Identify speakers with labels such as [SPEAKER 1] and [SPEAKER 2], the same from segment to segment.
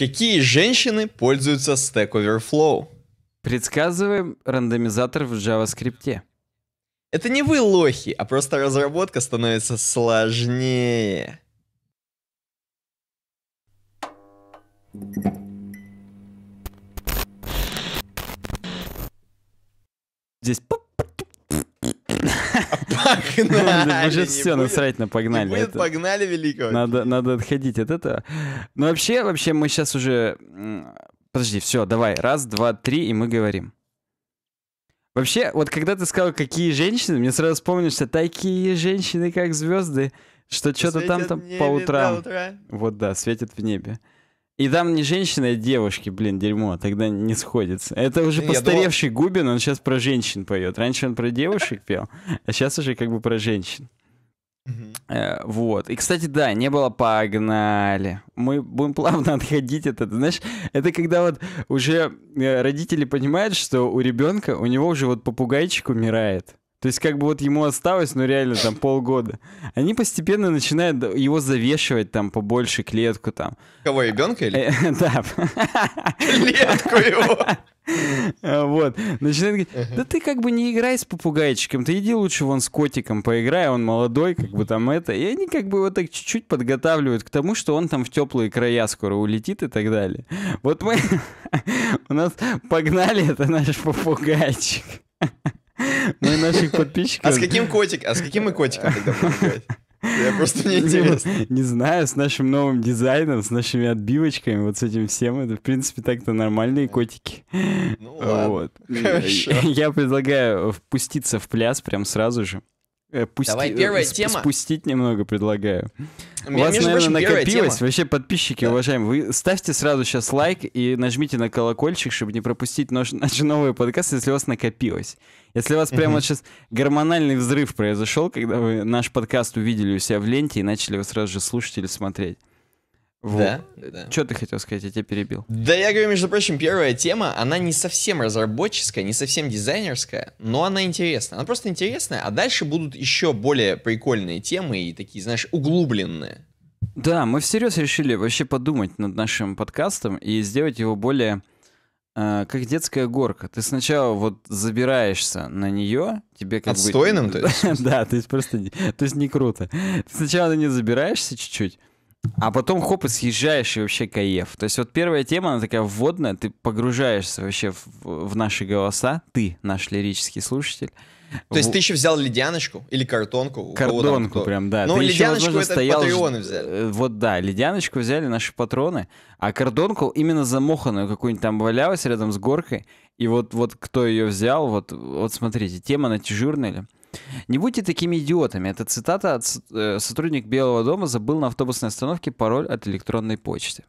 [SPEAKER 1] Какие женщины пользуются Stack Overflow? Предсказываем рандомизатор в JavaScript. Это не вы лохи, а просто разработка становится сложнее.
[SPEAKER 2] Здесь пуп, Погнали! Уже все, насрать на погнали. Будет погнали великого. Надо, отходить от этого. Ну вообще, вообще мы сейчас уже... Подожди, все, давай. Раз, два, три, и мы говорим. Вообще, вот когда ты сказал, какие женщины, мне сразу вспомнишься, такие женщины, как звезды, что что-то там там по утрам. Утра. Вот да, светят в небе. И там не женщины, а девушки, блин, дерьмо, тогда не сходится. Это уже постаревший думал... Губин, он сейчас про женщин поет. Раньше он про девушек пел, а сейчас уже как бы про женщин. Uh-huh. Вот. И, кстати, да, не было «погнали». Мы будем плавно отходить от этого. Знаешь, это когда вот уже э, родители понимают, что у ребенка, у него уже вот попугайчик умирает. То есть как бы вот ему осталось, ну реально там полгода. Они постепенно начинают его завешивать там побольше клетку там.
[SPEAKER 1] Кого, ребенка или? Э, э, да. Клетку
[SPEAKER 2] его. Вот. Начинает говорить, да ты как бы не играй с попугайчиком, ты иди лучше вон с котиком поиграй, он молодой, как бы там это. И они как бы вот так чуть-чуть подготавливают к тому, что он там в теплые края скоро улетит и так далее. Вот мы у нас погнали, это наш попугайчик. Мы ну наших подписчиков... А с каким котиком? А с каким мы котиком тогда Я просто не интересно. Не, знаю, с нашим новым дизайном, с нашими отбивочками, вот с этим всем, это, в принципе, так-то нормальные котики. Ну ладно, вот. Хорошо. Я предлагаю впуститься в пляс прям сразу же. Э, пусти, Давай первая сп- тема. Спустить немного предлагаю.
[SPEAKER 1] У, у вас, между наверное, прочим, накопилось. Тема.
[SPEAKER 2] Вообще, подписчики, да. уважаемые, вы ставьте сразу сейчас лайк и нажмите на колокольчик, чтобы не пропустить наш, наши новые подкасты, если у вас накопилось. Если у вас прямо сейчас гормональный взрыв произошел, когда вы наш подкаст увидели у себя в ленте и начали его сразу же слушать или смотреть. Вот. Да, да. Что ты хотел сказать? Я тебя перебил.
[SPEAKER 1] Да, я говорю, между прочим, первая тема, она не совсем разработческая, не совсем дизайнерская, но она интересная. Она просто интересная, а дальше будут еще более
[SPEAKER 2] прикольные темы и такие, знаешь, углубленные. Да, мы всерьез решили вообще подумать над нашим подкастом и сделать его более Э, как детская горка. Ты сначала вот забираешься на нее, тебе как Отстойным, бы... то есть? Да, то есть просто... То есть не круто. Ты сначала на нее забираешься чуть-чуть, а потом хоп и съезжаешь, и вообще кайф. То есть вот первая тема, она такая вводная, ты погружаешься вообще в, в наши голоса, ты, наш лирический слушатель, то есть ты
[SPEAKER 1] еще взял ледяночку или картонку? Картонку прям, да. Ну, ледяночку еще, это патреоны взяли.
[SPEAKER 2] Э, вот да, ледяночку взяли наши патроны, а картонку именно замоханную какую-нибудь там валялась рядом с горкой. И вот, вот кто ее взял, вот, вот смотрите, тема на тяжурнале. Не будьте такими идиотами. Это цитата от э, сотрудник Белого дома забыл на автобусной остановке пароль от электронной почты.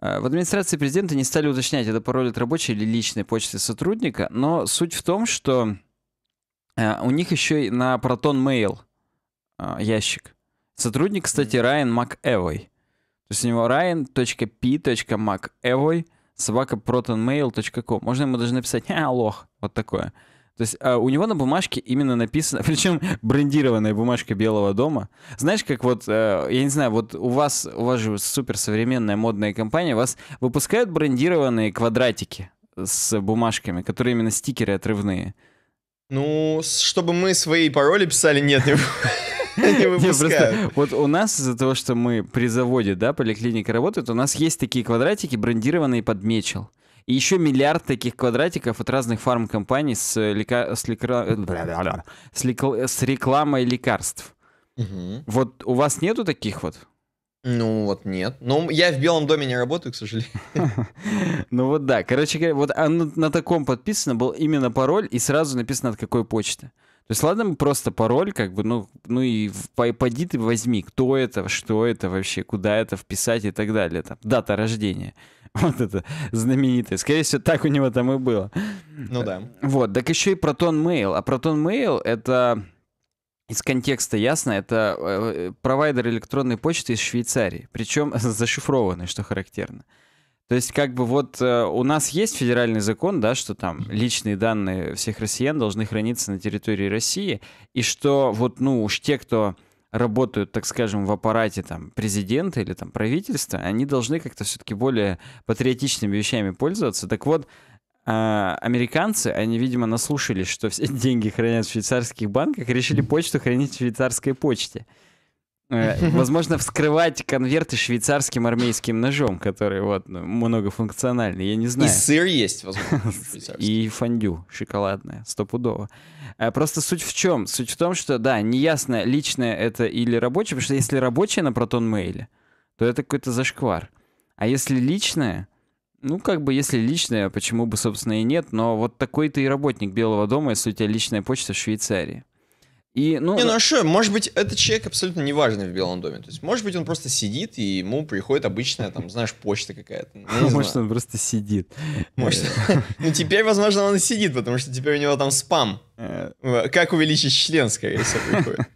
[SPEAKER 2] Э, в администрации президента не стали уточнять, это пароль от рабочей или личной почты сотрудника, но суть в том, что Э, у них еще и на Proton Mail э, ящик. Сотрудник, кстати, Райан МакЭвой. То есть у него ryan.p.mcevoy собака protonmail.com. Можно ему даже написать «А, лох», вот такое. То есть а, у него на бумажке именно написано, причем брендированная бумажка Белого дома. Знаешь, как вот, э, я не знаю, вот у вас, у вас же суперсовременная модная компания, вас выпускают брендированные квадратики с бумажками, которые именно стикеры отрывные.
[SPEAKER 1] Ну, чтобы мы свои пароли писали, нет, не
[SPEAKER 2] не выпускают. Нет, вот у нас из-за того, что мы при заводе, да, поликлиника работает, у нас есть такие квадратики, брендированные под Мечел. И еще миллиард таких квадратиков от разных фармкомпаний с, э, лека... с, лекра... Э, с, лек... с рекламой лекарств. Угу. Вот у вас нету таких вот? Ну вот нет. Ну, я в Белом доме не работаю, к сожалению. Ну вот да. Короче говоря, вот на таком подписано был именно пароль и сразу написано от какой почты. То есть, ладно, просто пароль, как бы, ну, ну и пойди ты возьми, кто это, что это вообще, куда это вписать и так далее. Там, дата рождения. Вот это знаменитое. Скорее всего, так у него там и было. Ну да. Вот, так еще и протон Mail. А протон Mail это из контекста ясно, это э, провайдер электронной почты из Швейцарии, причем зашифрованный, что характерно. То есть как бы вот э, у нас есть федеральный закон, да, что там личные данные всех россиян должны храниться на территории России, и что вот, ну, уж те, кто работают, так скажем, в аппарате там президента или там правительства, они должны как-то все-таки более патриотичными вещами пользоваться. Так вот, а, американцы, они, видимо, наслушались, что все деньги хранят в швейцарских банках, решили почту хранить в швейцарской почте. Э, возможно, вскрывать конверты швейцарским армейским ножом, который вот ну, многофункциональный, я не знаю. И сыр есть, возможно, И фондю шоколадное, стопудово. Э, просто суть в чем? Суть в том, что, да, неясно, личное это или рабочее, потому что если рабочее на протон-мейле, то это какой-то зашквар. А если личное, ну, как бы, если личная, почему бы, собственно, и нет, но вот такой ты и работник Белого дома, если у тебя личная почта в Швейцарии. И, ну, не, ну э, а что,
[SPEAKER 1] может быть, этот человек абсолютно неважный в Белом доме. То есть, может быть, он просто сидит, и ему приходит обычная, там, знаешь, почта какая-то. Ну, может, знаю.
[SPEAKER 2] он просто сидит. Может.
[SPEAKER 1] Ну, теперь, возможно, он и сидит, потому что теперь у него там спам. Э. Э, как увеличить член, скорее всего,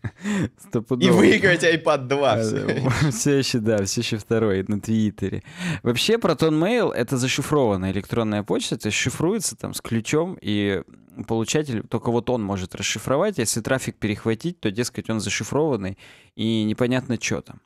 [SPEAKER 2] приходит. И выиграть
[SPEAKER 1] iPad 2.
[SPEAKER 2] Все еще, да, все еще второй на Твиттере. Вообще, протон Mail — это зашифрованная электронная почта, Это шифруется там с ключом, и получатель, только вот он может расшифровать. Если трафик перехватить, то, дескать, он зашифрованный, и непонятно, что там.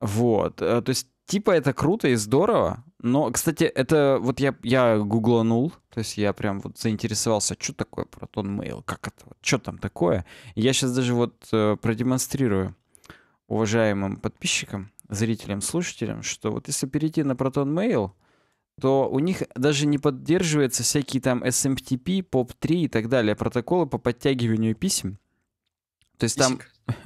[SPEAKER 2] Вот. Э, то есть, типа, это круто и здорово, но, кстати, это вот я, я гугланул, то есть я прям вот заинтересовался, что такое протон Mail, как это, что там такое. Я сейчас даже вот э, продемонстрирую уважаемым подписчикам, зрителям, слушателям, что вот если перейти на протон Mail — то у них даже не поддерживаются всякие там SMTP, POP3 и так далее, а протоколы по подтягиванию писем. То есть там...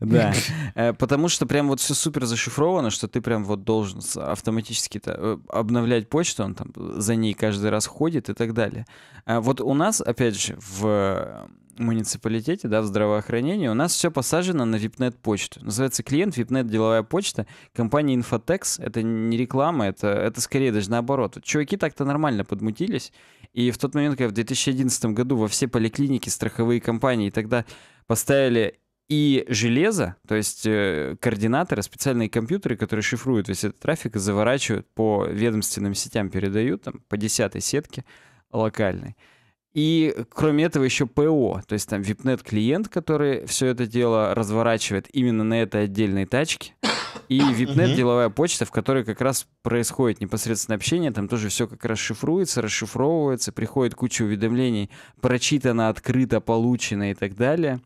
[SPEAKER 2] Да. Э, потому что прям вот все супер зашифровано, что ты прям вот должен автоматически э, обновлять почту, он там за ней каждый раз ходит и так далее. А вот у нас, опять же, в муниципалитете, да, в здравоохранении, у нас все посажено на VIPNet почту. Называется клиент VIPNet деловая почта. Компания Infotex — это не реклама, это, это скорее даже наоборот. Чуваки так-то нормально подмутились. И в тот момент, когда в 2011 году во все поликлиники, страховые компании тогда поставили и железо, то есть э, координаторы, специальные компьютеры, которые шифруют весь этот трафик и заворачивают по ведомственным сетям, передают там по десятой сетке локальной. И э, кроме этого еще ПО, то есть там VIPNet клиент, который все это дело разворачивает именно на этой отдельной тачке. И VIPNet деловая почта, в которой как раз происходит непосредственное общение, там тоже все как раз шифруется, расшифровывается, приходит куча уведомлений, прочитано, открыто, получено и так далее.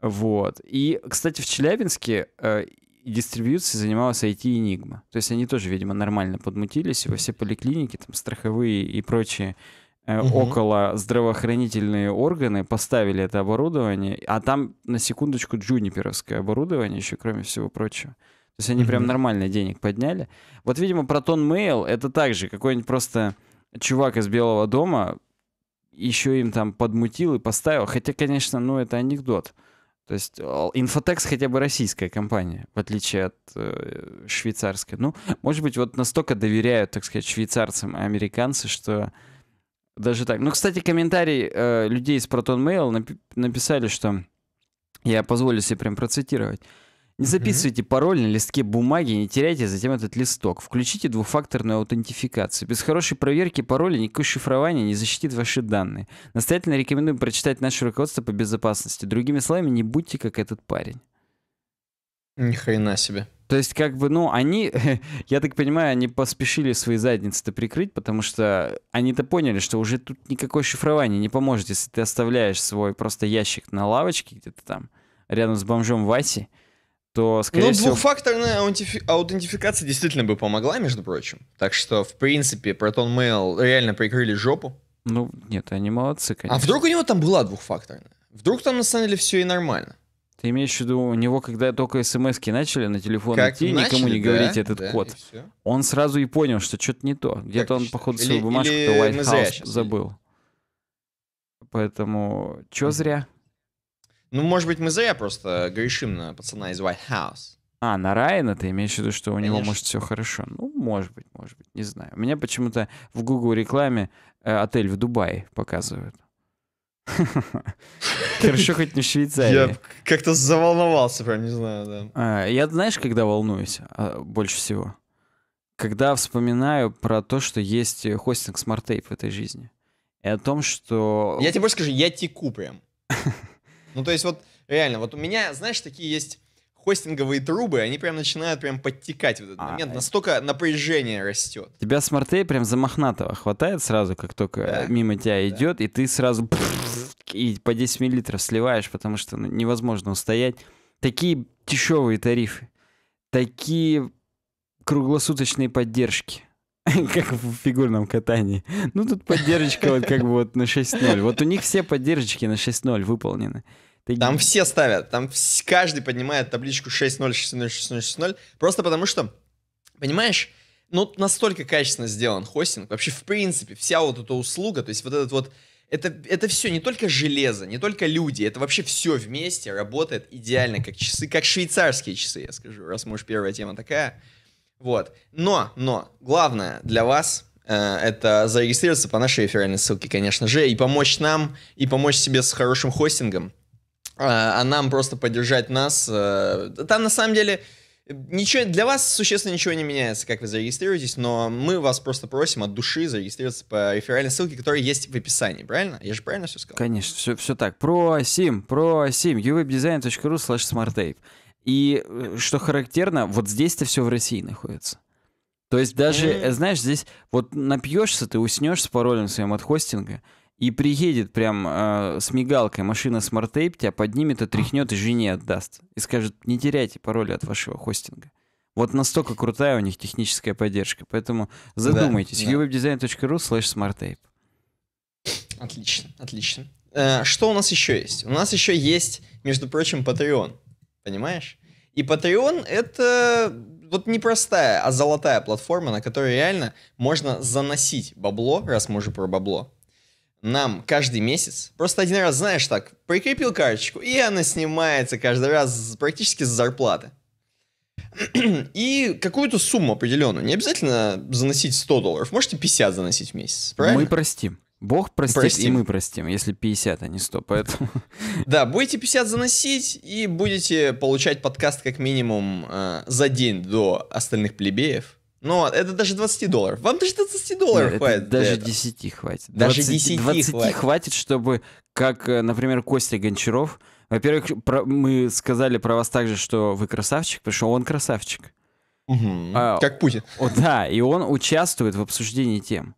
[SPEAKER 2] Вот. И, кстати, в Челябинске э, занималась IT Enigma. То есть они тоже, видимо, нормально подмутились, и во все поликлиники, там, страховые и прочие угу. около здравоохранительные органы, поставили это оборудование, а там на секундочку джуниперовское оборудование еще, кроме всего прочего. То есть они угу. прям нормально денег подняли. Вот, видимо, Proton Mail это также какой-нибудь просто чувак из Белого дома еще им там подмутил и поставил. Хотя, конечно, ну это анекдот. То есть Infotex э, хотя бы российская компания, в отличие от э, швейцарской. Ну, может быть, вот настолько доверяют, так сказать, швейцарцам и американцы, что даже так. Ну, кстати, комментарий э, людей из Proton Mail напи- написали, что я позволю себе прям процитировать. Не записывайте пароль на листке бумаги, не теряйте затем этот листок. Включите двухфакторную аутентификацию. Без хорошей проверки пароля никакое шифрование не защитит ваши данные. Настоятельно рекомендую прочитать наше руководство по безопасности. Другими словами, не будьте как этот парень.
[SPEAKER 1] Ни хрена себе.
[SPEAKER 2] То есть, как бы, ну, они, я так понимаю, они поспешили свои задницы-то прикрыть, потому что они-то поняли, что уже тут никакое шифрование не поможет, если ты оставляешь свой просто ящик на лавочке где-то там, рядом с бомжом Васи, то, скорее ну, всего... Ну,
[SPEAKER 1] двухфакторная аутентификация действительно бы помогла, между прочим. Так что, в принципе, Proton Mail реально прикрыли жопу. Ну,
[SPEAKER 2] нет, они молодцы, а конечно. А вдруг у него там была двухфакторная? Вдруг там, на самом деле, все и нормально? Ты имеешь в виду, у него, когда только смс начали на телефон как идти, начали, никому не да, говорить этот да, код, он сразу и понял, что что-то не то. Где-то он, походу, или, свою бумажку или White House забыл. Поэтому, чё зря?
[SPEAKER 1] Ну, может быть, мы зря просто грешим на пацана из White House.
[SPEAKER 2] А, на Райана ты имеешь в виду, что у Конечно. него, может, все хорошо? Ну, может быть, может быть, не знаю. У меня почему-то в Google рекламе э, отель в Дубае показывают. Хорошо, хоть не в Швейцарии. Я
[SPEAKER 1] как-то заволновался, прям не знаю, да.
[SPEAKER 2] А, я, знаешь, когда волнуюсь а, больше всего? Когда вспоминаю про то, что есть э, хостинг Smart тейп в этой жизни. И о том, что... Я тебе
[SPEAKER 1] больше скажу, я теку прям. Ну, то есть вот реально, вот у меня, знаешь, такие есть хостинговые трубы, они прям начинают прям подтекать в этот а, момент. Э. Настолько напряжение растет.
[SPEAKER 2] Тебя смартей прям за замахнатого хватает сразу, как только да. мимо тебя да. идет, и ты сразу и по 10 миллилитров сливаешь, потому что ну, невозможно устоять. Такие дешевые тарифы, такие круглосуточные поддержки как в фигурном катании. Ну, тут поддержка вот как бы вот на 6-0. Вот у них все поддержки на 6-0 выполнены.
[SPEAKER 1] Ты... Там все ставят, там каждый поднимает табличку 6-0, 6-0, 6-0, 6-0, просто потому что, понимаешь, ну настолько качественно сделан хостинг, вообще в принципе вся вот эта услуга, то есть вот этот вот, это, это все не только железо, не только люди, это вообще все вместе работает идеально, как часы, как швейцарские часы, я скажу, раз мы уж первая тема такая. Вот. Но, но, главное для вас э, это зарегистрироваться по нашей реферальной ссылке, конечно же, и помочь нам, и помочь себе с хорошим хостингом. А, а, нам просто поддержать нас. Э, там на самом деле э, ничего для вас существенно ничего не меняется, как вы зарегистрируетесь, но мы вас просто просим от души зарегистрироваться по реферальной ссылке, которая есть в
[SPEAKER 2] описании, правильно? Я же правильно все сказал? Конечно, все, все так. Просим, просим. uwebdesign.ru slash smarttape. И э, что характерно, вот здесь-то все в России находится. То есть даже, mm-hmm. знаешь, здесь вот напьешься, ты уснешь с паролем своим от хостинга, и приедет прям э, с мигалкой машина Smart Tape, тебя поднимет, отряхнет и жене отдаст. И скажет, не теряйте пароли от вашего хостинга. Вот настолько крутая у них техническая поддержка. Поэтому задумайтесь. Да, да. slash smarttape.
[SPEAKER 1] Отлично, отлично. Э, что у нас еще есть? У нас еще есть,
[SPEAKER 2] между прочим,
[SPEAKER 1] Patreon. Понимаешь? И Patreon — это вот не простая, а золотая платформа, на которой реально можно заносить бабло, раз мы уже про бабло, нам каждый месяц. Просто один раз, знаешь, так, прикрепил карточку, и она снимается каждый раз практически с зарплаты. И какую-то сумму определенную. Не обязательно заносить 100 долларов, можете 50 заносить в месяц, правильно? Мы простим.
[SPEAKER 2] Бог простит, простим. и мы простим, если 50, а не 100, поэтому...
[SPEAKER 1] Да, будете 50 заносить, и будете получать подкаст как минимум э, за день до остальных плебеев.
[SPEAKER 2] Но это даже 20 долларов.
[SPEAKER 1] Вам даже 20 долларов Нет, хватит. Даже 10
[SPEAKER 2] хватит. Даже 20, 10 20 хватит. хватит, чтобы, как, э, например, Костя Гончаров. Во-первых, про, мы сказали про вас также, что вы красавчик, потому что он красавчик. Угу. А, как Путин. О, да, и он участвует в обсуждении тем.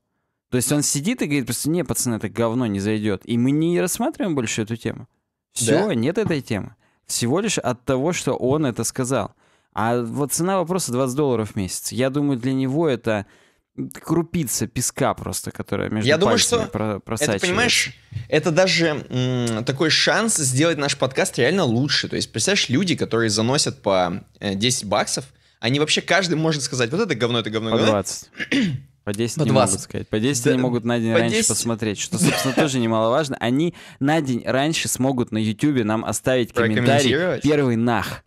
[SPEAKER 2] То есть он сидит и говорит просто, не, пацаны, это говно не зайдет. И мы не рассматриваем больше эту тему. Все, да? нет этой темы. Всего лишь от того, что он это сказал. А вот цена вопроса 20 долларов в месяц. Я думаю, для него это крупица песка просто, которая между Я думаю, что про это, понимаешь, это даже м, такой шанс сделать наш подкаст реально лучше. То
[SPEAKER 1] есть, представляешь, люди, которые заносят по 10 э, баксов, они вообще, каждый может сказать, вот это
[SPEAKER 2] говно, это говно, по говно. 20. По 10 по не 20. могут сказать. По 10 да, они могут на день раньше 10... посмотреть, что, собственно, тоже немаловажно. Они на день раньше смогут на YouTube нам оставить комментарий первый нах.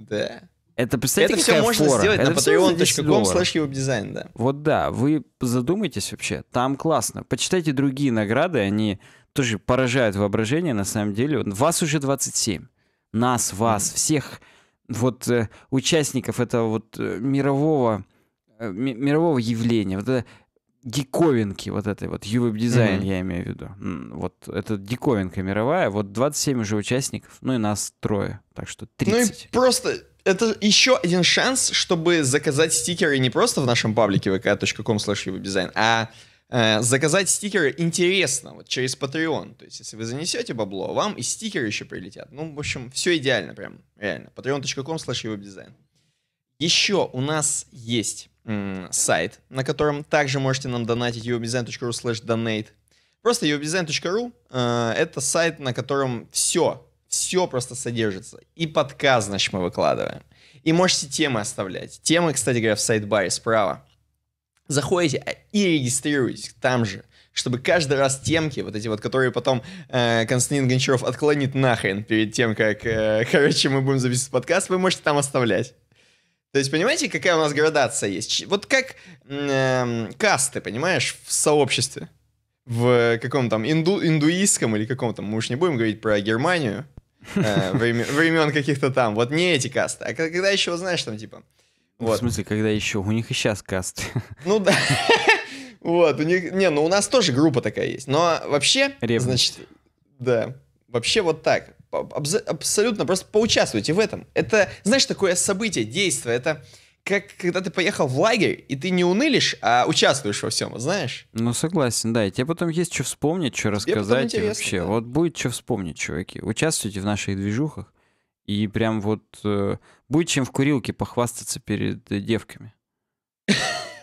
[SPEAKER 2] Да. Это, представляете, это все можно фора? сделать это на patreon.com slash дизайн, да. Вот да, вы задумайтесь вообще, там классно. Почитайте другие награды, они тоже поражают воображение, на самом деле. Вас уже 27. Нас, вас, mm-hmm. всех вот э, участников этого вот э, мирового, э, мирового явления. Вот это диковинки вот этой вот, ювеб-дизайн mm-hmm. я имею в виду. Вот это диковинка мировая. Вот 27 уже участников, ну и нас трое, так что 30.
[SPEAKER 1] Ну и просто это еще один шанс, чтобы заказать стикеры не просто в нашем паблике vk.com slash а э, заказать стикеры интересно, вот через Patreon. То есть, если вы занесете бабло, вам и стикеры еще прилетят. Ну, в общем, все идеально прям, реально. patreon.com slash Еще у нас есть сайт, на котором также можете нам донатить webdesign.ru slash donate. Просто webdesign.ru э, это сайт, на котором все все просто содержится. И подкаст, значит, мы выкладываем. И можете темы оставлять. Темы, кстати говоря, в сайт-баре справа. Заходите а, и регистрируйтесь там же чтобы каждый раз темки, вот эти вот, которые потом э, Константин Гончаров отклонит нахрен перед тем, как, э, короче, мы будем записывать подкаст, вы можете там оставлять. То есть, понимаете, какая у нас градация есть? Вот как э, касты, понимаешь, в сообществе. В каком там инду, индуистском или каком там, мы уж не будем говорить про Германию, Э, времен каких-то там. Вот не эти касты. А когда еще, знаешь, там типа...
[SPEAKER 2] Ну, в смысле, когда еще? У них и сейчас касты.
[SPEAKER 1] Ну да. Вот, у них... Не, ну у нас тоже группа такая есть. Но вообще... Значит, да. Вообще вот так. Абсолютно просто поучаствуйте в этом. Это, знаешь, такое событие, действие. Это как когда ты поехал в лагерь, и ты не унылишь, а
[SPEAKER 2] участвуешь во всем, знаешь? Ну, согласен, да. И тебе потом есть что вспомнить, что рассказать и вообще. Да. Вот будет что вспомнить, чуваки. Участвуйте в наших движухах. И прям вот э, будет чем в курилке похвастаться перед э, девками.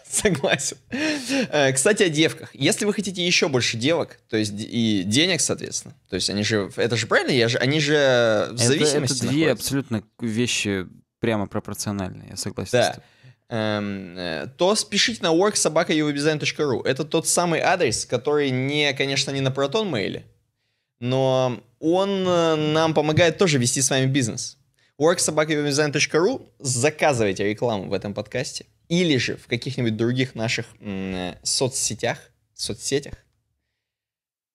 [SPEAKER 2] Согласен. Э, кстати, о девках. Если вы хотите еще больше девок,
[SPEAKER 1] то есть и денег, соответственно, то есть они же, это же правильно, я
[SPEAKER 2] же, они же в зависимости. Это, это две находятся. абсолютно вещи прямо пропорционально, я согласен. Да. Эм,
[SPEAKER 1] э, то спешите на worksobaka.uvdesign.ru. Это тот самый адрес, который не, конечно, не на Proton Mail, но он э, нам помогает тоже вести с вами бизнес. worksobaka.uvdesign.ru заказывайте рекламу в этом подкасте или же в каких-нибудь других наших э, соцсетях, соцсетях.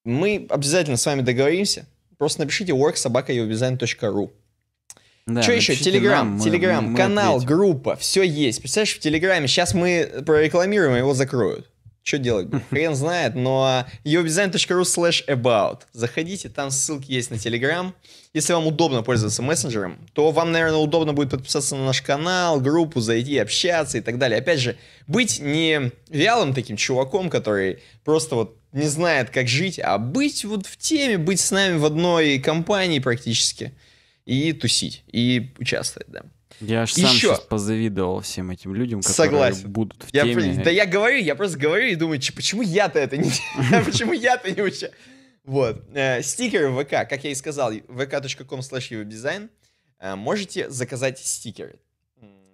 [SPEAKER 1] Мы обязательно с вами договоримся. Просто напишите worksobaka.uvdesign.ru да, что еще? Телеграм, Телеграм, канал, ответим. группа, все есть. Представляешь, в Телеграме сейчас мы прорекламируем, а его закроют. Что делать? Хрен знает, но yourdesign.ru slash about. Заходите, там ссылки есть на Телеграм. Если вам удобно пользоваться мессенджером, то вам, наверное, удобно будет подписаться на наш канал, группу, зайти, общаться и так далее. Опять же, быть не вялым таким чуваком, который просто вот не знает, как жить, а быть вот в теме, быть с нами в одной компании практически – и
[SPEAKER 2] тусить, и участвовать, да. Я аж сам Еще. сейчас позавидовал всем этим людям, которые Согласен. будут в я теме. Про... Да я
[SPEAKER 1] говорю, я просто говорю и думаю, че почему я-то это не... Почему я-то не уча... Вот. Э, стикеры ВК, как я и сказал, vk.com slash э, Можете заказать стикеры.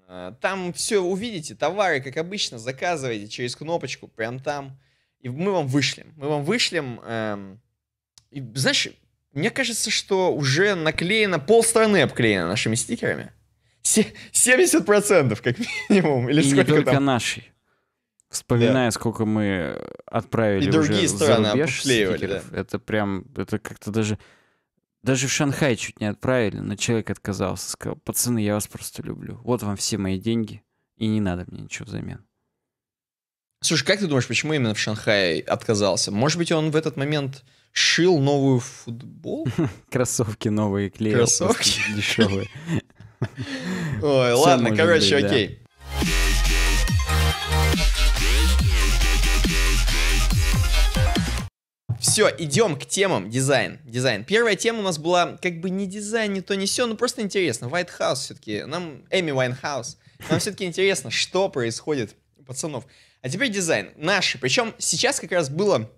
[SPEAKER 1] Э, там все увидите, товары, как обычно, заказывайте через кнопочку, прям там. И мы вам вышлем. Мы вам вышлем... Эм, и, знаешь, мне кажется, что уже наклеено, полстраны обклеено нашими стикерами. 70% как минимум. Или И сколько не только там?
[SPEAKER 2] наши. Вспоминая, да. сколько мы отправили И другие уже страны за рубеж стикеров, да. это прям, это как-то даже... Даже в Шанхай чуть не отправили, но человек отказался, сказал, пацаны, я вас просто люблю. Вот вам все мои деньги, и не надо мне ничего взамен. Слушай, как ты думаешь, почему именно в Шанхае отказался? Может быть, он в этот момент шил новую футболку. Кроссовки новые клеил. Кроссовки? Дешевые. Ой, ладно, короче, окей.
[SPEAKER 1] Все, идем к темам дизайн. Дизайн. Первая тема у нас была как бы не дизайн, не то, не все, но просто интересно. White House все-таки, нам Эми Вайнхаус. Нам все-таки интересно, что происходит пацанов. А теперь дизайн. Наши. Причем сейчас как раз было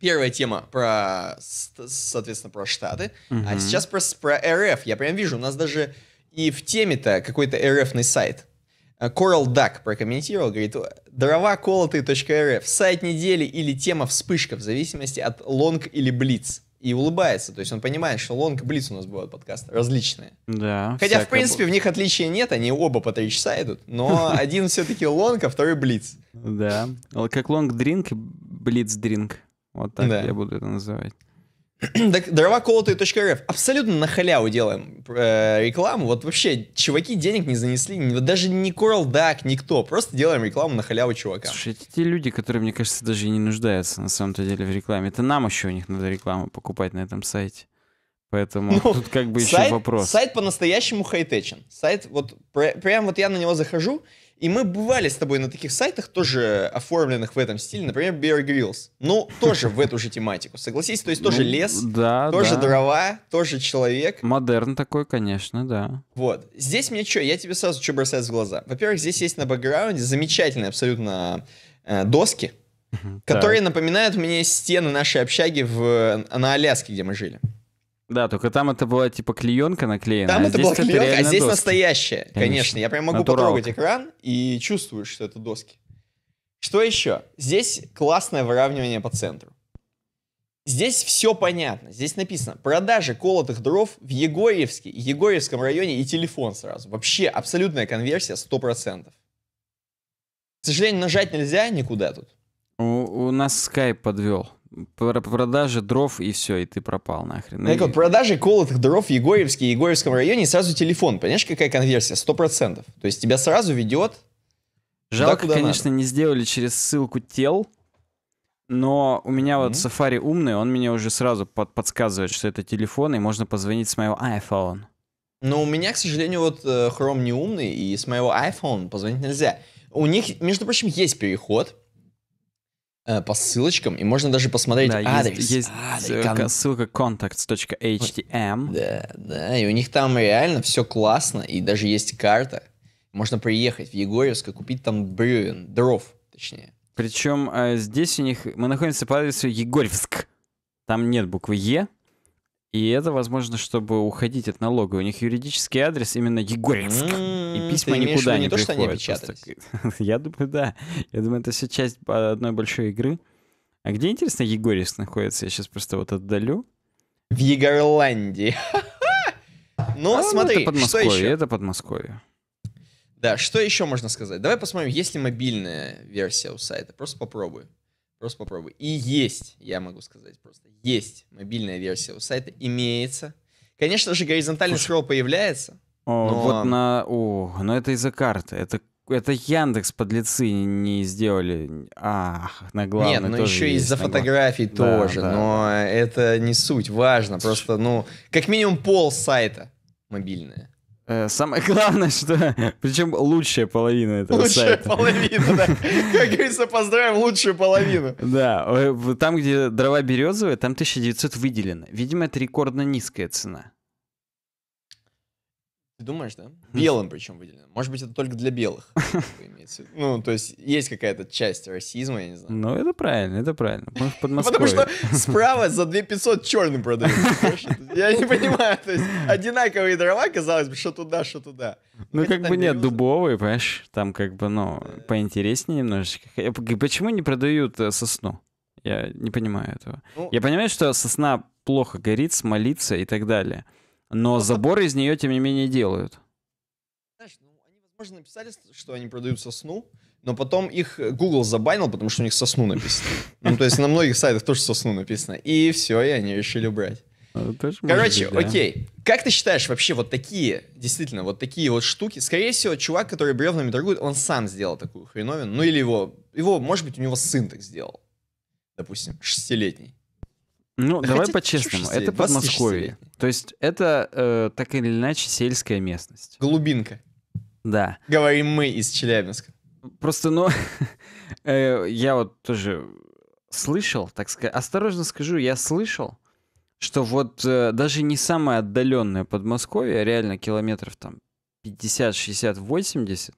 [SPEAKER 1] Первая тема про, соответственно, про Штаты, угу. а сейчас про, про РФ. Я прям вижу, у нас даже и в теме-то какой-то РФный сайт. Э, Coral Duck прокомментировал, говорит, дрова колотые.рф, сайт недели или тема вспышка в зависимости от лонг или блиц. И улыбается, то есть он понимает, что лонг и блиц у нас бывают подкасты различные. Да. Хотя, в принципе, было. в них отличия нет, они оба по три часа идут, но один все-таки лонг, а
[SPEAKER 2] второй блиц. Да, как лонг-дринк, блиц-дринк. Вот так да. я буду это называть.
[SPEAKER 1] Так, дроваколотые.рф. Абсолютно на халяву делаем э, рекламу. Вот вообще, чуваки денег не занесли. даже не Coral Duck, никто. Просто делаем рекламу
[SPEAKER 2] на халяву чувака. Слушай, это те люди, которые, мне кажется, даже и не нуждаются на самом-то деле в рекламе. Это нам еще у них надо рекламу покупать на этом сайте. Поэтому ну, тут как бы еще вопрос. Сайт
[SPEAKER 1] по-настоящему хай-течен. Сайт, вот пр прям вот я на него захожу, и мы бывали с тобой на таких сайтах, тоже оформленных в этом стиле, например, Bear Grylls. Ну, тоже в эту же тематику, согласись? То есть тоже ну, лес, да, тоже да. дрова,
[SPEAKER 2] тоже человек. Модерн такой, конечно, да.
[SPEAKER 1] Вот. Здесь мне что, я тебе сразу что бросается в глаза. Во-первых, здесь есть на бэкграунде замечательные абсолютно э, доски, которые напоминают мне стены нашей общаги в, на Аляске, где мы жили. Да, только там это была типа клеенка наклеена. Там а это была клеенка, а здесь доски. настоящая, конечно. конечно. Я прям могу Натуралка. потрогать экран и чувствую, что это доски. Что еще? Здесь классное выравнивание по центру. Здесь все понятно. Здесь написано продажи колотых дров в Егорьевске, Егорьевском районе и телефон сразу. Вообще абсолютная конверсия 100%. К
[SPEAKER 2] сожалению, нажать нельзя никуда тут. У, у нас скайп подвел продажи дров и все, и ты пропал нахрен. Ну,
[SPEAKER 1] и... продажи колотых дров в Егорьевске, Егорьевском районе сразу телефон. Понимаешь, какая конверсия? сто процентов. То есть тебя сразу ведет Жалко, туда, конечно,
[SPEAKER 2] надо. не сделали через ссылку тел, но у меня mm-hmm. вот Safari умный, он мне уже сразу под подсказывает, что это телефон, и можно позвонить с моего iPhone. Но у меня, к сожалению, вот э, Chrome не умный, и с моего iPhone позвонить нельзя. У них, между
[SPEAKER 1] прочим, есть переход, Э, по ссылочкам, и можно даже посмотреть да, адрес. Есть, есть адрес, э, ссылка contacts.htm. Да, да, и у них там реально все классно, и даже есть карта. Можно приехать в Егорьевск и купить там брювен,
[SPEAKER 2] дров, точнее. Причем э, здесь у них, мы находимся по адресу Егорьевск. Там нет буквы Е, и это возможно, чтобы уходить от налога. У них юридический адрес именно Егорьевск. Mm, и письма никуда не, не то, приходят. Что они просто... Я думаю, да. Я думаю, это все часть одной большой игры. А где, интересно, Егорьевск находится? Я сейчас просто вот отдалю. В Егорландии.
[SPEAKER 1] Ну, а, ну, смотри, это Подмосковье, что еще?
[SPEAKER 2] Это Подмосковье. Да,
[SPEAKER 1] что еще можно сказать? Давай посмотрим, есть ли мобильная версия у сайта. Просто попробуй. Просто попробуй. И есть, я могу сказать просто, есть мобильная версия у сайта, имеется. Конечно же, горизонтальный скролл появляется. О, но... вот
[SPEAKER 2] на... О, но это из-за карты. Это это Яндекс подлецы не сделали. А, на главной Нет, ну но тоже еще из-за фотографий глав... тоже. Да, да.
[SPEAKER 1] Но это не суть, важно. Просто, ну, как минимум пол сайта мобильная
[SPEAKER 2] Э, самое главное, что... Причем лучшая половина этого лучшая сайта.
[SPEAKER 1] половина, да. Как говорится, поздравим лучшую половину.
[SPEAKER 2] Да, э, там, где дрова березовые, там 1900 выделено. Видимо, это рекордно низкая цена. Ты думаешь, да? Белым причем выделено. Может быть, это только для белых. Ну, то есть
[SPEAKER 1] есть какая-то часть расизма, я не знаю.
[SPEAKER 2] Ну, это правильно, это правильно. Мы в Потому что справа
[SPEAKER 1] за 2500 черным продают. Я не понимаю, то есть одинаковые дрова, казалось бы, что туда, что туда. Ну, как бы нет,
[SPEAKER 2] дубовые, понимаешь, там как бы, ну, поинтереснее немножечко. Почему не продают э, сосну? Я не понимаю этого. Ну, я понимаю, что сосна плохо горит, смолится и так далее но забор из нее, тем не менее, делают.
[SPEAKER 1] Знаешь, ну, они, возможно, написали, что они продают сосну, но потом их э, Google забанил, потому что у них сосну написано. Ну, то есть на многих сайтах тоже сосну написано. И все, и они решили убрать. Ну, Короче, быть, да. окей. Как ты считаешь, вообще вот такие, действительно, вот такие вот штуки, скорее всего, чувак, который бревнами торгует, он сам сделал такую хреновину, ну или его, его, может быть, у него сын так сделал, допустим, шестилетний.
[SPEAKER 2] Ну, да давай по-честному, это Подмосковье. То есть это э, так или иначе сельская местность. Глубинка. Да. Говорим мы из Челябинска. Просто, ну, э, я вот тоже слышал, так сказать, осторожно скажу, я слышал, что вот э, даже не самое отдаленное Подмосковье, а реально километров там 50, 60, 80,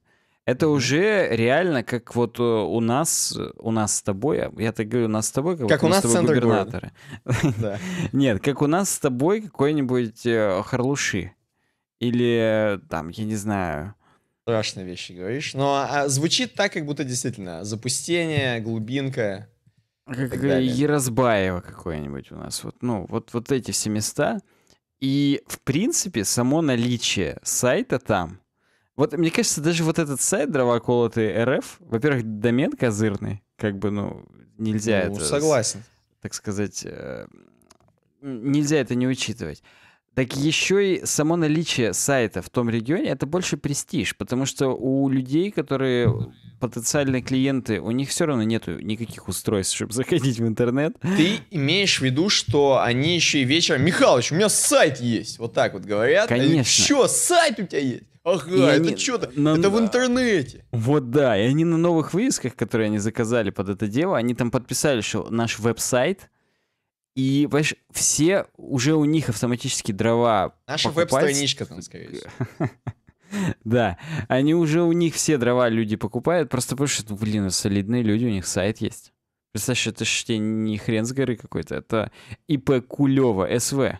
[SPEAKER 2] это mm-hmm. уже реально как вот э, у нас, у нас с тобой, я так говорю, у нас с тобой, как, как у нас с тобой губернаторы. Нет, как у нас с тобой какой-нибудь э, Харлуши. Или э, там, я не знаю, страшные вещи говоришь.
[SPEAKER 1] Но а, а, звучит так, как будто действительно запустение, глубинка. Как
[SPEAKER 2] Яразбаева какое-нибудь у нас. Вот, ну, вот, вот эти все места. И, в принципе, само наличие сайта там вот, мне кажется, даже вот этот сайт дрова колотый РФ, во-первых, домен козырный, как бы, ну, нельзя ну, это... согласен. Так сказать, э, нельзя это не учитывать. Так еще и само наличие сайта в том регионе это больше престиж, потому что у людей, которые потенциальные клиенты, у них все равно нету никаких устройств, чтобы заходить в интернет. Ты имеешь в
[SPEAKER 1] виду, что они еще и вечером, Михалыч, у меня сайт есть, вот так вот говорят. Конечно. Что, сайт у тебя есть? Ага, и это они...
[SPEAKER 2] что-то, на... это в интернете. Вот да, и они на новых вывесках, которые они заказали под это дело, они там подписали что наш веб-сайт, и, понимаешь, все уже у них автоматически дрова Наша покупать... веб-страничка
[SPEAKER 1] там, скорее всего.
[SPEAKER 2] Да, они уже у них все дрова люди покупают, просто потому что, блин, солидные люди, у них сайт есть. Представляешь, это ж не хрен с горы какой-то, это ИП Кулева, СВ.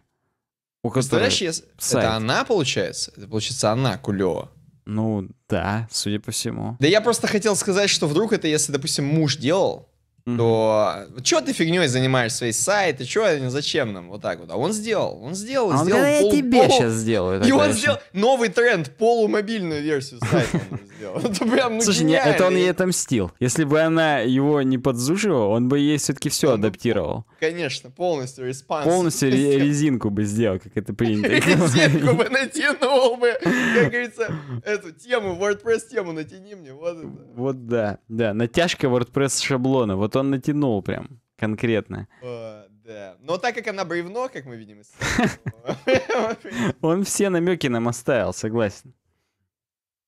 [SPEAKER 2] У Представляешь, если... Сайт. это она получается? Это получается она, Кулева. Ну да, судя по всему. Да я просто хотел сказать, что
[SPEAKER 1] вдруг это, если, допустим, муж делал, Mm-hmm. то а, что ты фигней занимаешь свои сайты, что, зачем нам вот так вот. А он сделал, он сделал, а он сделал. пол, я тебе пол, сейчас сделаю. И он сделал новый тренд, полумобильную версию сайта сделал. Это прям, ну, Слушай, гениально. это он
[SPEAKER 2] ей отомстил. Если бы она его не подзуживала, он бы ей все-таки все адаптировал.
[SPEAKER 1] Конечно, полностью респонс. Полностью резинку
[SPEAKER 2] бы сделал, как это принято. Резинку бы
[SPEAKER 1] натянул бы, как говорится, эту тему, WordPress тему натяни мне, вот
[SPEAKER 2] Вот да, да, натяжка WordPress шаблона, вот он натянул прям конкретно.
[SPEAKER 1] О, да. Но так как она бревно, как мы видим,
[SPEAKER 2] он все намеки нам оставил, согласен.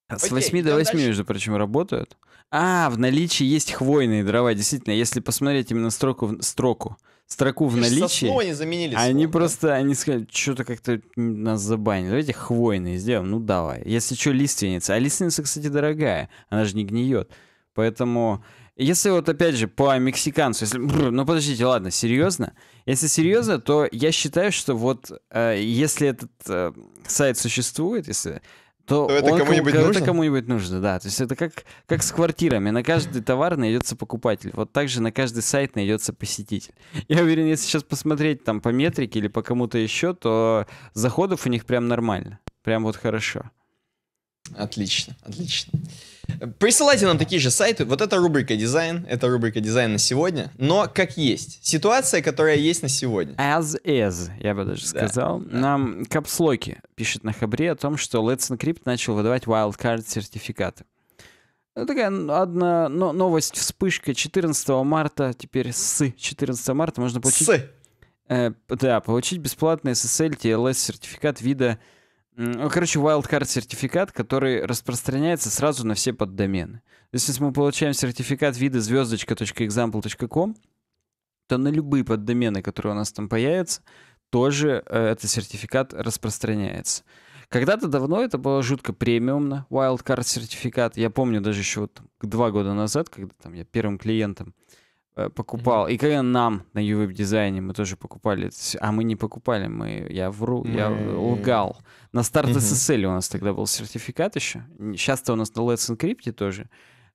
[SPEAKER 2] С Окей, 8 до 8, дальше. между прочим, работают. А, в наличии есть хвойные дрова, действительно. Если посмотреть именно строку, в строку, строку в наличии... Сосну они заменили. Они просто, они сказали, что-то как-то нас забанили. Давайте хвойные сделаем, ну давай. Если что, лиственница. А лиственница, кстати, дорогая, она же не гниет. Поэтому если вот опять же по мексиканцу, если, ну подождите, ладно, серьезно. Если серьезно, то я считаю, что вот э, если этот э, сайт существует, если то, то это кому-нибудь кому, нужно? кому нужно, да. То есть это как, как с квартирами. На каждый товар найдется покупатель. Вот так же на каждый сайт найдется посетитель. Я уверен, если сейчас посмотреть там по метрике или по кому-то еще, то заходов у них прям нормально. Прям вот хорошо. Отлично, отлично. Присылайте нам такие же сайты. Вот
[SPEAKER 1] это рубрика дизайн, это рубрика дизайн на сегодня, но как есть. Ситуация, которая есть на сегодня.
[SPEAKER 2] As is, я бы даже сказал. Да. Нам капслоки пишет на хабре о том, что Let's Encrypt начал выдавать wildcard сертификаты. Ну, такая одна но, новость, вспышка 14 марта, теперь с 14 марта можно получить... С. Э, да, получить бесплатный SSL TLS сертификат вида Короче, wildcard сертификат, который распространяется сразу на все поддомены. Если мы получаем сертификат вида звездочка.example.com, то на любые поддомены, которые у нас там появятся, тоже э, этот сертификат распространяется. Когда-то давно это было жутко премиумно, wildcard сертификат. Я помню даже еще вот два года назад, когда там я первым клиентом Э, покупал. И когда нам на ювеб дизайне мы тоже покупали, а мы не покупали, мы я вру, я лгал. На старт mm SSL у нас тогда был сертификат еще. Сейчас-то у нас на Let's Encrypt тоже.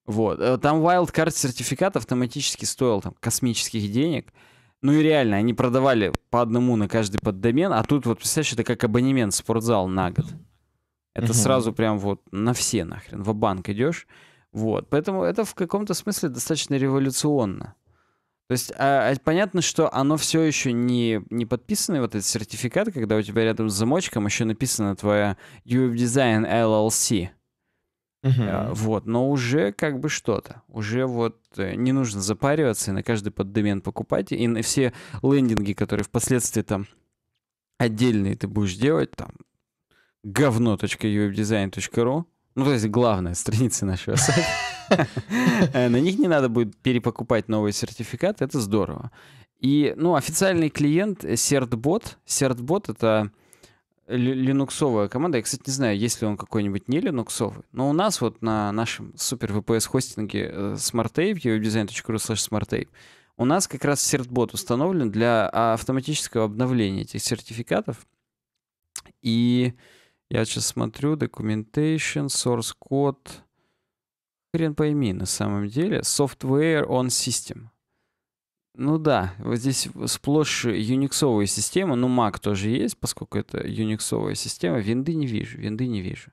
[SPEAKER 2] Вот. Э, там wildcard сертификат автоматически стоил там космических денег. Ну и реально, они продавали по одному на каждый поддомен, а тут вот, представляешь, это как абонемент в спортзал на год. Это угу. сразу прям вот на все нахрен, в банк идешь. Вот, поэтому это в каком-то смысле достаточно революционно. То есть а, а, понятно, что оно все еще не, не подписано, вот этот сертификат, когда у тебя рядом с замочком еще написано твоя UF Design LLC. Uh-huh. А, вот, но уже как бы что-то. Уже вот э, не нужно запариваться и на каждый поддомен покупать. И на все лендинги, которые впоследствии там отдельные ты будешь делать, там говно.uwebdesign.ru, ну, то есть главная страница нашего сайта. Э, на них не надо будет перепокупать новые сертификаты, это здорово. И, ну, официальный клиент CertBot. CertBot — это линуксовая команда. Я, кстати, не знаю, есть ли он какой-нибудь не линуксовый, но у нас вот на нашем супер VPS-хостинге э, SmartTape, webdesign.ru slash smarttape, у нас как раз CertBot установлен для автоматического обновления этих сертификатов. И я сейчас смотрю, documentation, source code. Хрен пойми, на самом деле. Software on system. Ну да, вот здесь сплошь юниксовая система, ну Mac тоже есть, поскольку это юниксовая система, винды не вижу, винды не вижу.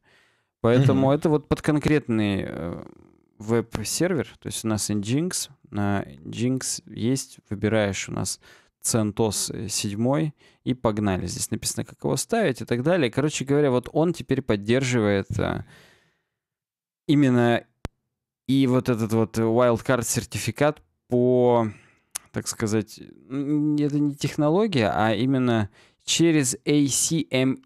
[SPEAKER 2] Поэтому mm-hmm. это вот под конкретный э, веб-сервер, то есть у нас Nginx, на Nginx есть, выбираешь у нас э, CentOS 7 э, и погнали. Здесь написано, как его ставить и так далее. Короче говоря, вот он теперь поддерживает э, именно и вот этот вот wildcard сертификат по, так сказать, это не технология, а именно через ACME,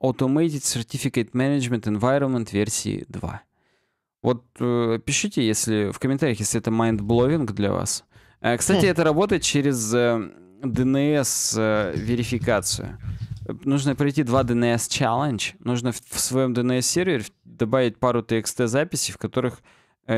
[SPEAKER 2] Automated Certificate Management Environment версии 2. Вот э, пишите, если в комментариях, если это mind blowing для вас. Э, кстати, это работает через DNS-верификацию. Э, э, Нужно пройти два DNS Challenge. Нужно в своем DNS-сервере добавить пару TXT-записей, в которых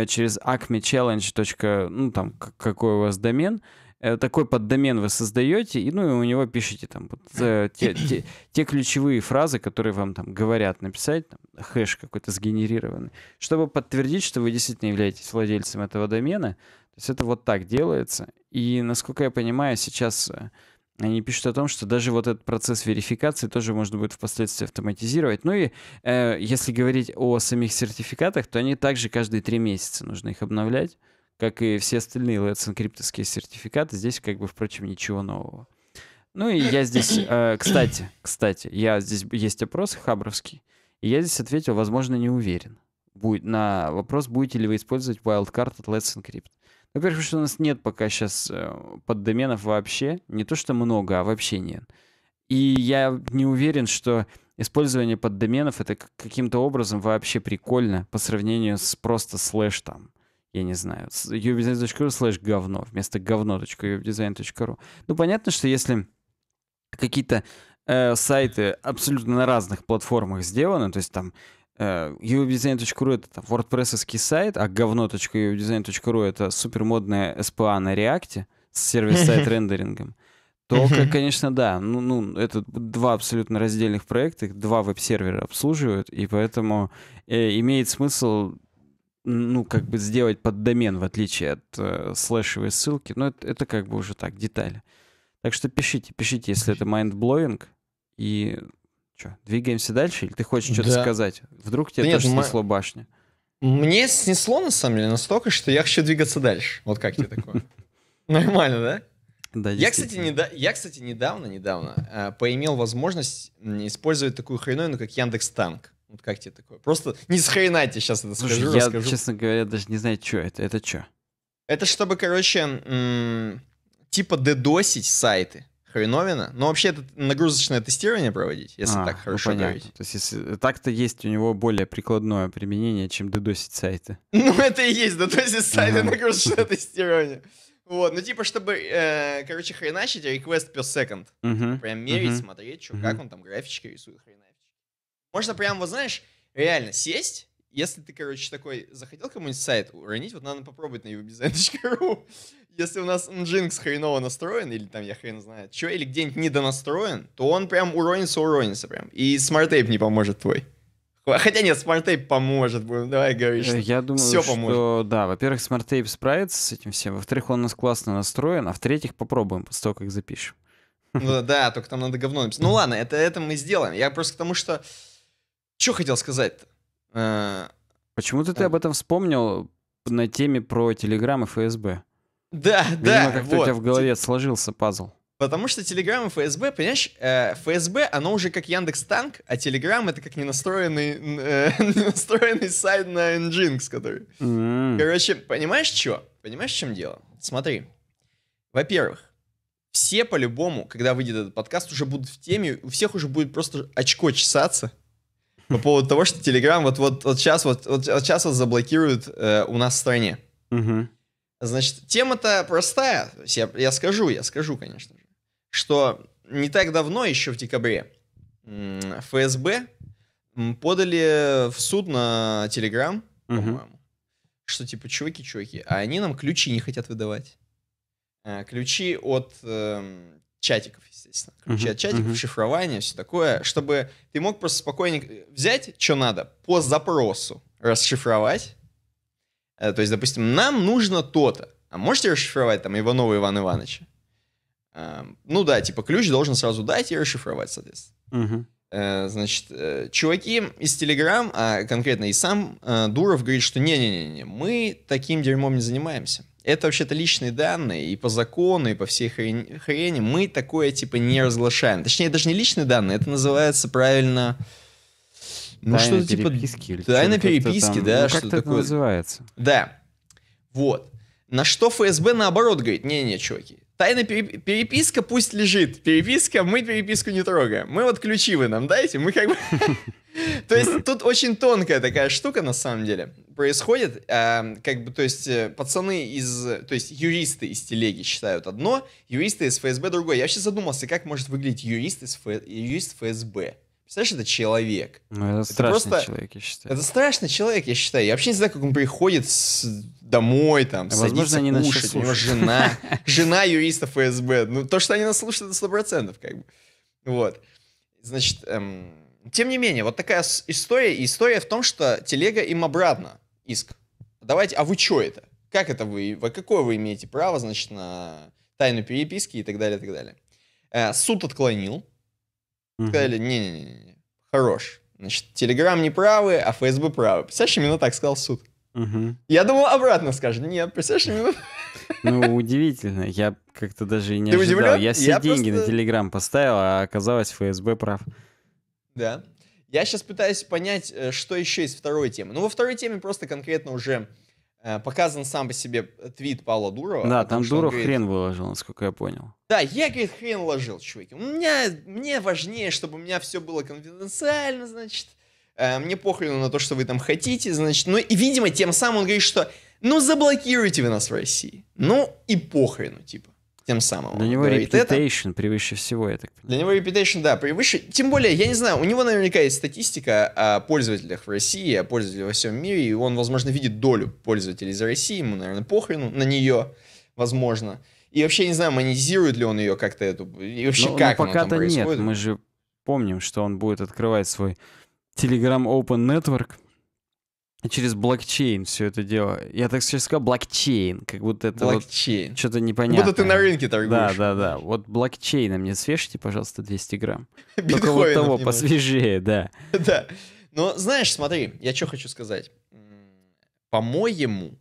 [SPEAKER 2] через acmechallenge. ну там какой у вас домен, Э, такой поддомен вы создаете, и ну и у него пишите там вот, э, те, те, те ключевые фразы, которые вам там говорят написать, там, хэш какой-то сгенерированный, чтобы подтвердить, что вы действительно являетесь владельцем этого домена. То есть это вот так делается. И насколько я понимаю, сейчас э, они пишут о том, что даже вот этот процесс верификации тоже можно будет впоследствии автоматизировать. Ну и э, если говорить о самих сертификатах, то они также каждые три месяца нужно их обновлять как и все остальные Let's Encryptedские сертификаты, здесь, как бы, впрочем, ничего нового. Ну и я здесь, э, кстати, кстати, я здесь есть опрос хабровский, и я здесь ответил, возможно, не уверен будет, на вопрос, будете ли вы использовать wildcard от Let's Encrypt. Во-первых, что у нас нет пока сейчас э, поддоменов вообще, не то что много, а вообще нет. И я не уверен, что использование поддоменов это каким-то образом вообще прикольно по сравнению с просто слэш там я не знаю, ubdesign.ru слэш говно вместо говно.ubdesign.ru. Ну, понятно, что если какие-то э, сайты абсолютно на разных платформах сделаны, то есть там э, ubdesign.ru это там, wordpress сайт, а говно.ubdesign.ru это супермодная SPA на реакте с сервис-сайт рендерингом, то, как, конечно, да, ну, ну, это два абсолютно раздельных проекта, два веб-сервера обслуживают, и поэтому э, имеет смысл ну, как бы сделать под домен, в отличие от э, слэшевой ссылки. Но это, это как бы уже так, детали. Так что пишите, пишите, если это майндблоинг. И что, двигаемся дальше? Или ты хочешь что-то да. сказать? Вдруг тебе да тоже нет, снесло м- башня? Мне снесло, на самом деле, настолько, что я хочу
[SPEAKER 1] двигаться дальше. Вот как тебе такое? Нормально, да? Да, я, кстати, недо... я, кстати, недавно, недавно э, поимел возможность использовать такую хреновину, как Яндекс Танк. Вот как тебе такое? Просто не с хрена тебе сейчас это Слушай, я, расскажу. честно
[SPEAKER 2] говоря, даже не знаю, что это. Это что?
[SPEAKER 1] Это чтобы, короче, типа дедосить сайты
[SPEAKER 2] хреновина. Но вообще это нагрузочное тестирование проводить, если а, так ну хорошо ну, говорить. То есть если, так-то есть у него более прикладное применение, чем дедосить сайты.
[SPEAKER 1] Ну это и есть дедосить сайты, ага. нагрузочное тестирование. Вот, ну типа, чтобы, э, короче, хреначить а request per second. Угу. Прям мерить, угу. смотреть, что, угу. как он там графички рисует, хрена. Можно прям, вот знаешь, реально сесть, если ты, короче, такой захотел кому-нибудь сайт уронить, вот надо попробовать на uwebdesign.ru. Если у нас Nginx хреново настроен, или там я хрен знает, что, или где-нибудь недонастроен, то он прям уронится, уронится прям. И смарт-тейп не поможет твой. Хотя нет, смарт-тейп поможет, будем, давай говорить. Э, что я думаю, все поможет. что,
[SPEAKER 2] да, во-первых, смарт-тейп справится с этим всем, во-вторых, он у нас классно настроен, а в-третьих, попробуем после того, как запишем.
[SPEAKER 1] Ну да, только там надо говно написать. Ну ладно, это, это мы сделаем. Я просто к тому, что что хотел
[SPEAKER 2] сказать-то? Э, Почему-то ты об этом вспомнил на теме про Телеграм и ФСБ. Да, да. как-то вот. у тебя в голове сложился пазл.
[SPEAKER 1] Потому что Телеграм и ФСБ, понимаешь, э, ФСБ, оно уже как Яндекс Танк, а Телеграм это как ненастроенный, э, ненастроенный сайт на Nginx, который... Короче, понимаешь, что? Понимаешь, в чем дело? Смотри. Во-первых, все по-любому, когда выйдет этот подкаст, уже будут в теме, у всех уже будет просто очко чесаться по поводу того, что Telegram вот, вот, вот сейчас вот, вот, сейчас вот заблокируют э, у нас в стране. Угу. Значит, тема-то простая. Я, я скажу, я скажу, конечно же, что не так давно, еще в декабре, ФСБ подали в суд на Telegram, угу. по-моему, что типа, чуваки, чуваки, а они нам ключи не хотят выдавать. Э, ключи от э, чатиков, естественно. Ключи uh-huh, от чатиков, uh-huh. шифрование, все такое, чтобы ты мог просто спокойненько взять, что надо, по запросу расшифровать. Э, то есть, допустим, нам нужно то-то. А можете расшифровать там его Иванова Ивана Ивановича? Э, ну да, типа ключ должен сразу дать и расшифровать, соответственно. Uh-huh. Значит, чуваки из Телеграм, а конкретно и сам Дуров говорит, что не-не-не, мы таким дерьмом не занимаемся это вообще-то личные данные, и по закону, и по всей хрень, хрени мы такое, типа, не разглашаем. Точнее, даже не личные данные, это называется правильно... Ну, что-то типа... Тайна переписки, там, да, ну, что-то такое. называется. Да. Вот. На что ФСБ наоборот говорит, не-не, чуваки, Тайная переписка пусть лежит. Переписка, мы переписку не трогаем. Мы вот ключи вы нам дайте, мы как бы... То есть тут очень тонкая такая штука на самом деле происходит. Эм, как бы, то есть э, пацаны из... То есть юристы из телеги считают одно, юристы из ФСБ другое. Я вообще задумался, как может выглядеть юрист из юрист ФСБ. Представляешь, это человек.
[SPEAKER 2] Ну, это, это страшный просто... человек, я считаю.
[SPEAKER 1] Это страшный человек, я считаю. Я вообще не знаю, как он приходит с... домой, там, а садится возможно, они кушать. У него жена. Жена юриста ФСБ. Ну, то, что они нас слушают, это 100%, как бы. Вот. Значит, эм... тем не менее, вот такая история. И история в том, что телега им обратно иск. Давайте, а вы что это? Как это вы, какое вы имеете право, значит, на тайну переписки и так далее, и так далее. Э, суд отклонил Угу. Сказали, не-не-не, хорош. Значит, Телеграм не правы, а ФСБ правы. Представляешь, именно так сказал суд. Угу. Я думал, обратно скажет. Нет, представляешь, именно...
[SPEAKER 2] Ну, удивительно. Я как-то даже и не Ты ожидал. Удивлен? Я все Я деньги просто... на Телеграм поставил, а оказалось, ФСБ прав.
[SPEAKER 1] Да. Я сейчас пытаюсь понять, э, что еще из второй темы. Ну, во второй теме просто конкретно уже Э, показан сам по себе твит Павла Дурова. Да, там Дуров говорит, хрен
[SPEAKER 2] выложил, насколько я понял.
[SPEAKER 1] Да, я, говорит, хрен ложил, чуваки. У меня, мне важнее, чтобы у меня все было конфиденциально, значит. Э, мне похрену на то, что вы там хотите, значит. Ну и, видимо, тем самым он говорит, что ну заблокируйте вы нас в России. Ну и похрену, типа
[SPEAKER 2] тем самым. Для него reputation превыше
[SPEAKER 1] всего, я так понимаю. Для него reputation, да, превыше. Тем более, я не знаю, у него наверняка есть статистика о пользователях в России, о пользователях во всем мире, и он, возможно, видит долю пользователей за Россию ему, наверное, похрену на нее, возможно. И вообще, не знаю, монетизирует ли он ее как-то эту, и вообще но, ну, как но пока-то нет, мы
[SPEAKER 2] же помним, что он будет открывать свой Telegram Open Network, Через блокчейн все это дело. Я так сейчас сказал блокчейн, как будто это блокчейн. Вот что-то непонятно. Как будто ты на рынке торгуешь. Да, да, да. Вот блокчейна мне свешите, пожалуйста, 200 грамм. Только вот того, посвежее, да.
[SPEAKER 1] Да. Но знаешь, смотри, я что хочу сказать. По-моему,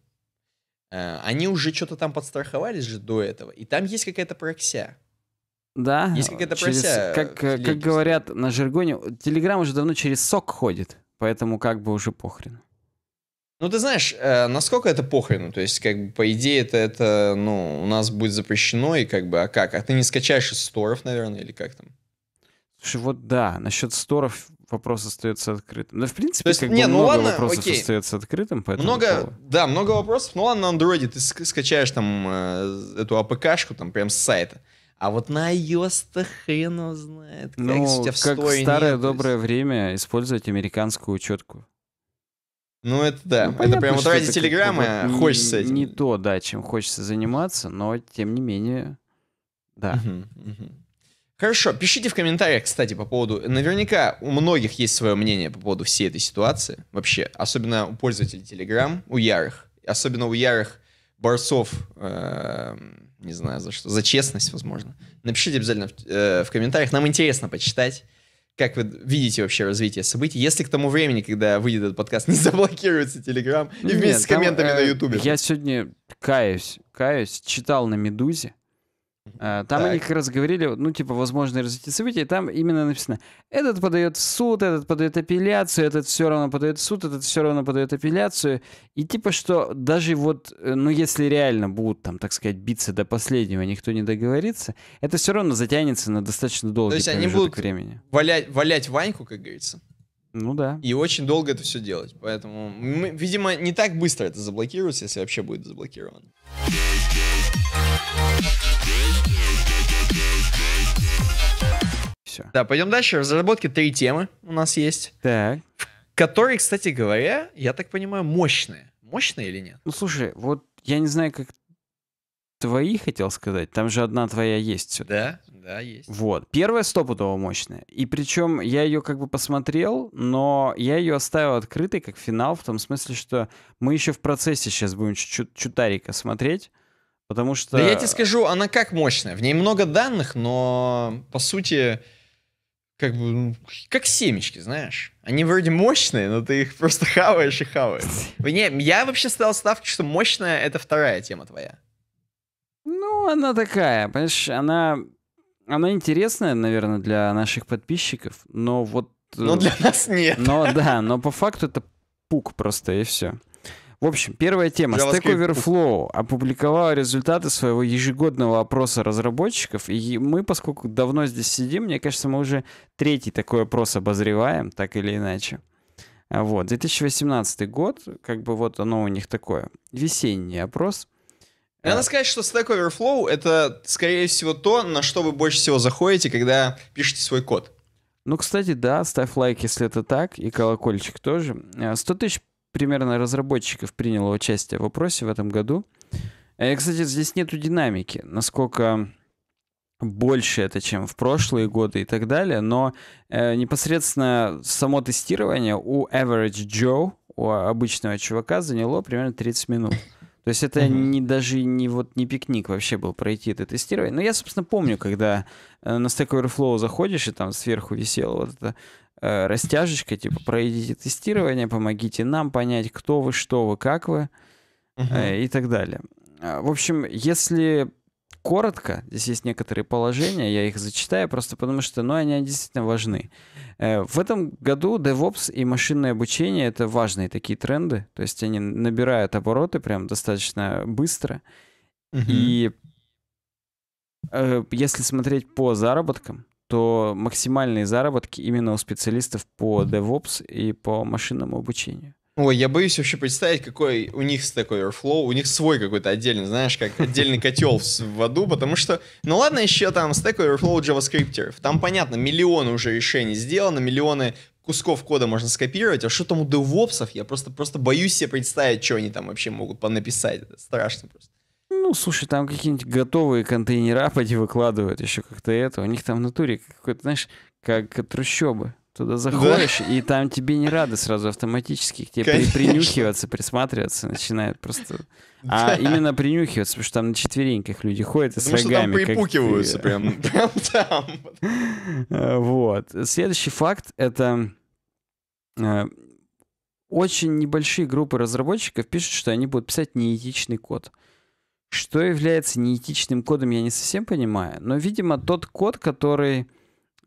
[SPEAKER 1] э, они уже что-то там подстраховались же до этого, и там есть какая-то прокся.
[SPEAKER 2] Да, есть какая-то через, э, Как, как говорят на жаргоне, Телеграм уже давно через сок ходит, поэтому как бы уже похрен.
[SPEAKER 1] Ну, ты знаешь, э, насколько это похрену? То есть, как бы, по идее, это, это, ну, у нас будет запрещено, и как бы, а как? А ты не скачаешь из сторов, наверное, или как там?
[SPEAKER 2] Слушай, вот да, насчет сторов вопрос остается открытым. Да, в принципе, есть, как не, бы ну много ладно, вопросов окей. остается открытым, поэтому... Много,
[SPEAKER 1] да, много вопросов, ну ладно, на андроиде ты скачаешь там э, эту АПКшку там прям с сайта. А вот на iOS-то хрен знает, как ну, у тебя в как старое нет, доброе
[SPEAKER 2] есть... время использовать американскую учетку. Ну, это да. Ну, это понятно, прям вот ради телеграммы а, хочется не, этим. Не то, да, чем хочется заниматься, но тем не менее, да.
[SPEAKER 1] Хорошо, пишите в комментариях, кстати, по поводу... Наверняка у многих есть свое мнение по поводу всей этой ситуации вообще, особенно у пользователей Telegram, у ярых, особенно у ярых борцов, э, не знаю за что, за честность, возможно. Напишите обязательно в, э, в комментариях, нам интересно почитать как вы видите вообще развитие событий? Если к тому времени,
[SPEAKER 2] когда выйдет этот подкаст, не
[SPEAKER 1] заблокируется Телеграм и вместе Нет, с комментами там, э, на Ютубе.
[SPEAKER 2] Я сегодня каюсь, каюсь, читал на Медузе Э, там так. они как раз говорили, ну, типа, возможное развитие событий, и там именно написано, этот подает в суд, этот подает апелляцию, этот все равно подает в суд, этот все равно подает апелляцию. И типа, что даже вот, э, ну, если реально будут, там, так сказать, биться до последнего, никто не договорится, это все равно затянется на достаточно долгий То есть они будут времени.
[SPEAKER 1] Валять, валять Ваньку, как говорится. Ну да. И очень долго это все делать. Поэтому, мы, видимо, не так быстро это заблокируется, если вообще будет заблокировано. Все. Да, пойдем дальше. Разработки три темы у нас есть. Так.
[SPEAKER 2] Которые, кстати говоря, я так понимаю, мощные. Мощные или нет? Ну слушай, вот я не знаю, как твои, хотел сказать. Там же одна твоя есть сюда, Да, да, есть. Вот. Первая стопудово мощная. И причем я ее как бы посмотрел, но я ее оставил открытой как финал, в том смысле, что мы еще в процессе сейчас будем чуть-чуть чутарика смотреть. Потому что... Да я тебе
[SPEAKER 1] скажу, она как мощная. В ней много данных, но по сути как бы, ну, как семечки, знаешь. Они вроде мощные, но ты их просто хаваешь и хаваешь. Не, я вообще ставил ставки, что мощная — это вторая тема твоя.
[SPEAKER 2] Ну, она такая, понимаешь, она... Она интересная, наверное, для наших подписчиков, но вот... Э, но для нас нет. Но да, но по факту это пук просто, и все. В общем, первая тема. Stack Overflow опубликовал результаты своего ежегодного опроса разработчиков. И мы, поскольку давно здесь сидим, мне кажется, мы уже третий такой опрос обозреваем, так или иначе. Вот, 2018 год, как бы вот оно у них такое, весенний опрос. Надо
[SPEAKER 1] а. сказать, что Stack Overflow — это, скорее всего, то, на что вы больше всего заходите,
[SPEAKER 2] когда пишете свой код. Ну, кстати, да, ставь лайк, если это так, и колокольчик тоже. 100 э, тысяч примерно разработчиков приняло участие в опросе в этом году. И, э, кстати, здесь нету динамики, насколько больше это, чем в прошлые годы и так далее, но э, непосредственно само тестирование у Average Joe, у обычного чувака, заняло примерно 30 минут. То есть это угу. не, даже не, вот, не пикник вообще был пройти это тестирование. Но я, собственно, помню, когда э, на Stack Overflow заходишь, и там сверху висела вот эта э, растяжечка, типа, пройдите тестирование, помогите нам понять, кто вы, что вы, как вы угу. э, и так далее. А, в общем, если коротко, здесь есть некоторые положения, я их зачитаю просто потому, что ну, они действительно важны. Э, в этом году DevOps и машинное обучение — это важные такие тренды, то есть они набирают обороты прям достаточно быстро. Угу. И э, если смотреть по заработкам, то максимальные заработки именно у специалистов по DevOps и по машинному обучению.
[SPEAKER 1] Ой, я боюсь вообще представить, какой у них такой Overflow, у них свой какой-то отдельный, знаешь, как отдельный котел в, в аду, потому что, ну ладно, еще там Stack Overflow JavaScript, там, понятно, миллионы уже решений сделано, миллионы кусков кода можно скопировать, а что там у девопсов, я просто, просто боюсь себе представить, что они там вообще могут понаписать, это страшно просто.
[SPEAKER 2] Ну, слушай, там какие-нибудь готовые контейнера поди выкладывают еще как-то это, у них там в натуре какой-то, знаешь, как трущобы. Туда заходишь, да. и там тебе не рады сразу автоматически к тебе Конечно. принюхиваться, присматриваться начинают просто. А да. именно принюхиваться, потому что там на четвереньках люди ходят и потому с рогами. Потому что там припукиваются как... прям, прям там. Э, вот. Следующий факт — это э, очень небольшие группы разработчиков пишут, что они будут писать неэтичный код. Что является неэтичным кодом, я не совсем понимаю. Но, видимо, тот код, который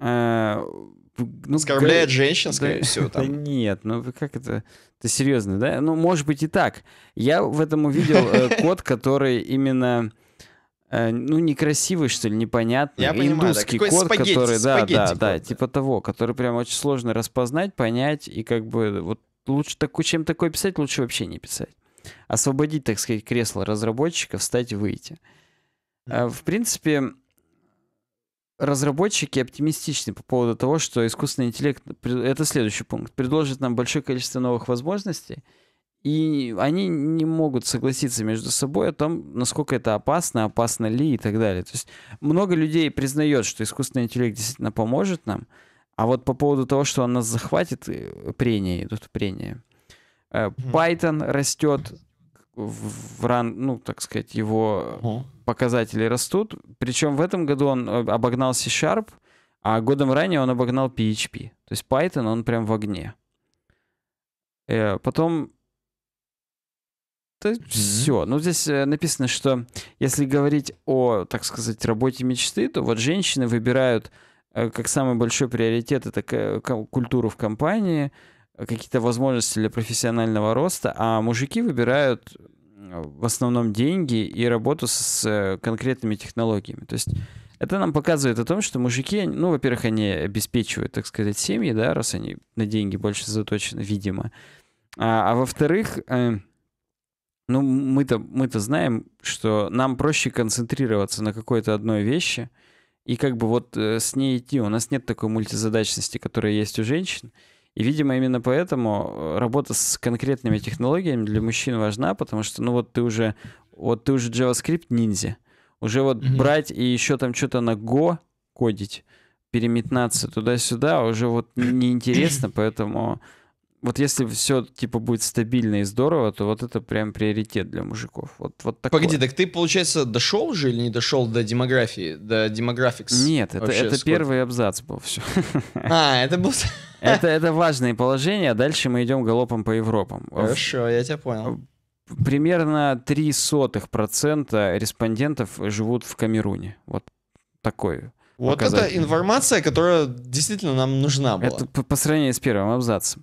[SPEAKER 2] э, ну, Оскорбляет да, женщин, скорее да, всего. Там. нет, ну как это? это серьезно, да? Ну, может быть и так. Я в этом увидел э, код, который именно... Э, ну, некрасивый, что ли, непонятный. Я понимаю, Индусский да, код, спагетти, который, да, спагетти да, код, да, да, типа того, который прям очень сложно распознать, понять, и как бы вот лучше, так, чем такое писать, лучше вообще не писать. Освободить, так сказать, кресло разработчика, встать и выйти. Mm В принципе, разработчики оптимистичны по поводу того, что искусственный интеллект, это следующий пункт, предложит нам большое количество новых возможностей, и они не могут согласиться между собой о том, насколько это опасно, опасно ли и так далее. То есть много людей признает, что искусственный интеллект действительно поможет нам, а вот по поводу того, что он нас захватит, э, прения идут, прения. Э, Python растет в, в ран, ну, так сказать, его показатели растут. Причем в этом году он э, обогнал C-Sharp, а годом ранее он обогнал PHP. То есть Python, он прям в огне. Э, потом... Да, mm-hmm. все. Ну, здесь э, написано, что если говорить о, так сказать, работе мечты, то вот женщины выбирают как самый большой приоритет это культуру в компании, какие-то возможности для профессионального роста, а мужики выбирают а, в основном деньги и работу с э, конкретными технологиями. То есть это нам показывает о том, что мужики, ну, во-первых, они обеспечивают, так сказать, семьи, да, раз они на деньги больше заточены, видимо. А, а во-вторых, э, ну, мы-то мы -то знаем, что нам проще концентрироваться на какой-то одной вещи и как бы вот э, с ней идти. У нас нет такой мультизадачности, которая есть у женщин. И, видимо, именно поэтому э, работа с конкретными технологиями для мужчин важна, потому что, ну вот ты уже, вот ты уже JavaScript ниндзя. Уже вот mm-hmm. брать и еще там что-то на Go кодить, переметнаться туда-сюда уже вот неинтересно, поэтому вот если все типа будет стабильно и здорово, то вот это прям приоритет для мужиков. Вот, вот такое. Погоди,
[SPEAKER 1] так ты, получается, дошел же или не дошел до демографии, до демографикс? Нет, это, это первый
[SPEAKER 2] абзац был все. А, это был... Это, это важные положения, а дальше мы идем галопом по Европам. Хорошо, я тебя понял. Примерно три сотых процента респондентов живут в Камеруне. Вот такой вот это информация, которая действительно нам нужна была. Это по, по сравнению с первым абзацем.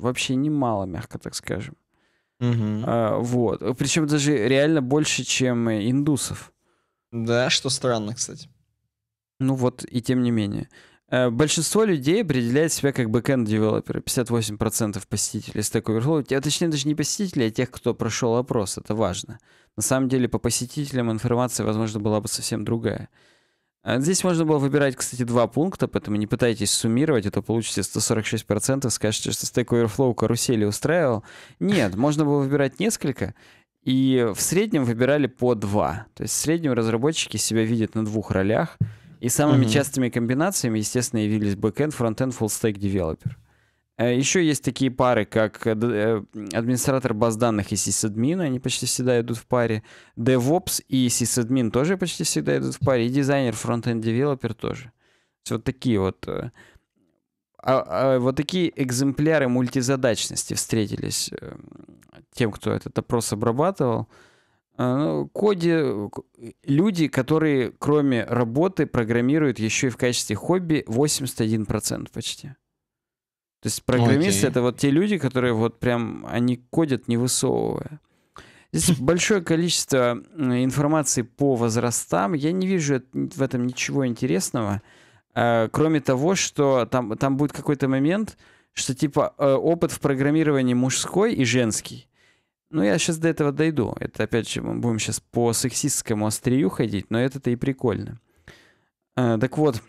[SPEAKER 2] вообще немало, мягко так скажем. Угу. А, вот. Причем даже реально больше, чем э, индусов. Да, что странно, кстати. Ну вот, и тем не менее. Э, большинство людей определяет себя как бэкэнд-девелоперы. 58% посетителей Stack Overflow. А точнее, даже не посетителей, а тех, кто прошел опрос. Это важно. На самом деле, по посетителям информация, возможно, была бы совсем другая. А здесь можно было выбирать, кстати, два пункта, поэтому не пытайтесь суммировать, а то получите 146%, скажете, что Stack Overflow карусели устраивал. Нет, можно было выбирать несколько, и в среднем выбирали по два. То есть в среднем разработчики себя видят на двух ролях, и самыми mm-hmm. частыми комбинациями, естественно, явились backend, frontend, full stack developer. Э, еще есть такие пары, как э, э, администратор баз данных и сисадмин, они почти всегда идут в паре. DevOps и сисадмин тоже почти всегда идут в паре. И дизайнер, фронт-энд девелопер тоже. вот такие вот... А, а, вот такие экземпляры мультизадачности встретились тем, кто этот опрос обрабатывал. Ну, коде люди, которые кроме работы программируют еще и в качестве хобби 81% почти. То есть программисты Окей. это вот те люди, которые вот прям, они кодят не высовывая. Здесь большое количество информации по возрастам. Я не вижу в этом ничего интересного. А, кроме того, что там, там будет какой-то момент, что типа э, опыт в программировании мужской и женский. Ну, я сейчас до этого дойду. Это, опять же, мы будем сейчас по сексистскому острию ходить, но это-то и прикольно. А, так вот,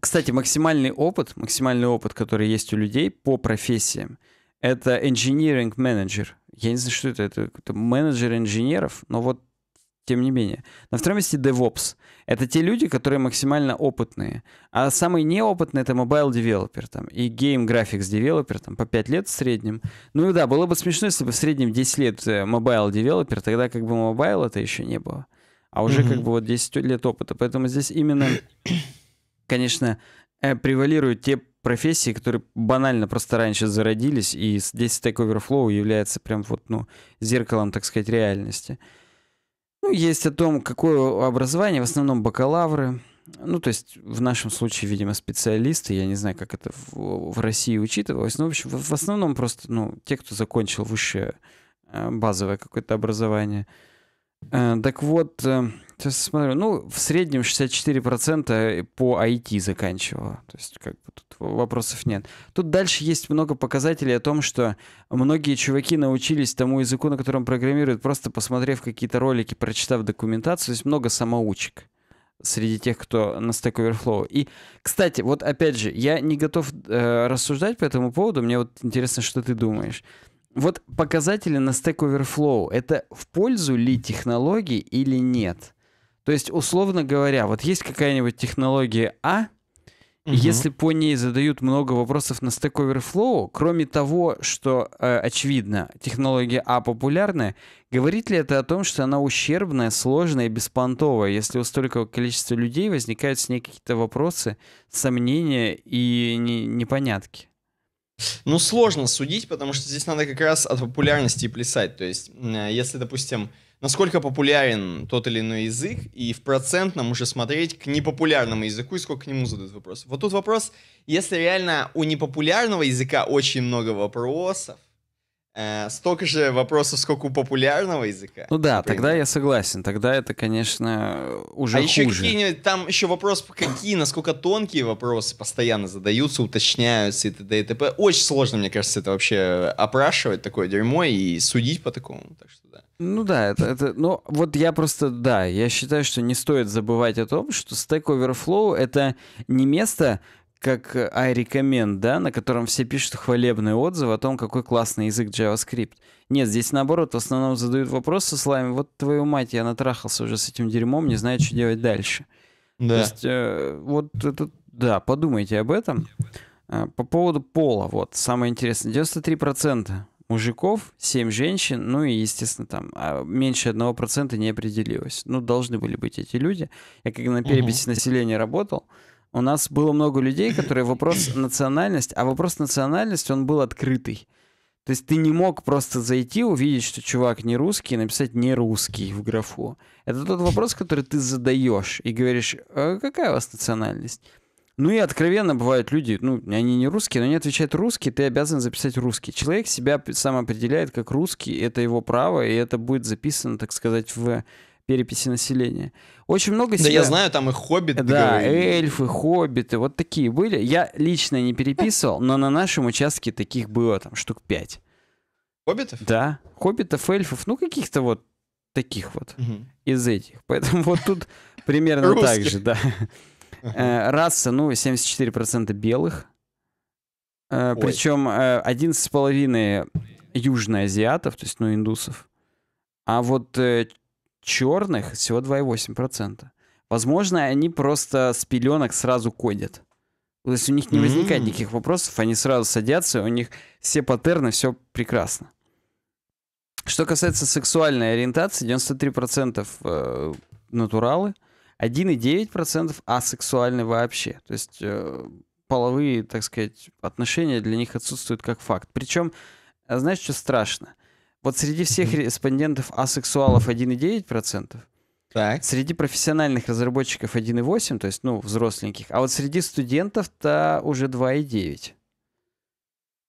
[SPEAKER 2] кстати, максимальный опыт, максимальный опыт, который есть у людей по профессиям, это engineering manager. Я не знаю, что это, это, это менеджер инженеров, но вот тем не менее. На втором месте DevOps. Это те люди, которые максимально опытные. А самый неопытный это mobile developer там, и game graphics developer там, по 5 лет в среднем. Ну да, было бы смешно, если бы в среднем 10 лет э, mobile developer, тогда как бы mobile это еще не было. А уже mm-hmm. как бы вот 10 лет опыта. Поэтому здесь именно конечно, э, превалируют те профессии, которые банально просто раньше зародились, и здесь Stack Overflow является прям вот, ну, зеркалом, так сказать, реальности. Ну, есть о том, какое образование, в основном бакалавры, ну, то есть в нашем случае, видимо, специалисты, я не знаю, как это в, в России учитывалось, но, ну, в общем, в, в основном просто, ну, те, кто закончил высшее э, базовое какое-то образование. Э, так вот, Сейчас смотрю, ну, в среднем 64% э, по IT заканчивало. То есть, как бы тут вопросов нет. Тут дальше есть много показателей о том, что многие чуваки научились тому языку, на котором программируют, просто посмотрев какие-то ролики, прочитав документацию. То есть много самоучек среди тех, кто на Stack Overflow. И, кстати, вот опять же, я не готов э, рассуждать по этому поводу. Мне вот интересно, что ты думаешь вот показатели на Stack Overflow, это в пользу ли технологий или нет? То есть, условно говоря, вот есть какая-нибудь технология А, Угу. Если по ней задают много вопросов на Stack Overflow, кроме того, что э, очевидно, технология А популярная, говорит ли это о том, что она ущербная, сложная и беспонтовая, если у столького количества людей возникают с ней какие-то вопросы, сомнения и не, непонятки?
[SPEAKER 1] Ну, сложно судить, потому что здесь надо как раз от популярности плясать. То есть, э, если, допустим, насколько популярен тот или иной язык, и в процентном уже смотреть к непопулярному языку и сколько к нему задают вопросов. Вот тут вопрос, если реально у непопулярного языка очень много вопросов, э, столько же вопросов, сколько у популярного языка.
[SPEAKER 2] Ну да, например. тогда я согласен, тогда это, конечно, уже а хуже. еще какие-нибудь,
[SPEAKER 1] там еще вопрос, какие, насколько тонкие вопросы постоянно задаются, уточняются и т.д. и т.п. Очень сложно, мне кажется, это вообще опрашивать такое дерьмо и судить по такому. Так что
[SPEAKER 2] ну да, это, это, ну вот я просто, да, я считаю, что не стоит забывать о том, что Stack Overflow это не место, как I recommend, да, на котором все пишут хвалебные отзывы о том, какой классный язык JavaScript. Нет, здесь наоборот, в основном задают вопросы, со слайми, вот твою мать, я натрахался уже с этим дерьмом, не знаю, что делать дальше. Да. То есть, э, вот это, да, подумайте об этом. Э, по поводу пола, вот, самое интересное, 93% мужиков, 7 женщин, ну и, естественно, там а меньше 1% не определилось. Ну, должны были быть эти люди. Я как на переписи угу. населения работал, у нас было много людей, которые вопрос национальность, а вопрос национальность, он был открытый. То есть ты не мог просто зайти, увидеть, что чувак не русский, и написать не русский в графу. Это тот вопрос, который ты задаешь и говоришь, а какая у вас национальность? Ну и откровенно бывают люди, ну, они не русские, но они отвечают русский, ты обязан записать русский. Человек себя сам определяет как русский, это его право, и это будет записано, так сказать, в переписи населения. Очень много себя... Да я знаю,
[SPEAKER 1] там и хоббиты. Да, говорили. эльфы,
[SPEAKER 2] хоббиты, вот такие были. Я лично не переписывал, но на нашем участке таких было там штук пять. Хоббитов? Да, хоббитов, эльфов, ну каких-то вот таких вот угу. из этих. Поэтому вот тут примерно так же, да. Э, раса, ну, 74% белых. Э, причем э, 11,5 южноазиатов, то есть, ну, индусов. А вот э, черных всего 2,8%. Возможно, они просто с пеленок сразу кодят. То есть у них не возникает никаких вопросов, они сразу садятся, у них все паттерны, все прекрасно. Что касается сексуальной ориентации, 93% э, натуралы, 1,9% асексуальны вообще. То есть э, половые, так сказать, отношения для них отсутствуют как факт. Причем, а знаешь, что страшно? Вот среди всех респондентов асексуалов 1,9%, так. Среди профессиональных разработчиков 1,8, то есть, ну, взросленьких, а вот среди студентов-то уже 2,9.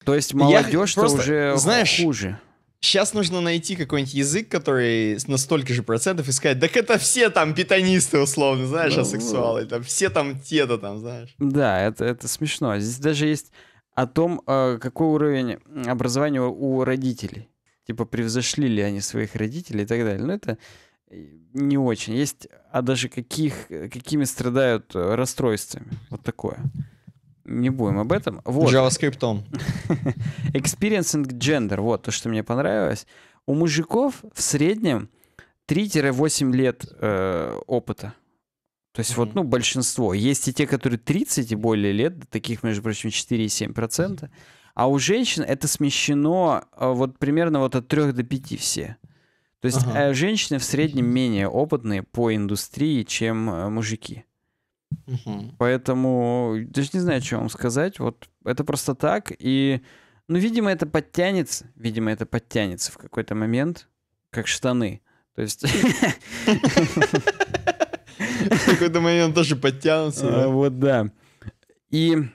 [SPEAKER 2] То есть молодежь-то уже знаешь,
[SPEAKER 1] хуже. Сейчас нужно найти какой-нибудь язык, который на столько же процентов и сказать, так это все там питонисты, условно, знаешь, ну, асексуалы, там, все там те-то там, знаешь.
[SPEAKER 2] Да, это, это смешно. Здесь даже есть о том, э, какой уровень образования у родителей. Типа, превзошли ли они своих родителей и так далее. Но ну, это э, не очень. Есть, а даже каких, какими страдают э, расстройствами. Вот такое. Не будем об этом. Вот. JavaScript. Experiencing gender, вот то, что мне понравилось. У мужиков в среднем 3-8 лет э, опыта. То есть mm-hmm. вот, ну, большинство. Есть и те, которые 30 и более лет, таких, между прочим, 4,7%. Mm-hmm. А у женщин это смещено э, вот примерно вот от 3 до 5 все. То есть ага. Э, женщины в среднем менее опытные по индустрии, чем э, мужики. Угу. Поэтому даже не знаю, что вам сказать. Вот это просто так. И, ну, видимо, это подтянется. Видимо, это подтянется в какой-то момент, как штаны. То есть... В какой-то момент
[SPEAKER 1] тоже подтянутся. А,
[SPEAKER 2] вот, да. И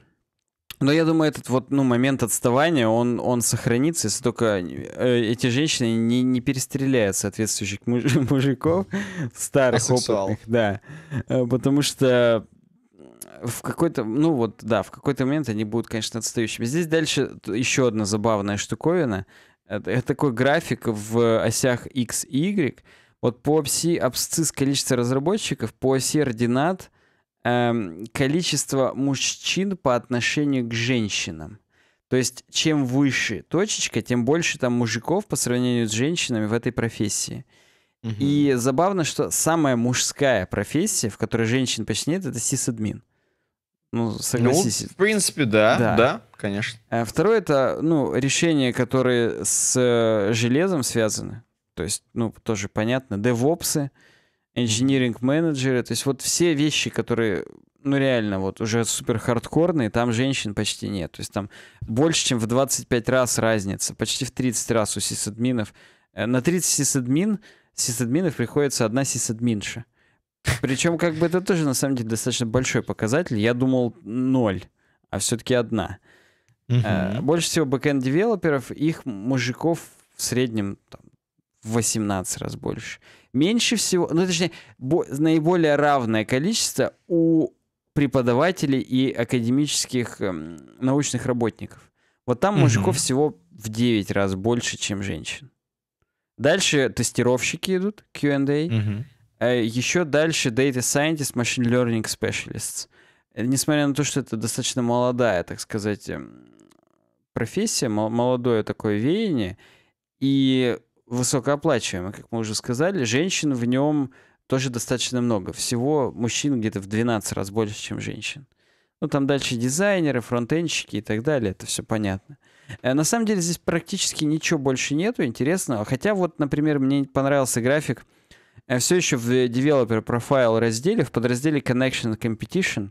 [SPEAKER 2] но я думаю, этот вот ну, момент отставания, он, он сохранится, если только э, эти женщины не, не перестреляют соответствующих муж, мужиков, старых, Асексуал. опытных, да. Э, потому что э, в какой-то, ну вот, да, в какой-то момент они будут, конечно, отстающими. Здесь дальше еще одна забавная штуковина. Это, такой график в осях X, Y. Вот по оси абсцисс количества разработчиков, по оси ординат — Эм, количество мужчин по отношению к женщинам. То есть чем выше точечка, тем больше там мужиков по сравнению с женщинами в этой профессии. И забавно, что самая мужская профессия, в которой женщин почти нет, это сисадмин. Ну, согласись. Ну, в принципе, да, да, да, конечно. А второе это, ну, решения, которые с э, железом связаны. То есть, ну, тоже понятно. Девопсы. Угу engineering менеджеры, то есть вот все вещи, которые ну реально вот уже супер хардкорные, там женщин почти нет. То есть там больше, чем в 25 раз разница, почти в 30 раз у сисадминов. Э, на 30 сисадмин, сисадминов приходится одна сисадминша. Причем как бы это тоже на самом деле достаточно большой показатель. Я думал ноль, а все-таки одна. Uh-huh. Больше всего бэкэнд-девелоперов, их мужиков в среднем там, 18 раз больше меньше всего, ну точнее, бо, наиболее равное количество у преподавателей и академических эм, научных работников. Вот там mm-hmm. мужиков всего в 9 раз больше, чем женщин. Дальше тестировщики идут, Q&A. Mm-hmm. Э, еще дальше Data Scientist, Machine Learning Specialists. Э, несмотря на то, что это достаточно молодая, так сказать, эм, профессия, молодое такое веяние, и высокооплачиваемый, как мы уже сказали. Женщин в нем тоже достаточно много. Всего мужчин где-то в 12 раз больше, чем женщин. Ну, там дальше дизайнеры, фронтенщики и так далее, это все понятно. Э, на самом деле здесь практически ничего больше нету интересного. Хотя вот, например, мне понравился график э, все еще в Developer Profile разделе, в подразделе Connection Competition.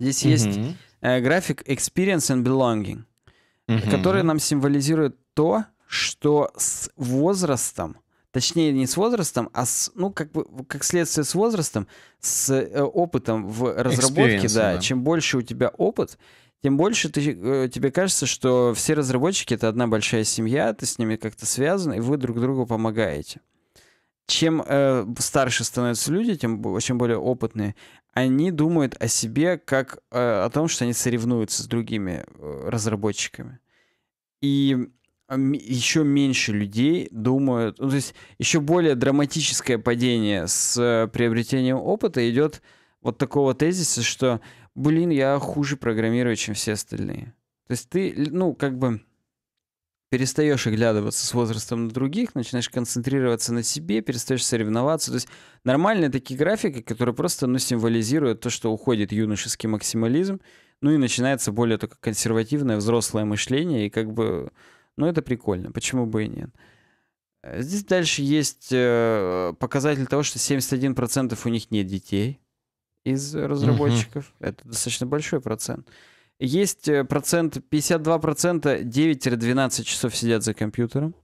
[SPEAKER 2] Здесь mm-hmm. есть э, график Experience and Belonging, mm-hmm. который нам символизирует то, что с возрастом, точнее не с возрастом, а с, ну как бы как следствие с возрастом, с э, опытом в разработке, да, да, чем больше у тебя опыт, тем больше ты, э, тебе кажется, что все разработчики это одна большая семья, ты с ними как-то связан, и вы друг другу помогаете. Чем э, старше становятся люди, тем чем более опытные, они думают о себе как э, о том, что они соревнуются с другими э, разработчиками. И а, еще меньше людей думают, ну, то есть еще более драматическое падение с э, приобретением опыта идет вот такого тезиса, что, блин, я хуже программирую, чем все остальные. То есть ты, ну, как бы перестаешь оглядываться с возрастом на других, начинаешь концентрироваться на себе, перестаешь соревноваться. То есть нормальные такие графики, которые просто ну, символизируют то, что уходит юношеский максимализм, ну и начинается более только консервативное взрослое мышление, и как бы но это прикольно, почему бы и нет. Э, здесь дальше есть э, показатель того, что 71% у них нет детей из разработчиков. Угу. Это достаточно большой процент. Есть э, процент, 52% 9-12 часов сидят за компьютером.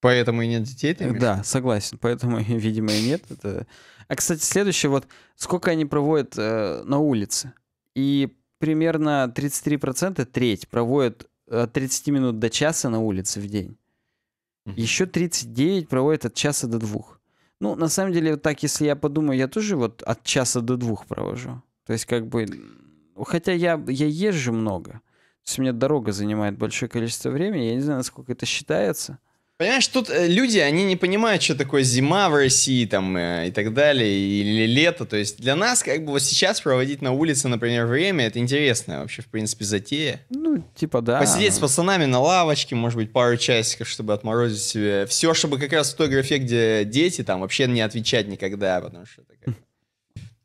[SPEAKER 2] Поэтому и нет детей, ты Да, согласен. Поэтому, видимо, и нет. Это... А, кстати, следующее, вот сколько они проводят э, на улице. И примерно 33%, треть, проводят от э, 30 минут до часа на улице в день. Mm-hmm. Еще 39 проводят от часа до двух. Ну, на самом деле, вот так, если я подумаю, я тоже вот от часа до двух провожу. То есть, как бы, хотя я, я езжу много, то есть у меня дорога занимает большое количество времени, я не знаю, насколько это
[SPEAKER 1] считается, Понимаешь, тут э, люди, они не понимают, что такое зима в России там э, и так далее, или лето. То есть для нас как бы вот сейчас проводить на улице, например, время, это интересно вообще, в принципе, затея. Ну, типа да. Посидеть с пацанами на лавочке, может быть, пару часиков, чтобы отморозить себе. Все, чтобы как раз в той графе, где дети, там вообще не отвечать никогда, потому что это как...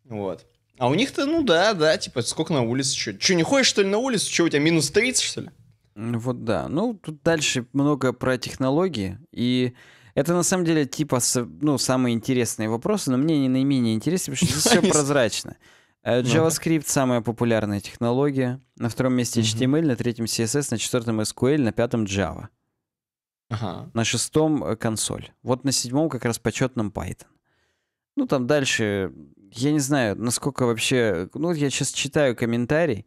[SPEAKER 1] Вот. А у них-то, ну да, да, типа, сколько на улице, что?
[SPEAKER 2] не ходишь, что ли, на улицу? Что, у тебя минус 30, что ли? Вот да. Ну, тут дальше много про технологии. И это на самом деле типа ну, самые интересные вопросы, но мне не наименее интересны, потому что здесь все прозрачно. Э, JavaScript самая популярная технология. На втором месте HTML, на третьем CSS, на четвертом SQL, на пятом Java. Ага. На шестом э, консоль. Вот на седьмом как раз почетном Python. Ну там дальше, я не знаю, насколько вообще... Ну, я сейчас читаю комментарий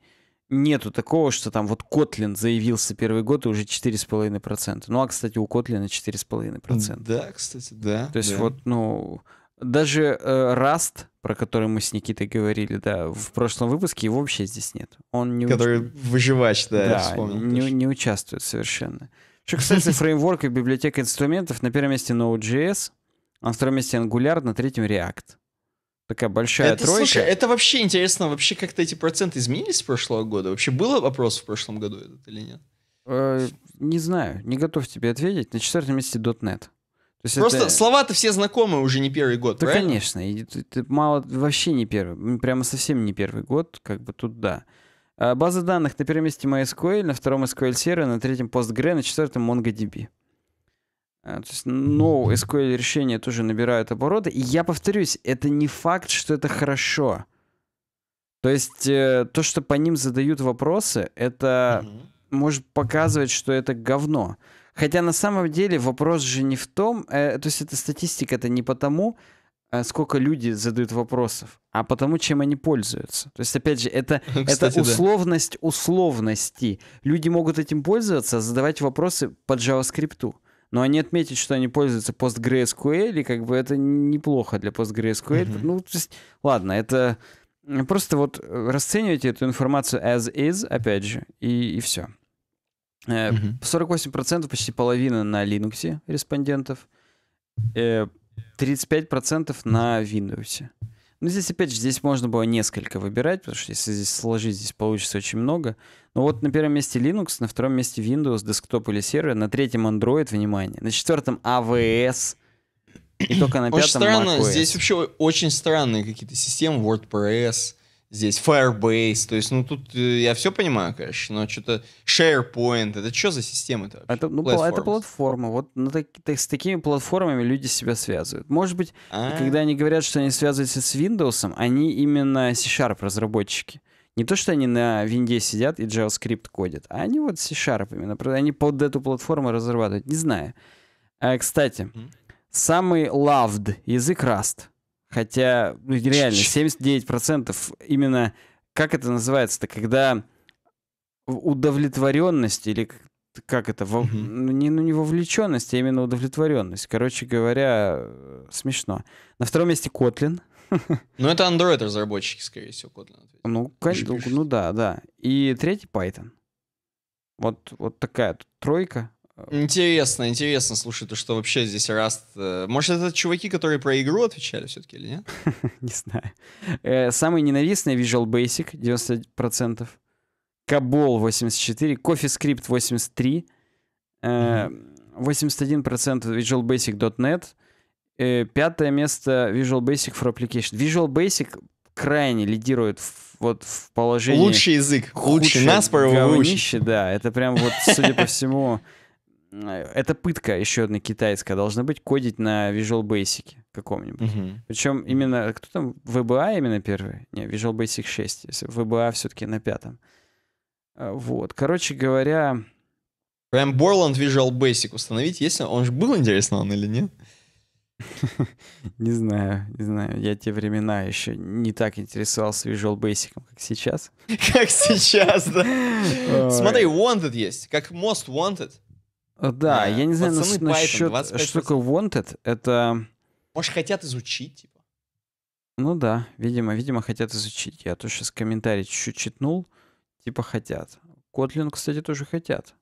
[SPEAKER 2] нету такого, что там вот Котлин заявился первый год и уже 4,5%. Ну, а, кстати, у Котлина 4,5%. Да, кстати, да. То есть да. вот, ну, даже э, Раст, про который мы с Никитой говорили, да, в прошлом выпуске, его вообще здесь нет. Он не Который уч... выживач, да, да вспомнил. Не, не участвует совершенно. Что касается фреймворка и библиотек инструментов, на первом месте Node.js, на втором месте Angular, на третьем React такая большая это, тройка. Слушай,
[SPEAKER 1] это вообще интересно, вообще как-то эти проценты изменились с прошлого
[SPEAKER 2] года? Вообще был вопрос в прошлом году этот или нет? Э, не знаю, не готов тебе ответить. На четвертом месте .NET. То есть Просто это... слова-то все знакомые уже не первый год, да, конечно. И, это мало, вообще не первый. Прямо совсем не первый год, как бы тут да. А база данных на первом месте MySQL, на втором SQL Server, на третьем PostgreSQL, на четвертом MongoDB. Э, то есть no ну, SQL решения тоже набирают обороты. И я повторюсь, это не факт, что это хорошо. То есть э, то, что по ним задают вопросы, это угу. может показывать, что это говно. Хотя на самом деле вопрос же не в том, э, то есть эта статистика, это не потому, э, сколько люди задают вопросов, а потому, чем они пользуются. То есть, опять же, это, Кстати, это условность да. условности. Люди могут этим пользоваться, задавать вопросы по JavaScript но они отметят, что они пользуются PostgreSQL, и как бы это неплохо для PostgreSQL. Mm-hmm. Ну, то есть, ладно, это э, просто вот э, расценивайте эту информацию as is, опять же, и, и все. Mm-hmm. 48% почти половина на Linux респондентов, 35% э, на Windows. Ну, здесь, опять же, здесь можно было несколько выбирать, потому что если здесь сложить, здесь получится очень много. Ну вот на первом месте Linux, на втором месте Windows, десктоп или сервер, на третьем Android, внимание, на четвертом AWS, и только на пятом Очень странно, macOS. здесь
[SPEAKER 1] вообще очень странные какие-то системы, WordPress, здесь Firebase, то есть, ну, тут э, я все понимаю, конечно, но что-то SharePoint, это что за система-то вообще? Это, ну, это
[SPEAKER 2] платформа, вот ну, так, так, с такими платформами люди себя связывают. Может быть, А-а-а. когда они говорят, что они связываются с Windows, они именно C-Sharp разработчики. Не то, что они на винде сидят и JavaScript кодят, а они вот C-Sharp именно, они под эту платформу разрабатывают, не знаю. А, кстати, mm-hmm. самый loved язык Rust — Хотя, ну, реально, 79% именно, как это называется-то, когда удовлетворенность или как это, во... Ну, не, ну не вовлеченность, а именно удовлетворенность. Короче говоря, э, смешно. На втором месте Kotlin. Ну, это Android разработчики,
[SPEAKER 1] скорее всего, Kotlin.
[SPEAKER 2] Ну, конечно, ну, ну да, да. И третий Python. Вот, вот такая тройка. Интересно,
[SPEAKER 1] интересно, слушай, то что вообще здесь Раст... Э, может, это чуваки, которые про игру отвечали все-таки или нет?
[SPEAKER 2] Не знаю. Э, самый ненавистный Visual Basic 90%, Cobol 84, CoffeeScript 83, 81% э, Visual Basic.net, пятое место Visual Basic for Application. Visual Basic крайне лидирует вот в положении... Лучший язык, лучше нас, говнище, да, это прям вот, судя по всему, Э, это пытка еще одна китайская должна быть кодить на Visual Basic каком-нибудь. Угу. Причем именно а кто там VBA именно первый? Не, Visual Basic 6, если VBA все-таки на пятом. Э, вот, короче говоря. Прям Borland Visual Basic установить, если он же был интересно он или нет? Не знаю, не знаю. Я те времена еще не так интересовался Visual Basic, как сейчас.
[SPEAKER 1] Как сейчас, да. Смотри, Wanted есть, как Most Wanted.
[SPEAKER 2] Э, да, э, я не знаю, насчет, что такое wanted, это...
[SPEAKER 1] Может, хотят изучить, типа.
[SPEAKER 2] Ну да, видимо, видимо, хотят изучить. Я то сейчас комментарий чуть-чуть читнул, типа хотят. Котлин, кстати, тоже хотят.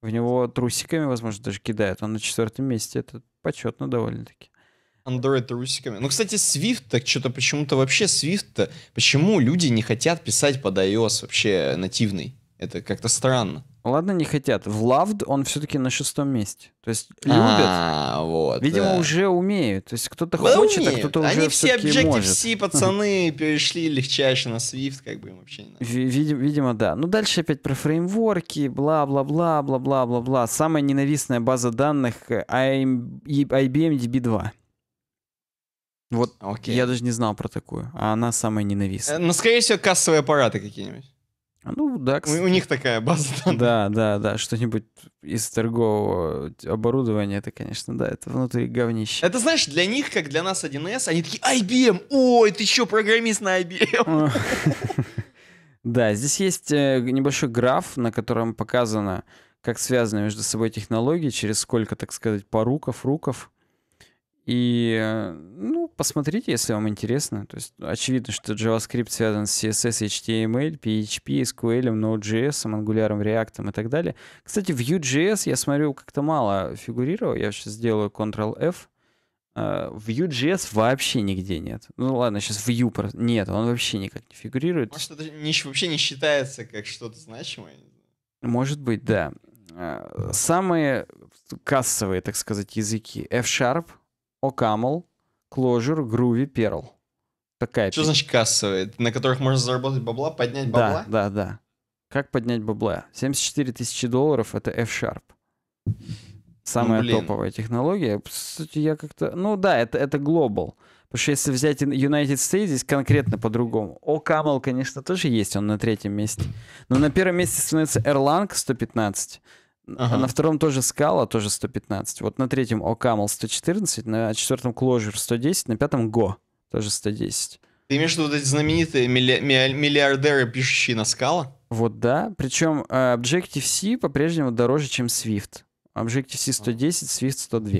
[SPEAKER 2] В него трусиками, возможно, даже кидают. Он на четвертом месте. Это почетно довольно-таки. Android трусиками. Ну, кстати, Swift,
[SPEAKER 1] так что-то почему-то вообще Swift, почему люди не хотят писать под iOS вообще
[SPEAKER 2] нативный? Это как-то странно. Ну ладно, не хотят. В Loved он все-таки на шестом месте. То есть а, любят. А, вот, Видимо, да. уже умеют. То есть кто-то да хочет, а умеют. а кто-то уже Они все Objective-C, пацаны,
[SPEAKER 1] перешли легчайше на Swift, как бы им вообще не надо.
[SPEAKER 2] Вид- видимо, да. Ну, дальше опять про фреймворки, бла-бла-бла, бла-бла-бла-бла. Самая ненавистная база данных IBM DB2. Вот Окей. я даже не знал про такую, а она самая ненавистная. Э, ну, скорее всего, кассовые
[SPEAKER 1] аппараты какие-нибудь.
[SPEAKER 2] А, ну, да. У, у них такая база. Там. Да, да, да. Что-нибудь из торгового оборудования, это, конечно, да, это внутри говнище.
[SPEAKER 1] Это, знаешь, для них, как для нас 1С, они такие, IBM, эм, ой, ты еще программист на IBM? Эм?»
[SPEAKER 2] да, здесь есть э, небольшой граф, на котором показано, как связаны между собой технологии, через сколько, так сказать, поруков, руков и, э, ну, посмотрите, если вам интересно. То есть очевидно, что JavaScript связан с CSS, HTML, PHP, SQL, Node.js, Angular, React и так далее. Кстати, Vue.js, я смотрю, как-то мало фигурировал. Я сейчас сделаю Ctrl-F. Э, Vue.js вообще нигде нет. Ну ладно, сейчас Vue про... нет, он вообще никак не фигурирует. Может,
[SPEAKER 1] это не, вообще не считается как что-то значимое?
[SPEAKER 2] Может быть, да. Э, самые кассовые, так сказать, языки F-Sharp — Окамл, Clojure, Груви, Перл. Такая Что значит
[SPEAKER 1] кассовые? На которых можно заработать бабла, поднять бабла?
[SPEAKER 2] Да, да, да. Как поднять бабла? 74 тысячи долларов — это F-Sharp. Самая ну, топовая технология. Кстати, я как-то... Ну да, это, это Global. Потому что если взять United States, здесь конкретно по-другому. О, Камел, конечно, тоже есть, он на третьем месте. Но на первом месте становится Erlang 115, Ага. на втором тоже скала, тоже 115. Вот на третьем Окамл 114, на четвертом Clojure 110, на пятом Го тоже 110.
[SPEAKER 1] Ты имеешь в виду вот эти знаменитые милли... миллиардеры, пишущие на скала?
[SPEAKER 2] Вот да. Причем э, Objective-C по-прежнему дороже, чем Swift. Objective-C 110, а. Swift 102.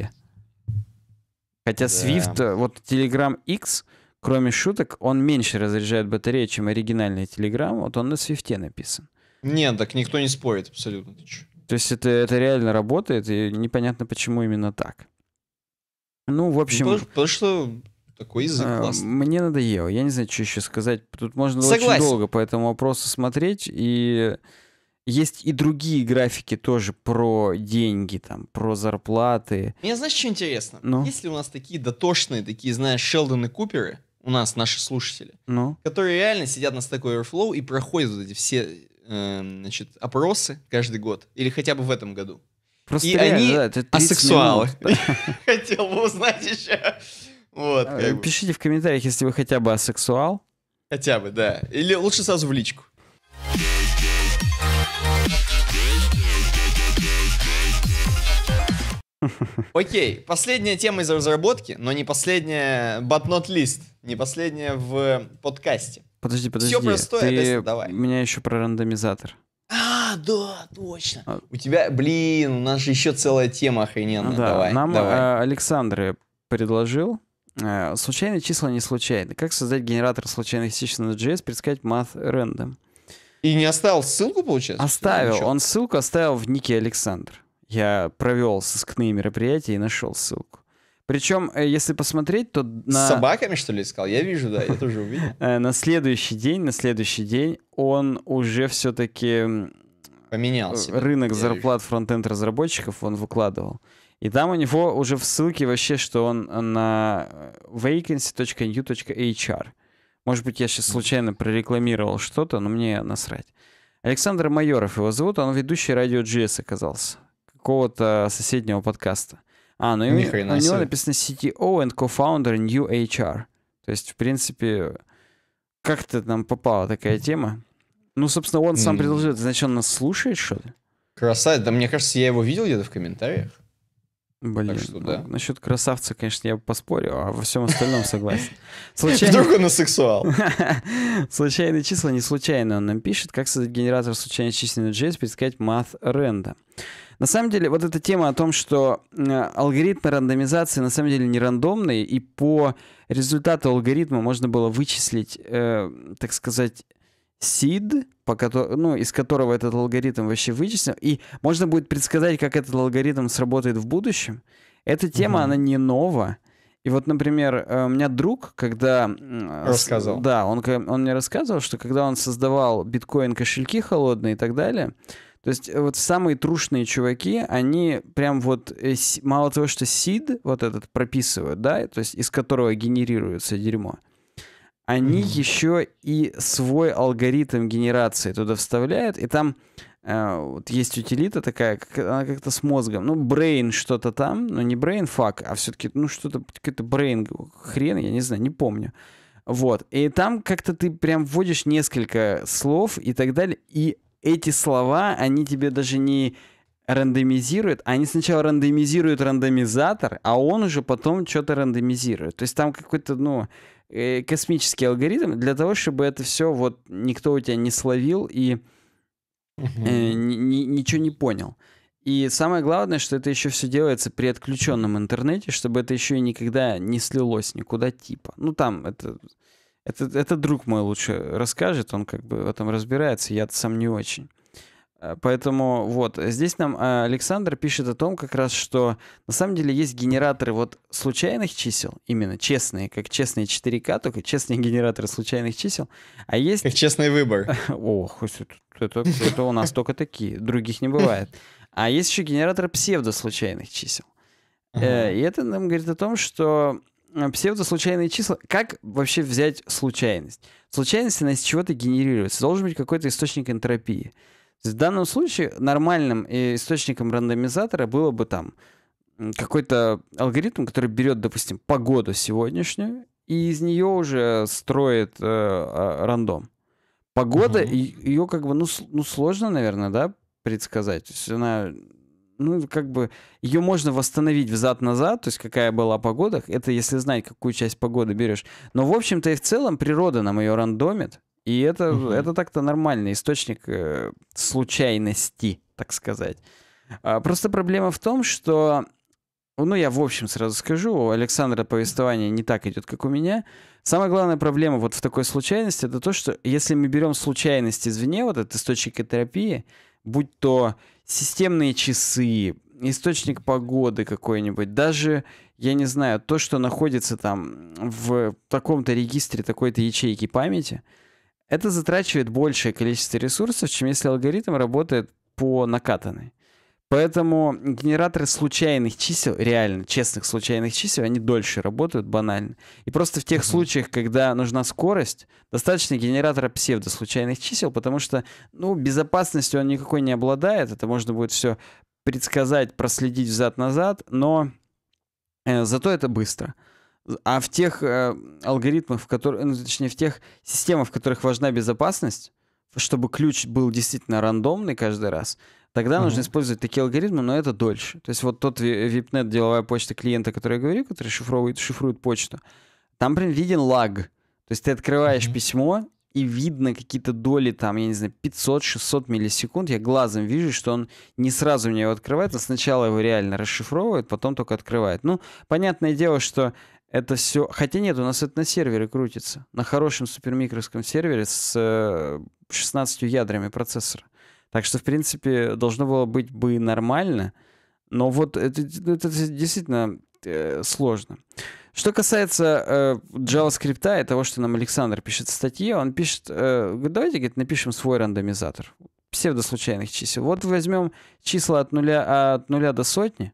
[SPEAKER 2] Хотя да. Swift, э, вот Telegram X, кроме шуток, он меньше разряжает батареи, чем оригинальный Telegram. Вот он на Swift написан.
[SPEAKER 1] Нет, так никто не спорит абсолютно. Ты
[SPEAKER 2] то есть это, это реально работает, и непонятно, почему именно так. Ну, в общем... Потому,
[SPEAKER 1] потому что такой язык а,
[SPEAKER 2] Мне надоело, я не знаю, что еще сказать. Тут можно Согласен. очень долго по этому вопросу смотреть, и... Есть и другие графики тоже про деньги, там, про зарплаты.
[SPEAKER 1] Мне знаешь, что интересно? Ну? Если у нас такие дотошные, такие, знаешь, Шелдон и Куперы, у нас наши слушатели, ну? которые реально сидят на Stack Overflow и проходят вот эти все Эм, значит, опросы каждый год, или хотя бы в этом году.
[SPEAKER 2] Просто и они да, это о сексуалах.
[SPEAKER 1] Хотел бы узнать еще. Вот, а,
[SPEAKER 2] Пишите в комментариях, если вы хотя бы асексуал.
[SPEAKER 1] Хотя бы, да. Или лучше сразу в личку. Окей, последняя тема из разработки, но не последняя, but not least, не последняя в подкасте.
[SPEAKER 2] Подожди, подожди. Все простое, ты... это... давай. У меня еще про рандомизатор.
[SPEAKER 1] А, да, точно.
[SPEAKER 2] А... У тебя, блин, у нас же еще целая тема охрененная. Ну, да, давай, нам давай. Э, Александр э, предложил э, Случайные числа не случайны. Как создать генератор случайных чисел на JS, предсказать math random? И не оставил ссылку, получается? Оставил. Он ссылку оставил в нике Александр. Я провел сыскные мероприятия и нашел ссылку. Причем, э, если посмотреть, то... На... С собаками,
[SPEAKER 1] что ли, искал? Я вижу, да, я тоже увидел.
[SPEAKER 2] Э, на следующий день, на следующий день он уже все-таки... Поменялся. Рынок зарплат фронтенд-разработчиков он выкладывал. И там у него уже в ссылке вообще, что он на э, vacancy.new.hr. Может быть, я сейчас случайно прорекламировал что-то, но мне насрать. Александр Майоров его зовут, он ведущий радио GS оказался, какого-то соседнего подкаста. А, ну и у себе. него написано CTO and co-founder New HR. То есть, в принципе, как-то нам попала такая тема. Ну, собственно, он сам mm. предложил. Значит, он нас слушает, что ли? Красавец. Да мне кажется, я его видел где-то в комментариях. Блин, так что, ну, да. ну, насчет красавца, конечно, я бы поспорил, а во всем остальном согласен. Случайно... Вдруг он сексуал. Случайные числа не случайно он нам пишет, как создать генератор случайных чисел на JS, предсказать math random. На самом деле, вот эта тема о том, что э, алгоритмы рандомизации на самом деле не рандомные, и по результату алгоритма можно было вычислить, э, так сказать, seed, по ко- ну, из которого этот алгоритм вообще вычислен, и можно будет предсказать, как этот алгоритм сработает в будущем. Эта тема, угу. она не нова. И вот, например, э, у меня друг, когда... Э, рассказывал. Да, он, он мне рассказывал, что когда он создавал биткоин-кошельки холодные и так далее, то есть э, вот самые трушные чуваки, они прям вот э, мало того, что сид вот этот прописывают, да, то есть из которого генерируется дерьмо, они mm-hmm. еще и свой алгоритм генерации туда вставляют, и там э, вот есть утилита такая, как, она как-то с мозгом, ну, brain что-то там, но не brain fuck, а все-таки, ну, что-то, какой-то brain хрен, я не знаю, не помню. Вот, и там как-то ты прям вводишь несколько слов и так далее, и эти слова, они тебе даже не рандомизируют, они сначала рандомизируют рандомизатор, а он уже потом что-то рандомизирует. То есть там какой-то, ну, э, космический алгоритм для того, чтобы это все вот никто у тебя не словил и э, ничего не понял. И самое главное, что это еще все делается при отключенном интернете, чтобы это еще и никогда не слилось никуда типа. Ну там это это, это друг мой лучше расскажет, он как бы в этом разбирается, я сам не очень. Э, поэтому вот, здесь нам э, Александр пишет о том как раз, что на самом деле есть генераторы вот случайных чисел, именно честные, как честные 4К, только честные генераторы случайных чисел, а есть... Как честный выбор. Ох, это, это у нас только такие, других не бывает. А есть еще генератор псевдослучайных чисел. Uh-huh. И это нам говорит о том, что Э, псевдослучайные числа. Как вообще взять случайность? Случайность, она из чего-то генерируется. Должен быть какой-то источник энтропии. В данном случае нормальным источником рандомизатора было бы там какой-то алгоритм, который берет, допустим, погоду сегодняшнюю и из нее уже строит э, э, рандом. Погода, угу. ее как бы, ну, ну, сложно, наверное, да, предсказать. То есть она ну, как бы, ее можно восстановить взад-назад, то есть какая была погода, это если знать, какую часть погоды берешь. Но, в общем-то, и в целом природа нам ее рандомит, и это, угу. это так-то нормальный источник э, случайности, так сказать. А, просто проблема в том, что, ну, я в общем сразу скажу, у Александра повествование не так идет, как у меня. Самая главная проблема вот в такой случайности, это то, что если мы берем случайность извне, вот этот источник терапии, будь то системные часы, источник погоды какой-нибудь, даже, я не знаю, то, что находится там в таком-то регистре такой-то ячейки памяти, это затрачивает большее количество ресурсов, чем если алгоритм работает по накатанной. Поэтому генераторы случайных чисел, реально честных случайных чисел, они дольше работают банально. И просто в тех случаях, когда нужна скорость, достаточно генератора псевдослучайных чисел, потому что, ну, безопасностью он никакой не обладает. Это можно будет все предсказать, проследить взад-назад, но э, зато это быстро. А в тех э, алгоритмах, в которых, ну, точнее, в тех системах, в которых важна безопасность, чтобы ключ был действительно рандомный каждый раз, Тогда mm-hmm. нужно использовать такие алгоритмы, но это дольше. То есть вот тот VIPNet, деловая почта клиента, который я говорю, который шифровывает, шифрует почту, там прям виден лаг. То есть ты открываешь mm-hmm. письмо, и видно какие-то доли, там, я не знаю, 500-600 миллисекунд. Я глазом вижу, что он не сразу мне его открывает, он а сначала его реально расшифровывает, потом только открывает. Ну, понятное дело, что это все... Хотя нет, у нас это на сервере крутится. На хорошем супермикровском сервере с 16 э, ядрами процессора. Так что, в принципе, должно было быть бы нормально. Но вот это, ну, это действительно э, сложно. Что касается э, JavaScript и того, что нам Александр пишет в статье, он пишет, э, давайте говорит, напишем свой рандомизатор псевдослучайных чисел. Вот возьмем числа от нуля, от нуля до сотни,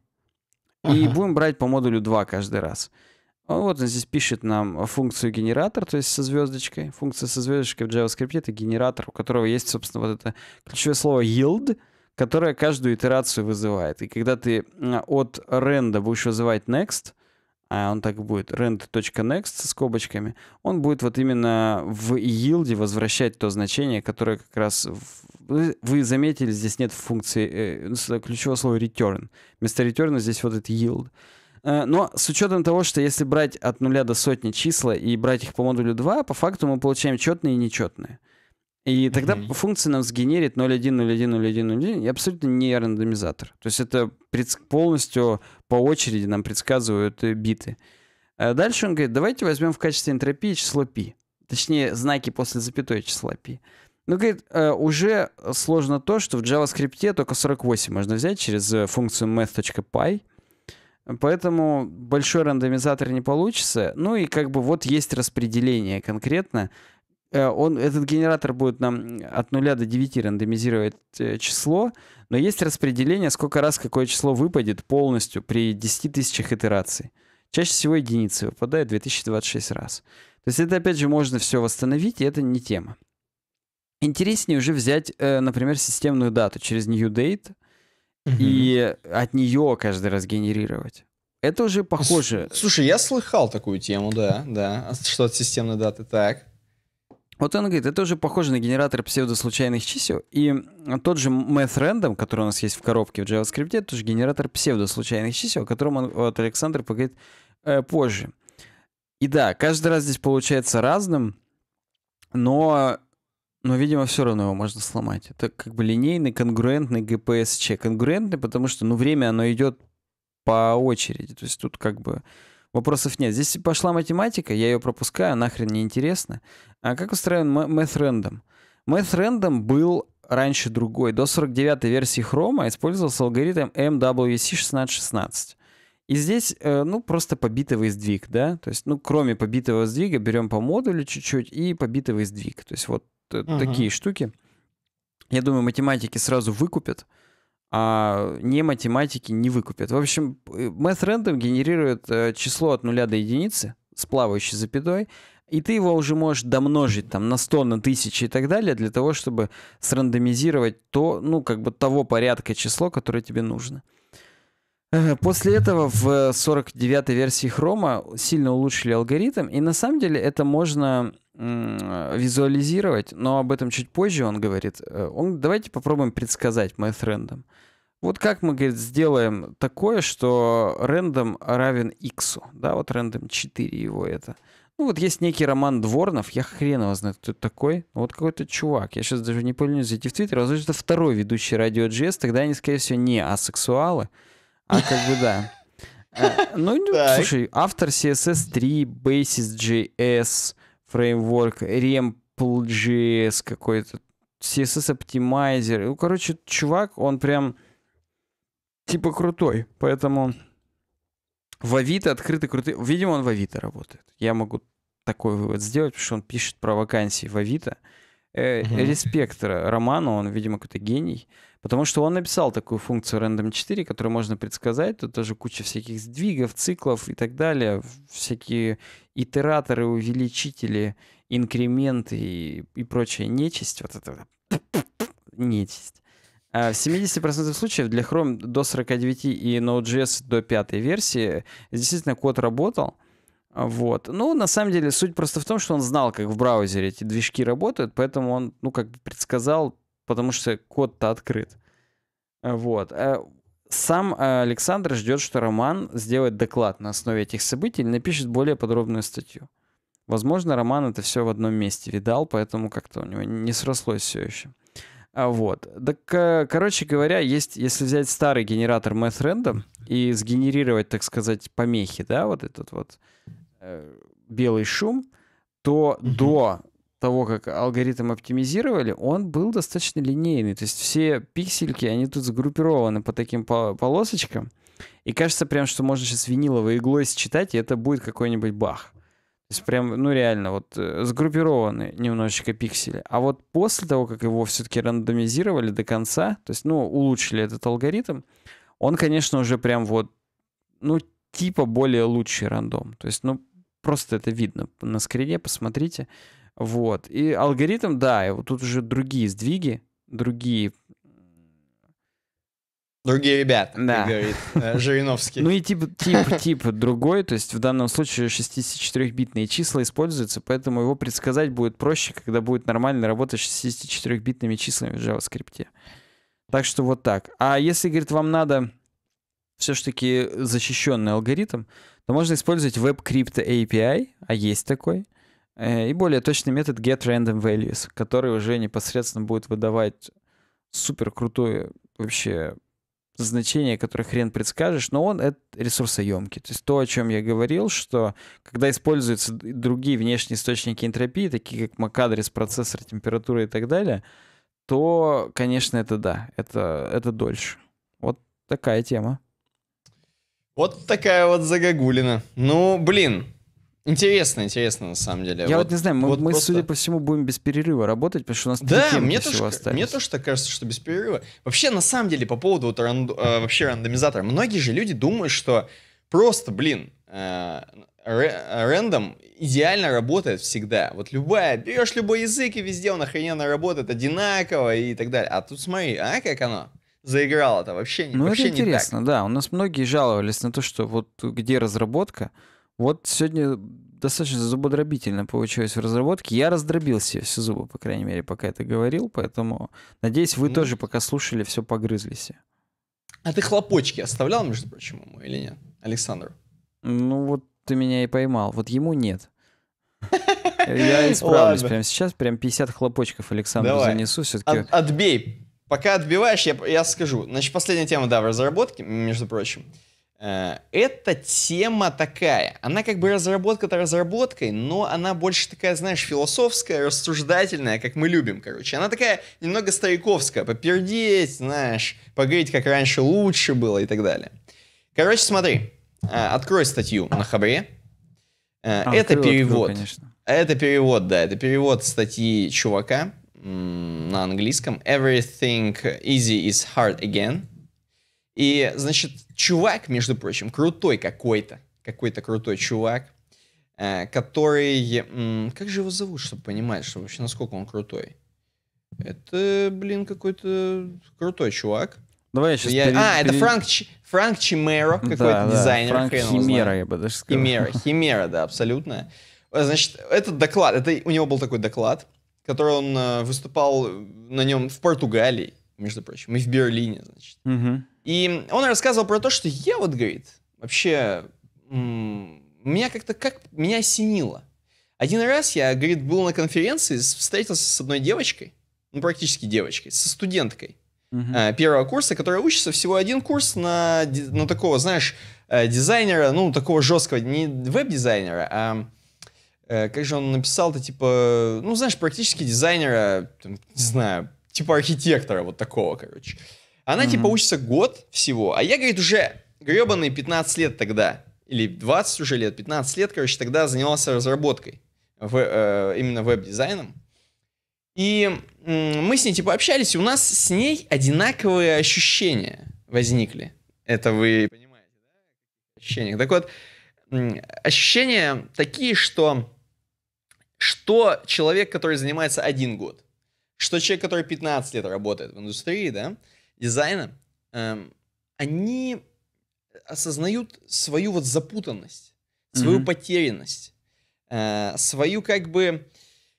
[SPEAKER 2] uh и будем брать по модулю 2 каждый раз. А вот он здесь пишет нам функцию генератор, то есть со звездочкой. Функция со звездочкой в JavaScript — это генератор, у которого есть, собственно, вот это ключевое слово yield, которое каждую итерацию вызывает. И когда ты а, от ренда будешь вызывать next, а он так будет, rend.next с скобочками, он будет вот именно в yield возвращать то значение, которое как раз... В... Вы заметили, здесь нет функции, э, э, ключевого слова return. Вместо return здесь вот этот yield. Э, но с учетом того, что если брать от нуля до сотни числа и брать их по модулю 2, по факту мы получаем четные и нечетные. И тогда mm-hmm. функция нам сгенерит 0,1,0,1,0,1,0,1 и абсолютно не рандомизатор. То есть это полностью по очереди нам предсказывают э, биты. Э, дальше он говорит, давайте возьмем в качестве энтропии число π. Точнее, знаки после запятой числа π. Ну, говорит, уже сложно то, что в JavaScript только 48 можно взять через функцию math.py, Поэтому большой рандомизатор не получится. Ну и как бы вот есть распределение конкретно. Э, он, этот генератор будет нам от 0 до 9 рандомизировать э, число, но есть распределение, сколько раз какое число выпадет полностью при 10 тысячах итераций. Чаще всего единицы выпадает 2026 раз. То есть это, опять же, можно все восстановить, и это не тема. Интереснее уже взять, э, например, системную дату через new date — и от нее каждый раз генерировать. Это уже похоже. слушай, я слыхал такую тему, да, да, что от системной даты так. Вот он говорит, это уже похоже на генератор псевдослучайных чисел. И тот же math random, который у нас есть в коробке в JavaScript, это тоже генератор псевдослучайных чисел, о котором он, вот Александр поговорит э, позже. И да, каждый раз здесь получается разным, но но, видимо, все равно его можно сломать. Это как бы линейный, конгруентный ГПСЧ. Конгруентный, потому что, ну, время, оно идет по очереди. То есть тут как бы вопросов нет. Здесь пошла математика, я ее пропускаю, нахрен не интересно. А как устроен Math Random? Math Random был раньше другой. До 49-й версии Chrome использовался алгоритм MWC1616. Эм и здесь, э, ну, просто побитовый сдвиг, да? То есть, ну, кроме побитого сдвига берем по модулю чуть-чуть и побитовый сдвиг. То есть вот угу. такие штуки. Я думаю, математики сразу выкупят, а не математики не выкупят. В общем, э, Math Random генерирует э, число от нуля до единицы с плавающей запятой, и ты его уже можешь домножить там на 100, на 1000 и так далее, для того, чтобы срандомизировать то, ну, как бы того порядка число, которое тебе нужно. Э, после этого в 49-й э, версии Хрома сильно улучшили алгоритм, и на самом деле это можно визуализировать, но об этом чуть позже он говорит. Э, он, давайте попробуем предсказать MyTrendом. Вот как мы, говорит, сделаем такое, что рендом равен x, да, вот рендом 4 его это. Ну вот есть некий Роман Дворнов, я хрен его знает, кто это такой. Вот какой-то чувак, я сейчас даже не помню, зайти в Твиттер, возможно, это второй ведущий радио GS, тогда они, скорее всего, не асексуалы. сексуалы а как бы да. Э, ну, ну слушай, автор CSS3, Basis.js, фреймворк, RampLJS какой-то, CSS Optimizer. Ну, короче, чувак, он прям типа крутой, поэтому в Авито открыты крутые... Видимо, он в Авито работает. Я могу такой вывод сделать, потому что он пишет про вакансии в Авито. Э, угу. Респект Роману, он, видимо, какой-то гений. Потому что он написал такую функцию random 4, которую можно предсказать. Тут тоже куча всяких сдвигов, циклов и так далее. Всякие итераторы, увеличители, инкременты и, и прочая нечисть. Вот это нечисть. А в 70% случаев для Chrome до 49 и Node.js до 5 версии действительно код работал. Вот. Ну, на самом деле, суть просто в том, что он знал, как в браузере эти движки работают, поэтому он, ну, как бы предсказал потому что код-то открыт. Э, вот. Э, сам э, Александр ждет, что Роман сделает доклад на основе этих событий и напишет более подробную статью. Возможно, Роман это все в одном месте видал, поэтому как-то у него не срослось все еще. А, вот. Так, короче говоря, есть, если взять старый генератор MathRandom и сгенерировать, так сказать, помехи, да, вот этот вот э, белый шум, то mm до того, как алгоритм оптимизировали, он был достаточно линейный. То есть все пиксельки, они тут сгруппированы по таким полосочкам. И кажется прям, что можно сейчас виниловой иглой считать, и это будет какой-нибудь бах. То есть прям, ну реально, вот э, сгруппированы немножечко пиксели. А вот после того, как его все-таки рандомизировали до конца, то есть, ну, улучшили этот алгоритм, он, конечно, уже прям вот, ну, типа более лучший рандом. То есть, ну, просто это видно на скрине, посмотрите. Вот. И алгоритм, да, и вот тут уже другие сдвиги, другие... Другие ребята, да. как говорит э, Жириновский. Ну и тип, тип, тип другой, то есть в данном случае 64-битные числа используются, поэтому его предсказать будет проще, когда будет нормально работать с 64-битными числами в JavaScript. Так что вот так. А если, говорит, вам надо все-таки защищенный алгоритм, то можно использовать WebCrypto API, а есть такой — Э, и более точный метод getRandomValues, который уже непосредственно будет выдавать супер крутое вообще значение, которое хрен предскажешь, но он это ресурсоемкий. То есть то, о чем я говорил, что когда используются другие внешние источники энтропии, такие как mac процессор, температура и так далее, то, конечно, это да, это, это дольше. Вот такая тема.
[SPEAKER 1] Вот такая вот загогулина. Ну, блин, Интересно, интересно, на самом деле. Я вот, вот не знаю, мы, вот мы просто...
[SPEAKER 2] судя по всему, будем без перерыва работать, потому что у нас да, три мне тоже, остались. Мне
[SPEAKER 1] тоже так кажется, что без перерыва. Вообще, на самом деле, по поводу вот ранд... э, вообще рандомизатора, многие же люди думают, что просто, блин, э, рендом идеально работает всегда. Вот любая, берешь любой язык, и везде он охрененно работает одинаково и так далее. А тут смотри, а как оно? заиграло-то вообще не Ну, это интересно,
[SPEAKER 2] да. У нас многие жаловались на то, что вот где разработка, вот сегодня достаточно зубодробительно получилось в разработке. Я раздробил себе все зубы, по крайней мере, пока это говорил, поэтому надеюсь, вы mm. тоже пока слушали, все погрызли себе.
[SPEAKER 1] А ты хлопочки оставлял, между прочим, ему или нет,
[SPEAKER 2] Александр? Ну вот ты меня и поймал. Вот ему нет. Я исправлюсь прямо сейчас. Прям 50 хлопочков Александру занесу все-таки. Отбей.
[SPEAKER 1] Пока отбиваешь, я скажу. Значит, последняя тема, да, в разработке, между прочим. Э, эта тема такая. Она как бы разработка-то разработкой, но она больше такая, знаешь, философская, рассуждательная, как мы любим, короче. Она такая немного стариковская, попердеть, знаешь, поговорить, как раньше лучше было и так далее. Короче, смотри, э, открой статью на Хабре. Э, а, это перевод. Открыл, Это перевод, да, это перевод статьи чувака на английском. Everything easy is hard again. И, значит, чувак, между прочим, крутой какой-то, какой-то крутой чувак, э, который... Как же его зовут, чтобы понимать, что вообще насколько он крутой? Это, блин, какой-то крутой чувак. Давай я сейчас... Я... Пере... А, это Франк, Ч... Франк Чимеро, какой-то да, дизайнер. Да, Франк Химера, я бы даже сказал. Химера, Химера, да, абсолютно. Значит, этот доклад, это у него был такой доклад, который он э, выступал на нем в Португалии, между прочим, и в Берлине, значит. Угу. И он рассказывал про то, что я вот, говорит, вообще, меня как-то как, меня осенило. Один раз я, говорит, был на конференции, встретился с одной девочкой, ну, практически девочкой, со студенткой uh-huh. первого курса, которая учится всего один курс на, на такого, знаешь, э, дизайнера, ну, такого жесткого, не веб-дизайнера, а э, как же он написал-то, типа, ну, знаешь, практически дизайнера, там, не знаю, типа архитектора вот такого, короче. Она mm-hmm. типа учится год всего, а я, говорит, уже гребаные 15 лет тогда, или 20 уже лет, 15 лет, короче, тогда занимался разработкой, в, э, именно веб-дизайном. И э, мы с ней типа общались, и у нас с ней одинаковые ощущения возникли. Это вы понимаете, да? Ощущения. Так вот, э, ощущения такие, что что человек, который занимается один год, что человек, который 15 лет работает в индустрии, да, дизайна, эм, они осознают свою вот запутанность, свою mm-hmm. потерянность, э, свою как бы,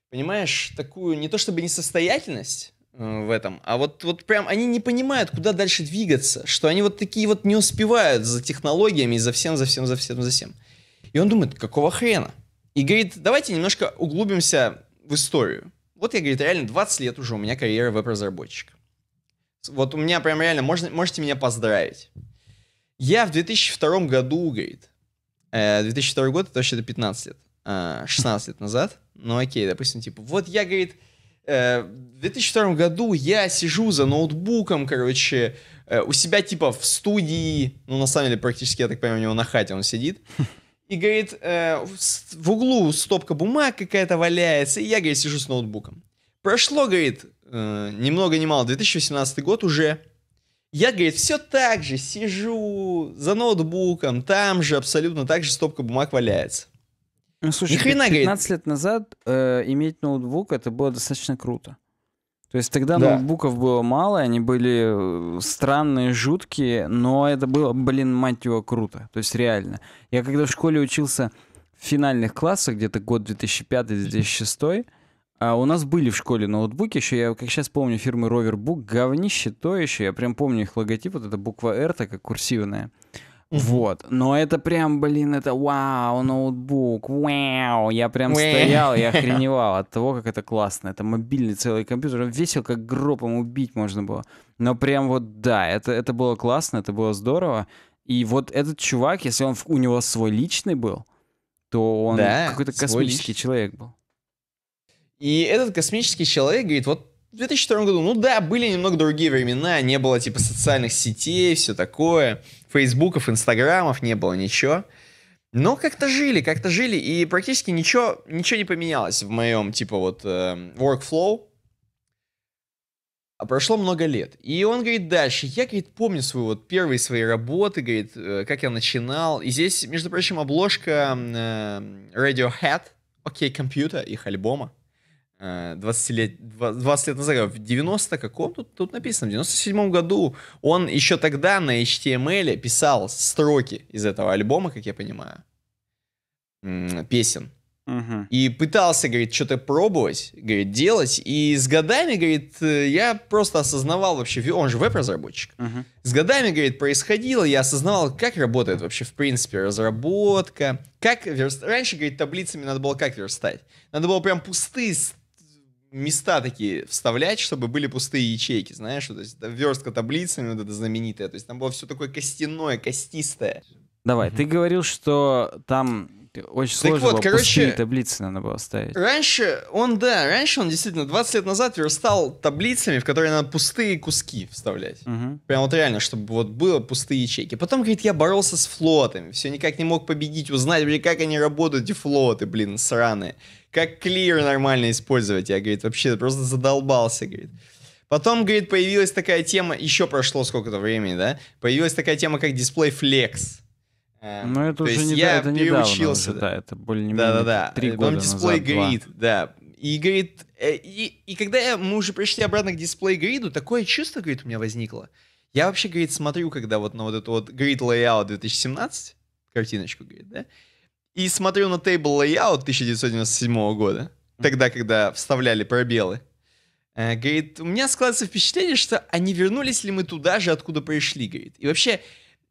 [SPEAKER 1] понимаешь, такую не то чтобы несостоятельность э, в этом, а вот, вот прям они не понимают, куда дальше двигаться, что они вот такие вот не успевают за технологиями и за всем, за всем, за всем, за всем. И он думает, какого хрена? И говорит, давайте немножко углубимся в историю. Вот я, говорит, реально 20 лет уже у меня карьера веб-разработчика. Вот у меня прям реально, можно, можете меня поздравить. Я в 2002 году, говорит, 2002 э, год, это вообще-то 15 лет, 16 а, лет назад, ну окей, допустим, типа, вот я, говорит, э, в 2002 году я сижу за ноутбуком, короче, э, у себя типа в студии, ну на самом деле практически, я так понимаю, у него на хате он сидит, и говорит, в углу стопка бумаг какая-то валяется, и я, говорит, сижу с ноутбуком. Прошло, говорит, э, ни много ни мало, 2018 год уже. Я, говорит, все так же сижу за ноутбуком, там же абсолютно так же стопка бумаг валяется.
[SPEAKER 2] Ну, слушай, хрена, 15 говорит. лет назад э, иметь ноутбук, это было достаточно круто. То есть тогда да. ноутбуков было мало, они были э, странные, жуткие, но это было, блин, мать его, круто. То есть реально. Я когда в школе учился в финальных классах, где-то год 2005-2006, а у нас были в школе ноутбуки еще, я как сейчас помню фирмы Roverbook, говнище то еще, я прям помню их логотип, вот эта буква R такая курсивная. Вот, но это прям, блин, это вау, ноутбук, вау, я прям стоял, я охреневал от того, как это классно, это мобильный целый компьютер, он весил, как гробом убить можно было, но прям вот, да, это, это было классно, это было здорово, и вот этот чувак, если он, у него свой личный был, то он да, какой-то космический личный. человек был.
[SPEAKER 1] И этот космический человек говорит, вот в 2004 году, ну да, были немного другие времена, не было типа социальных сетей, все такое, фейсбуков, инстаграмов, не было ничего. Но как-то жили, как-то жили, и практически ничего, ничего не поменялось в моем, типа, вот, эм, workflow. А прошло много лет. И он говорит дальше, я, говорит, помню свою вот первые свои работы, говорит, э, как я начинал. И здесь, между прочим, обложка эм, э, Radiohead, окей, okay, компьютера, их альбома. 20 лет, 20 лет назад, в 90 каком тут, тут написано, в 97 году он еще тогда на HTML эм писал строки из этого альбома, как я понимаю, песен. Угу. И пытался, говорит, что-то пробовать, говорит, делать. И с годами, говорит, э, я просто осознавал вообще, он же веб-разработчик. Угу. С годами, говорит, происходило, я осознавал, как работает вообще, в принципе, разработка. Как верст... Раньше, говорит, таблицами надо было как верстать. Надо было прям пустые места такие вставлять, чтобы были пустые ячейки, знаешь, то есть верстка таблицами вот эта знаменитая, то есть там было все такое костяное, костистое.
[SPEAKER 2] Давай, ты говорил, что там очень так сложно вот, было короче, таблицы надо было ставить.
[SPEAKER 1] Раньше он, да, раньше он действительно 20 лет назад верстал таблицами, в которые надо пустые куски вставлять. Угу. Прям вот реально, чтобы вот было пустые ячейки. Потом, говорит, я боролся с флотами, все никак не мог победить, узнать, блин, как они работают, эти флоты, блин, сраные. Как clear нормально использовать? Я, говорит, вообще просто задолбался, говорит. Потом, говорит, появилась такая тема, еще прошло сколько-то времени, да? Появилась такая тема, как дисплей Flex. Э, ну, это То уже есть не, я это переучился. Уже,
[SPEAKER 2] да, это более-менее да, да, да. Три э, года Потом дисплей грид,
[SPEAKER 1] да. И говорит, э, и, и когда мы уже пришли обратно к дисплей гриду, такое чувство, говорит, у меня возникло. Я вообще, говорит, смотрю, когда вот на вот эту вот грид layout 2017, картиночку, говорит, да, и смотрю на Table Layout 1997 года, тогда, когда вставляли пробелы. Э, говорит, у меня складывается впечатление, что они а вернулись ли мы туда же, откуда пришли, говорит. И вообще,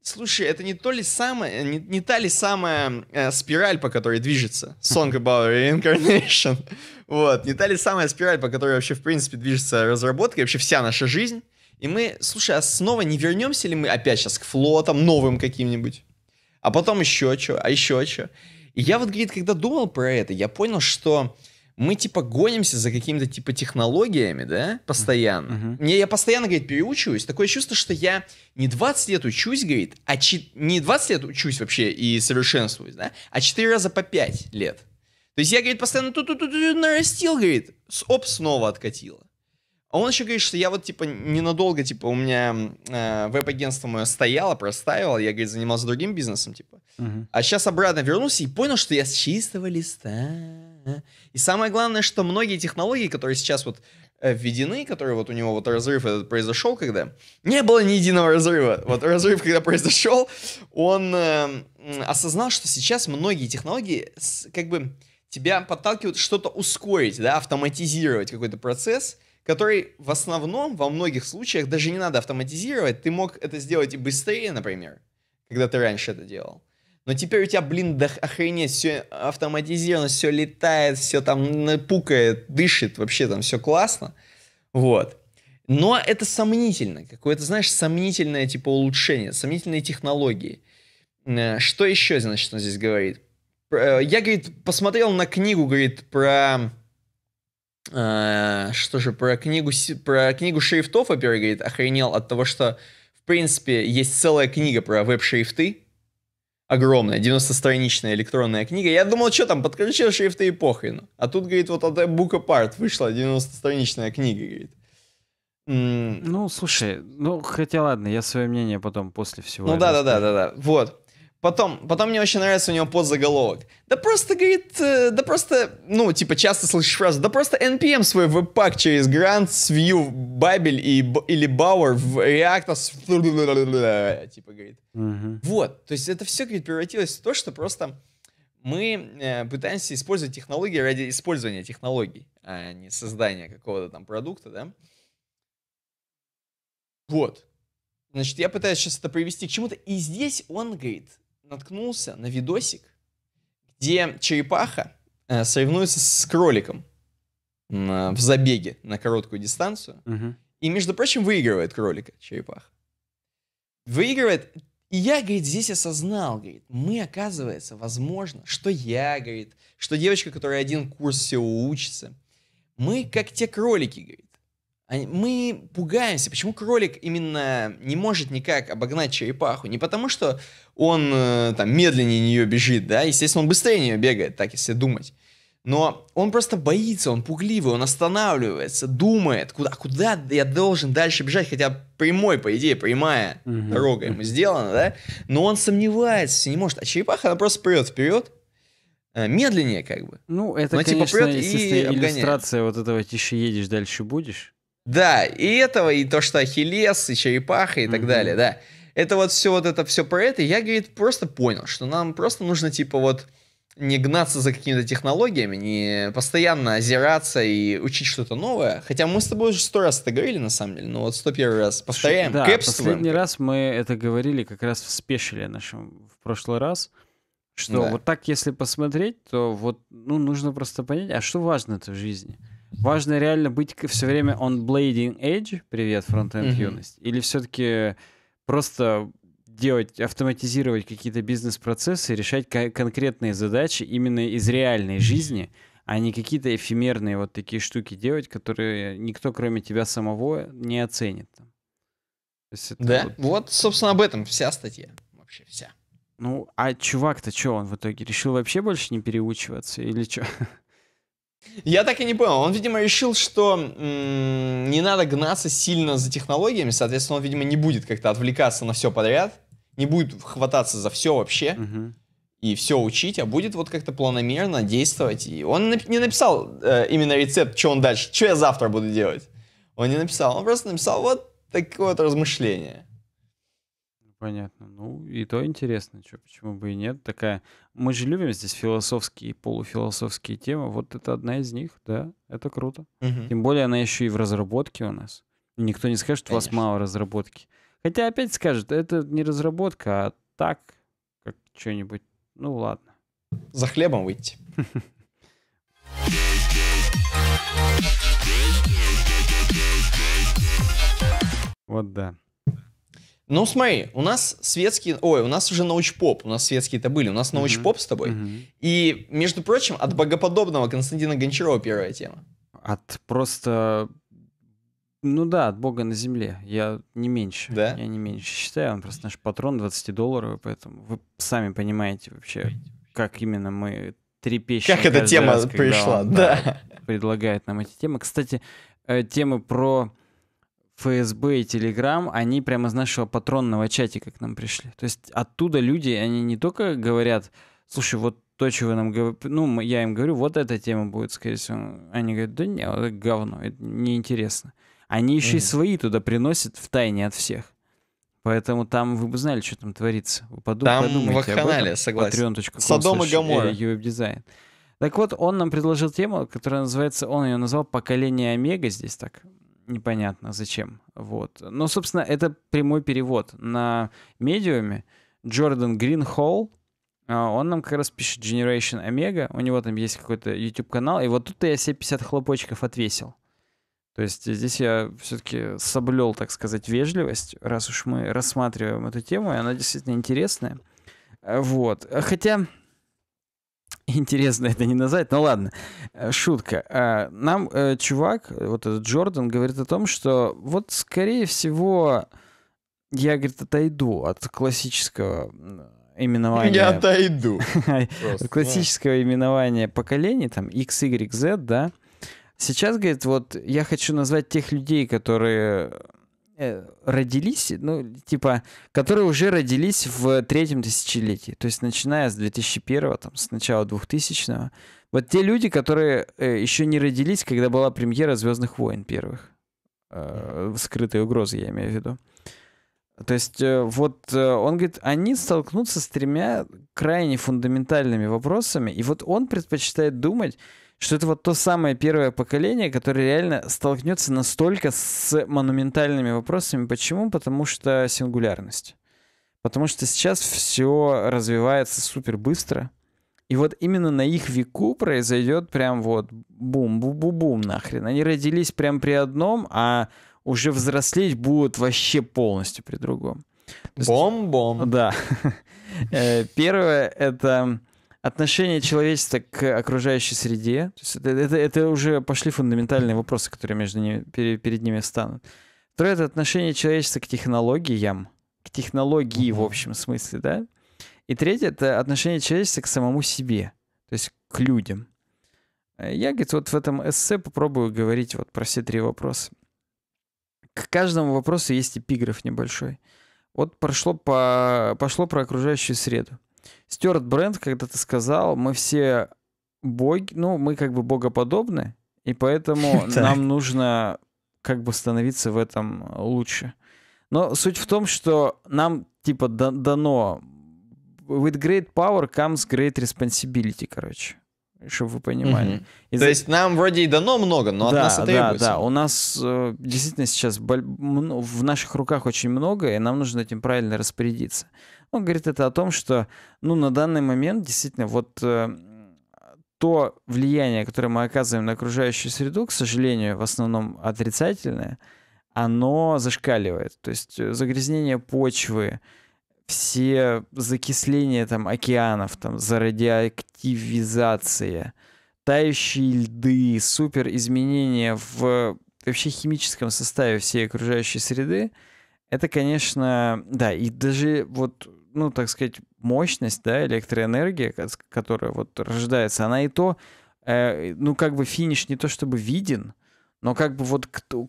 [SPEAKER 1] слушай, это не то ли самое, э, не, не та ли самая э, спираль, по которой движется Song About Reincarnation. вот, не та ли самая спираль, по которой вообще, в принципе, движется разработка и вообще вся наша жизнь. И мы, слушай, а снова не вернемся ли мы опять сейчас к флотам новым каким-нибудь? А потом еще что, а еще что? И я вот, говорит, когда думал про это, я понял, что мы типа гонимся за какими-то типа технологиями, да, постоянно. Uh-huh. Мне я постоянно, говорит, переучиваюсь. Такое чувство, что я не 20 лет учусь, говорит, а чи- не 20 лет учусь вообще и совершенствуюсь, да, а 4 раза по 5 лет. То есть я, говорит, постоянно тут-тут-тут нарастил, говорит, оп, снова откатило. А он еще говорит, что я вот, типа, ненадолго, типа, у меня э, веб-агентство мое стояло, простаивало, я, говорит, занимался другим бизнесом, типа. Uh-huh. А сейчас обратно вернулся и понял, что я с чистого листа. И самое главное, что многие технологии, которые сейчас вот э, введены, которые вот у него вот разрыв этот произошел, когда не было ни единого разрыва. Вот разрыв, когда произошел, он э, осознал, что сейчас многие технологии с, как бы тебя подталкивают что-то ускорить, да, автоматизировать какой-то процесс, который в основном во многих случаях даже не надо автоматизировать. Ты мог это сделать и быстрее, например, когда ты раньше это делал. Но теперь у тебя, блин, да охренеть, все автоматизировано, все летает, все там пукает, дышит, вообще там все классно. Вот. Но это сомнительно, какое-то, знаешь, сомнительное типа улучшение, сомнительные технологии. Э, что еще, значит, он здесь говорит? Э, я, говорит, посмотрел на книгу, говорит, про Э, что же, про книгу, про книгу шрифтов Апер говорит, охренел от того, что, в принципе, есть целая книга про веб-шрифты. Огромная, 90-страничная электронная книга. Я думал, что там, подключил шрифты и похрену. А тут, говорит, вот от Book Apart вышла 90-страничная книга, говорит.
[SPEAKER 2] Mm. Ну, слушай, ну хотя ладно, я свое мнение потом после всего. Ну да, да, да,
[SPEAKER 1] да, да. Вот. Потом, потом мне очень нравится у него подзаголовок. Да просто, говорит, э, да просто, ну, типа, часто слышишь фразу, да просто NPM свой веб-пак через Grants, Vue, Babel и, или Bower в React, типа, говорит. Угу. Вот, то есть это все, говорит, превратилось в то, что просто мы э, пытаемся использовать технологии ради использования технологий, а не создания какого-то там продукта, да. Вот. Значит, я пытаюсь сейчас это привести к чему-то, и здесь он говорит, наткнулся на видосик, где черепаха э, соревнуется с кроликом э, в забеге на короткую дистанцию. Угу. И, между прочим, выигрывает кролика черепаха. Выигрывает. И я, говорит, здесь осознал, говорит, мы, оказывается, возможно, что я, говорит, что девочка, которая один курс всего учится, мы как те кролики, говорит. Мы пугаемся, почему кролик именно не может никак обогнать черепаху. Не потому, что он э, там медленнее нее бежит, да, естественно, он быстрее нее бегает, так если думать. Но он просто боится, он пугливый, он останавливается, думает, куда, куда я должен дальше бежать, хотя прямой, по идее, прямая угу. дорога ему сделана, да, но он сомневается, не может, а черепаха, она просто прет вперед, э, медленнее как бы. Ну,
[SPEAKER 2] это, но, типа конечно, типа, прет и иллюстрация вот этого «тише едешь, дальше будешь». Да, и этого, и то, что Ахиллес,
[SPEAKER 1] и черепаха, и угу. так далее, да это вот все вот это все про это. Я, говорит, просто понял, что нам просто нужно, типа, вот не гнаться за какими-то технологиями, не постоянно озираться и учить что-то новое. Хотя мы с тобой уже сто раз это говорили, на самом деле, но ну, вот сто первый раз повторяем. Да, последний
[SPEAKER 2] раз мы это говорили как раз в спешиле нашем в прошлый раз, что да. вот так, если посмотреть, то вот, ну, нужно просто понять, а что важно-то в жизни? Важно реально быть все время on blading edge, привет, фронтенд mm-hmm. юность, или все-таки просто делать, автоматизировать какие-то бизнес-процессы, решать конкретные задачи именно из реальной жизни, а не какие-то эфемерные вот такие штуки делать, которые никто, кроме тебя самого, не оценит. да, вот...
[SPEAKER 1] вот, собственно, об этом вся статья. Вообще вся.
[SPEAKER 2] Ну, а чувак-то что, он в итоге решил вообще больше не переучиваться или что? Я
[SPEAKER 1] так и не понял. Он, видимо, решил, что м- не надо гнаться сильно за технологиями, соответственно, он, видимо, не будет как-то отвлекаться на все подряд, не будет хвататься за все вообще и все учить, а будет вот как-то планомерно действовать. И он нап- не написал э, именно рецепт, что он дальше, что я завтра буду делать. Он не написал, он просто написал вот такое
[SPEAKER 2] вот размышление понятно. Ну, и то интересно, что, почему бы и нет. Такая. Мы же любим здесь философские и полуфилософские темы. Вот это одна из них, да, это круто. Угу. Тем более, она еще и в разработке у нас. Никто не скажет, что Конечно. у вас мало разработки. Хотя опять скажет, это не разработка, а так, как что-нибудь. Ну ладно. За хлебом выйти.
[SPEAKER 1] Вот да. Ну, смотри, у нас светские... Ой, у нас уже научпоп, у нас светские-то
[SPEAKER 2] были, у нас mm-hmm. с тобой. Mm-hmm.
[SPEAKER 1] И, между прочим, от богоподобного Константина Гончарова первая
[SPEAKER 2] тема. От просто... Ну да, от бога на земле. Я не меньше. Да? Я не меньше считаю. Он просто наш патрон 20 долларов, поэтому вы сами понимаете вообще, как именно мы трепещем. Как эта тема раз, пришла, он, да. да. Предлагает нам эти темы. Кстати, э, темы про ФСБ и Телеграм, они прямо из нашего патронного чатика к нам пришли. То есть оттуда люди, они не только говорят, слушай, вот то, чего нам говорите, ну, я им говорю, вот эта тема будет, скорее всего. Они говорят, да не, это говно, это неинтересно. Они еще mm и свои туда приносят в тайне от всех. Поэтому там вы бы знали, что там творится. Вы подум- там в канале, согласен. Садом и э, Гамора. Так вот, он нам предложил тему, которая называется, он ее назвал «Поколение Омега» здесь так, непонятно зачем. Вот. Но, собственно, это прямой перевод. На медиуме Джордан Гринхолл, а, он нам как раз пишет Generation Omega, у него там есть какой-то YouTube-канал, и вот тут я себе 50 хлопочков отвесил. То есть здесь я все-таки соблел, так сказать, вежливость, раз уж мы рассматриваем эту тему, и она действительно интересная. Э, вот. Хотя интересно это не назвать, но ладно, э, шутка. Э, нам э, чувак, вот этот Джордан, говорит о том, что вот, скорее всего, я, говорит, отойду от классического именования... Я отойду. От классического именования поколений, там, X, Y, Z, да? Сейчас, говорит, вот я хочу назвать тех людей, которые Э, родились, ну, типа, которые уже родились в третьем тысячелетии, то есть начиная с 2001, там, с начала 2000 вот те люди, которые э, еще не родились, когда была премьера «Звездных войн» первых, э, «Скрытые угрозы», я имею в виду. То есть э, вот э, он говорит, они столкнутся с тремя крайне фундаментальными вопросами, и вот он предпочитает думать что это вот то самое первое поколение, которое реально столкнется настолько с монументальными вопросами. Почему? Потому что сингулярность. Потому что сейчас все развивается супер быстро. И вот именно на их веку произойдет прям вот бум-бу-бу-бум нахрен. Они родились прям при одном, а уже взрослеть будут вообще полностью при другом. Бом-бом. Да. Э, первое — это отношение человечества к окружающей среде. То есть это, это, это уже пошли фундаментальные вопросы, которые между ними, перед, перед ними станут. Второе — это отношение человечества к технологиям, к технологии в общем смысле, да. И третье — это отношение человечества к самому себе, то есть к людям. Я, говорит, вот в этом эссе попробую говорить вот про все три вопроса. К каждому вопросу есть эпиграф небольшой. Вот прошло по... пошло про окружающую среду. Стюарт Бренд когда-то сказал, мы все боги, ну, мы как бы богоподобны, и поэтому нам нужно как бы становиться в этом лучше. Но суть в том, что нам типа дано with great power comes great responsibility, короче чтобы вы понимали. Угу. Из... То есть
[SPEAKER 1] нам вроде и дано много, но да, от нас это да, требуется. Да,
[SPEAKER 2] у нас э, действительно сейчас бол... в наших руках очень много, и нам нужно этим правильно распорядиться. Он говорит это о том, что ну, на данный момент действительно вот э, то влияние, которое мы оказываем на окружающую среду, к сожалению, в основном отрицательное, оно зашкаливает. То есть э, загрязнение почвы, все закисления там океанов, там, за радиоактивизация, тающие льды, супер изменения в вообще химическом составе всей окружающей среды, это, конечно, да, и даже вот, ну, так сказать, мощность, да, электроэнергия, которая вот рождается, она и то, э, ну, как бы финиш не то чтобы виден, но как бы вот,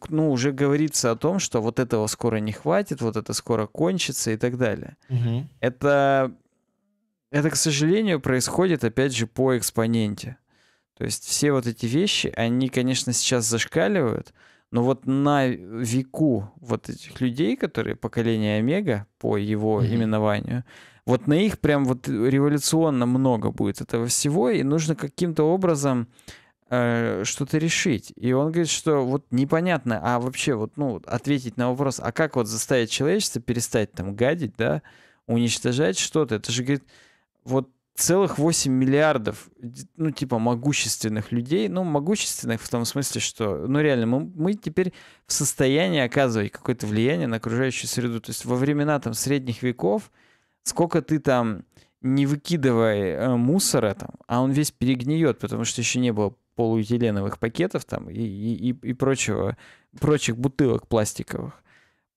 [SPEAKER 2] ну, уже говорится о том, что вот этого скоро не хватит, вот это скоро кончится и так далее. Угу. Это, это, к сожалению, происходит, опять же, по экспоненте. То есть все вот эти вещи, они, конечно, сейчас зашкаливают, но вот на веку вот этих людей, которые поколение Омега, по его mm-hmm. именованию, вот на их прям вот революционно много будет этого всего, и нужно каким-то образом Э, что-то решить. И он говорит, что вот непонятно, а вообще вот, ну, ответить на вопрос, а как вот заставить человечество перестать там гадить, да, уничтожать что-то? Это же, говорит, вот целых 8 миллиардов, ну, типа, могущественных людей, ну, могущественных в том смысле, что, ну, реально, мы, мы теперь в состоянии оказывать какое-то влияние на окружающую среду. То есть во времена там средних веков, сколько ты там не выкидывай э, мусора там, а он весь перегниет, потому что еще не было полуэтиленовых пакетов там и, и, и прочего, прочих бутылок пластиковых.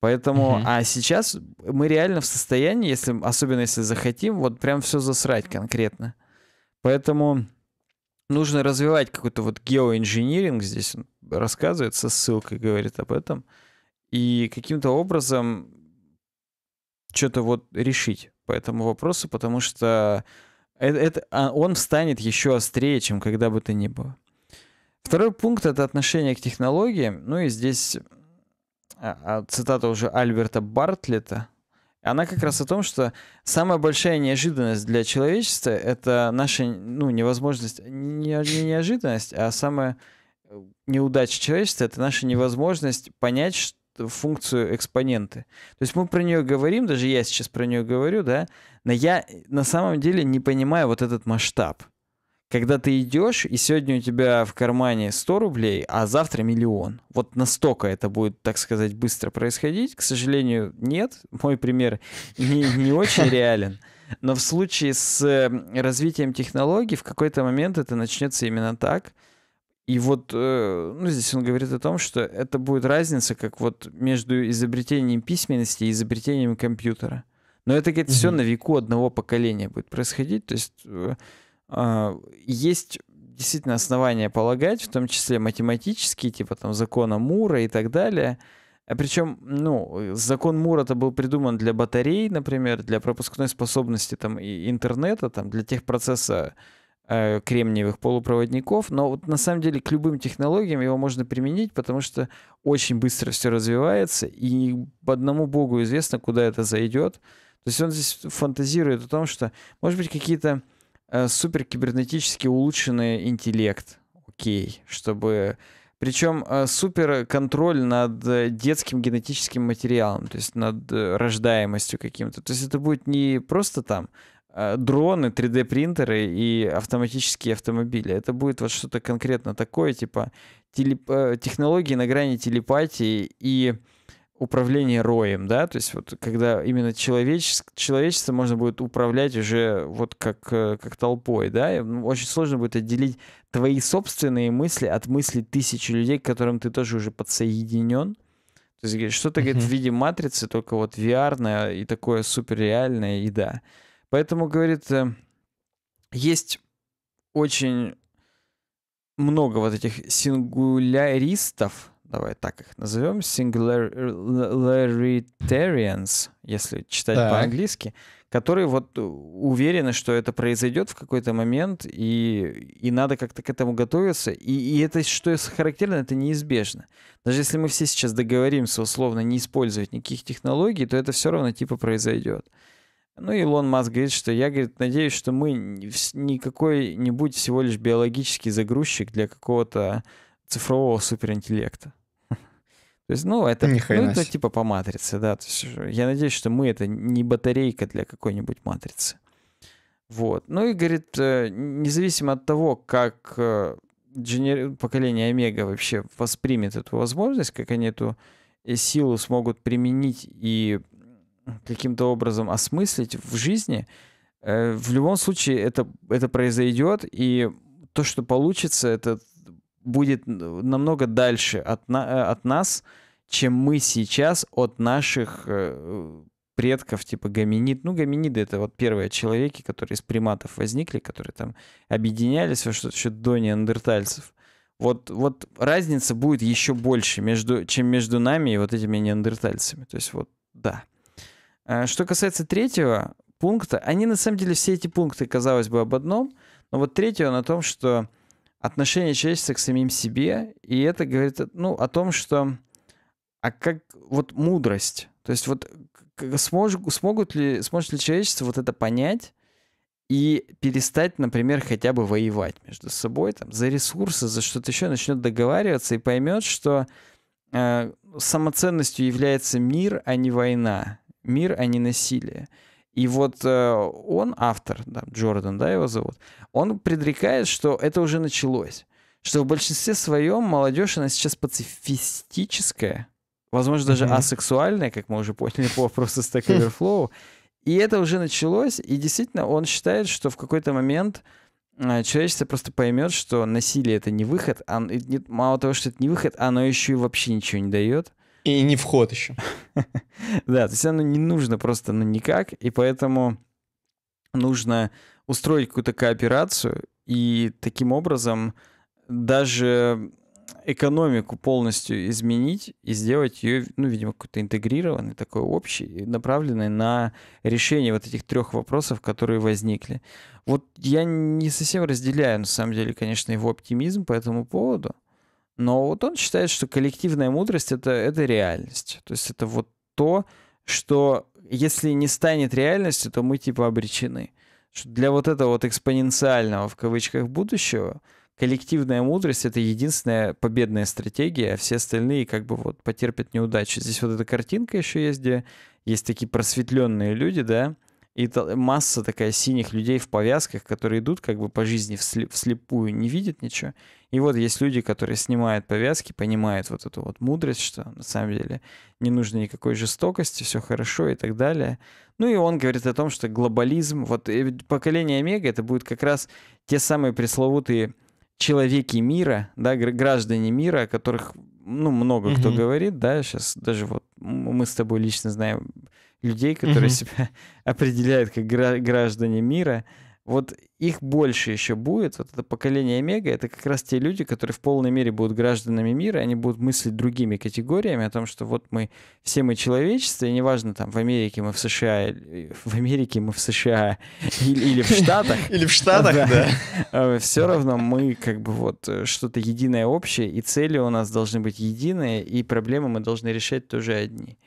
[SPEAKER 2] Поэтому, угу. а сейчас мы реально в состоянии, если, особенно если захотим, вот прям все засрать конкретно. Поэтому нужно развивать какой-то вот геоинжиниринг, здесь он рассказывает со ссылкой, говорит об этом, и каким-то образом что-то вот решить по этому вопросу, потому что это, это, а, он встанет еще острее, чем когда бы то ни было. Второй пункт — это отношение к технологиям. Ну и здесь а, а, цитата уже Альберта Бартлета. Она как раз о том, что самая большая неожиданность для человечества — это наша ну, невозможность, не, не неожиданность, а самая э, неудача человечества — это наша невозможность понять, функцию экспоненты. То есть мы про нее говорим, даже я сейчас про нее говорю, да, но я на самом деле не понимаю вот этот масштаб. Когда ты идешь, и сегодня у тебя в кармане 100 рублей, а завтра миллион. Вот настолько это будет, так сказать, быстро происходить. К сожалению, нет. Мой пример не, не очень реален. Но в случае с э, развитием технологий в какой-то момент это начнется именно так – и вот э, ну, здесь он говорит о том, что это будет разница как вот между изобретением письменности и изобретением компьютера. Но это, говорит, mm все на веку одного поколения будет происходить. То есть э, а, есть действительно основания полагать, в том числе математические, типа там закона Мура и так далее. А причем, ну, закон Мура-то был придуман для батарей, например, для пропускной способности там и интернета, там, для тех процесса Э, кремниевых полупроводников, но вот на самом деле к любым технологиям его можно применить, потому что очень быстро все развивается, и по одному богу известно, куда это зайдет. То есть он здесь фантазирует о том, что, может быть, какие-то э, супер кибернетически улучшенный интеллект, окей, чтобы причем э, супер контроль над э, детским генетическим материалом, то есть над рождаемостью каким-то. То есть это будет не просто там Э, дроны, 3D-принтеры и автоматические автомобили. Это будет вот что-то конкретно такое, типа телеп... Э, технологии на грани телепатии и управление роем, да, то есть вот когда именно человечес... человечество можно будет управлять уже вот как, э, как толпой, да, и ну, очень сложно будет отделить твои собственные мысли от мыслей тысячи людей, к которым ты тоже уже подсоединен. То есть что-то, mm-hmm. говорит, в виде матрицы, только вот VR и такое суперреальное, и да. Поэтому, говорит, э, есть очень много вот этих сингуляристов, давай так их назовем, singularitarians, если читать да. по-английски, которые вот уверены, что это произойдет в какой-то момент, и, и надо как-то к этому готовиться. И, и это, что характерно, это неизбежно. Даже если мы все сейчас договоримся условно не использовать никаких технологий, то это все равно типа произойдет. Ну, Илон Маск говорит, что я, говорит, надеюсь, что мы никакой-нибудь всего лишь биологический загрузчик для какого-то цифрового суперинтеллекта. То есть, ну, это, ну, это типа по матрице, да. То есть, э, я надеюсь, что мы это не батарейка для какой-нибудь матрицы. Вот. Ну и, говорит, э, независимо от того, как э, дженер... поколение Омега вообще воспримет эту возможность, как они эту силу смогут применить и каким-то образом осмыслить в жизни, э, в любом случае это, это произойдет, и то, что получится, это будет намного дальше от, на, э, от нас, чем мы сейчас от наших э, предков, типа гоминид. Ну, гоминиды — это вот первые человеки, которые из приматов возникли, которые там объединялись во что-то еще до неандертальцев. Вот, вот разница будет еще больше, между, чем между нами и вот этими неандертальцами. То есть вот да. Э, что касается третьего пункта, они на самом деле все эти пункты, казалось бы, об одном, но вот он о том, что отношение человечества к самим себе, и это говорит ну, о том, что а как вот мудрость, то есть вот смож, смогут ли, сможет ли человечество вот это понять и перестать, например, хотя бы воевать между собой там, за ресурсы, за что-то еще, начнет договариваться и поймет, что э, самоценностью является мир, а не война мир, а не насилие. И вот э, он, автор, да, Джордан, да, его зовут, он предрекает, что это уже началось. Что в большинстве своем молодежь, она сейчас пацифистическая, возможно, даже mm-hmm. асексуальная, как мы уже поняли по вопросу Stack Overflow. И это уже началось, и действительно он считает, что в какой-то момент э, человечество просто поймет, что насилие это не выход, а, мало того, что это не выход, оно еще и вообще ничего не дает. И не вход еще. да, то есть оно не нужно просто, ну, никак, и поэтому нужно устроить какую-то кооперацию и таким образом даже экономику полностью изменить и сделать ее, ну, видимо, какой-то интегрированной, такой общей, направленной на решение вот этих трех вопросов, которые возникли. Вот я не совсем разделяю, на самом деле, конечно, его оптимизм по этому поводу. Но вот он считает, что коллективная мудрость это, это реальность. То есть это вот то, что если не станет реальностью, то мы типа обречены. Что для вот этого вот экспоненциального в кавычках будущего коллективная мудрость это единственная победная стратегия, а все остальные как бы вот потерпят неудачу. Здесь вот эта картинка еще есть, где есть такие просветленные люди, да, и масса такая синих людей в повязках, которые идут как бы по жизни вслепую, не видят ничего. И вот есть люди, которые снимают повязки, понимают вот эту вот мудрость, что на самом деле не нужно никакой жестокости, все хорошо и так далее. Ну и он говорит о том, что глобализм, вот э, поколение Омега, это будет как раз те самые пресловутые человеки мира, да, граждане мира, о которых, ну, много mm-hmm. кто говорит, да, сейчас даже вот мы с тобой лично знаем людей, которые mm-hmm. себя определяют как гра- граждане мира. Вот их больше еще будет. Вот это поколение Омега, это как раз те люди, которые в полной мере будут гражданами мира, они будут мыслить другими категориями о том, что вот мы, все мы человечество, и неважно, там, в Америке мы в США, в Америке мы в США или, или в Штатах.
[SPEAKER 1] Или в Штатах, да. да.
[SPEAKER 2] А, все равно мы как бы вот э, что-то единое общее, и цели у нас должны быть единые, и проблемы мы должны решать тоже одни.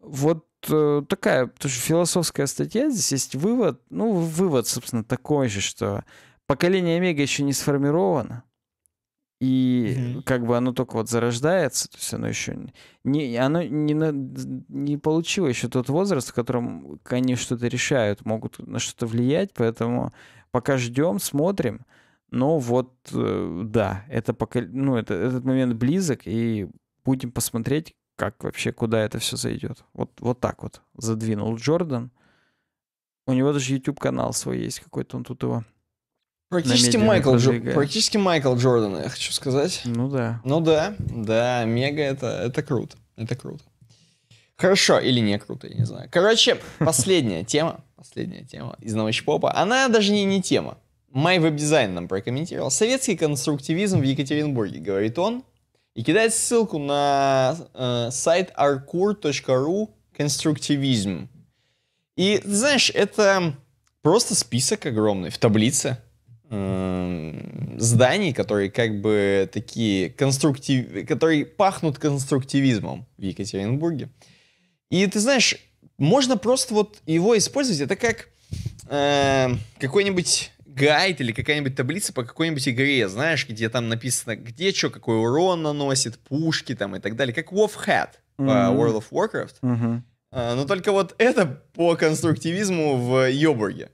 [SPEAKER 2] Вот Э, такая тоже философская статья. Здесь есть вывод. Ну, вывод, собственно, такой же, что поколение Омега еще не сформировано. И mm -hmm. как бы оно только вот зарождается, то есть оно еще не, оно не, на, не получило еще тот возраст, в котором они что-то решают, могут на что-то влиять, поэтому пока ждем, смотрим. Но вот, э, да, это пока, ну, это, этот момент близок, и будем посмотреть, как вообще, куда это все зайдет. Вот, вот так вот задвинул Джордан. У него даже YouTube-канал свой есть какой-то, он тут его... Практически Майкл, Джо... практически Майкл Джордан, я хочу сказать. Ну да.
[SPEAKER 1] Ну да, да, мега это, это круто, это круто. Хорошо или не круто, я не знаю. Короче, последняя тема, последняя тема из научпопа. Она даже не, не тема. Май веб-дизайн нам прокомментировал. Советский конструктивизм в Екатеринбурге, говорит он и кидает ссылку на э, сайт arcour.ru конструктивизм. И, знаешь, это просто список огромный в таблице э, зданий, которые как бы такие конструктив... которые пахнут конструктивизмом в Екатеринбурге. И ты знаешь, можно просто вот его использовать. Это как э, какой-нибудь гайд или какая-нибудь таблица по какой-нибудь игре, знаешь, где там написано, где что, какой урон наносит, пушки там и так далее, как Wolf Hat mm-hmm. по World of Warcraft. Mm-hmm. А, но только вот это по конструктивизму в Йобурге.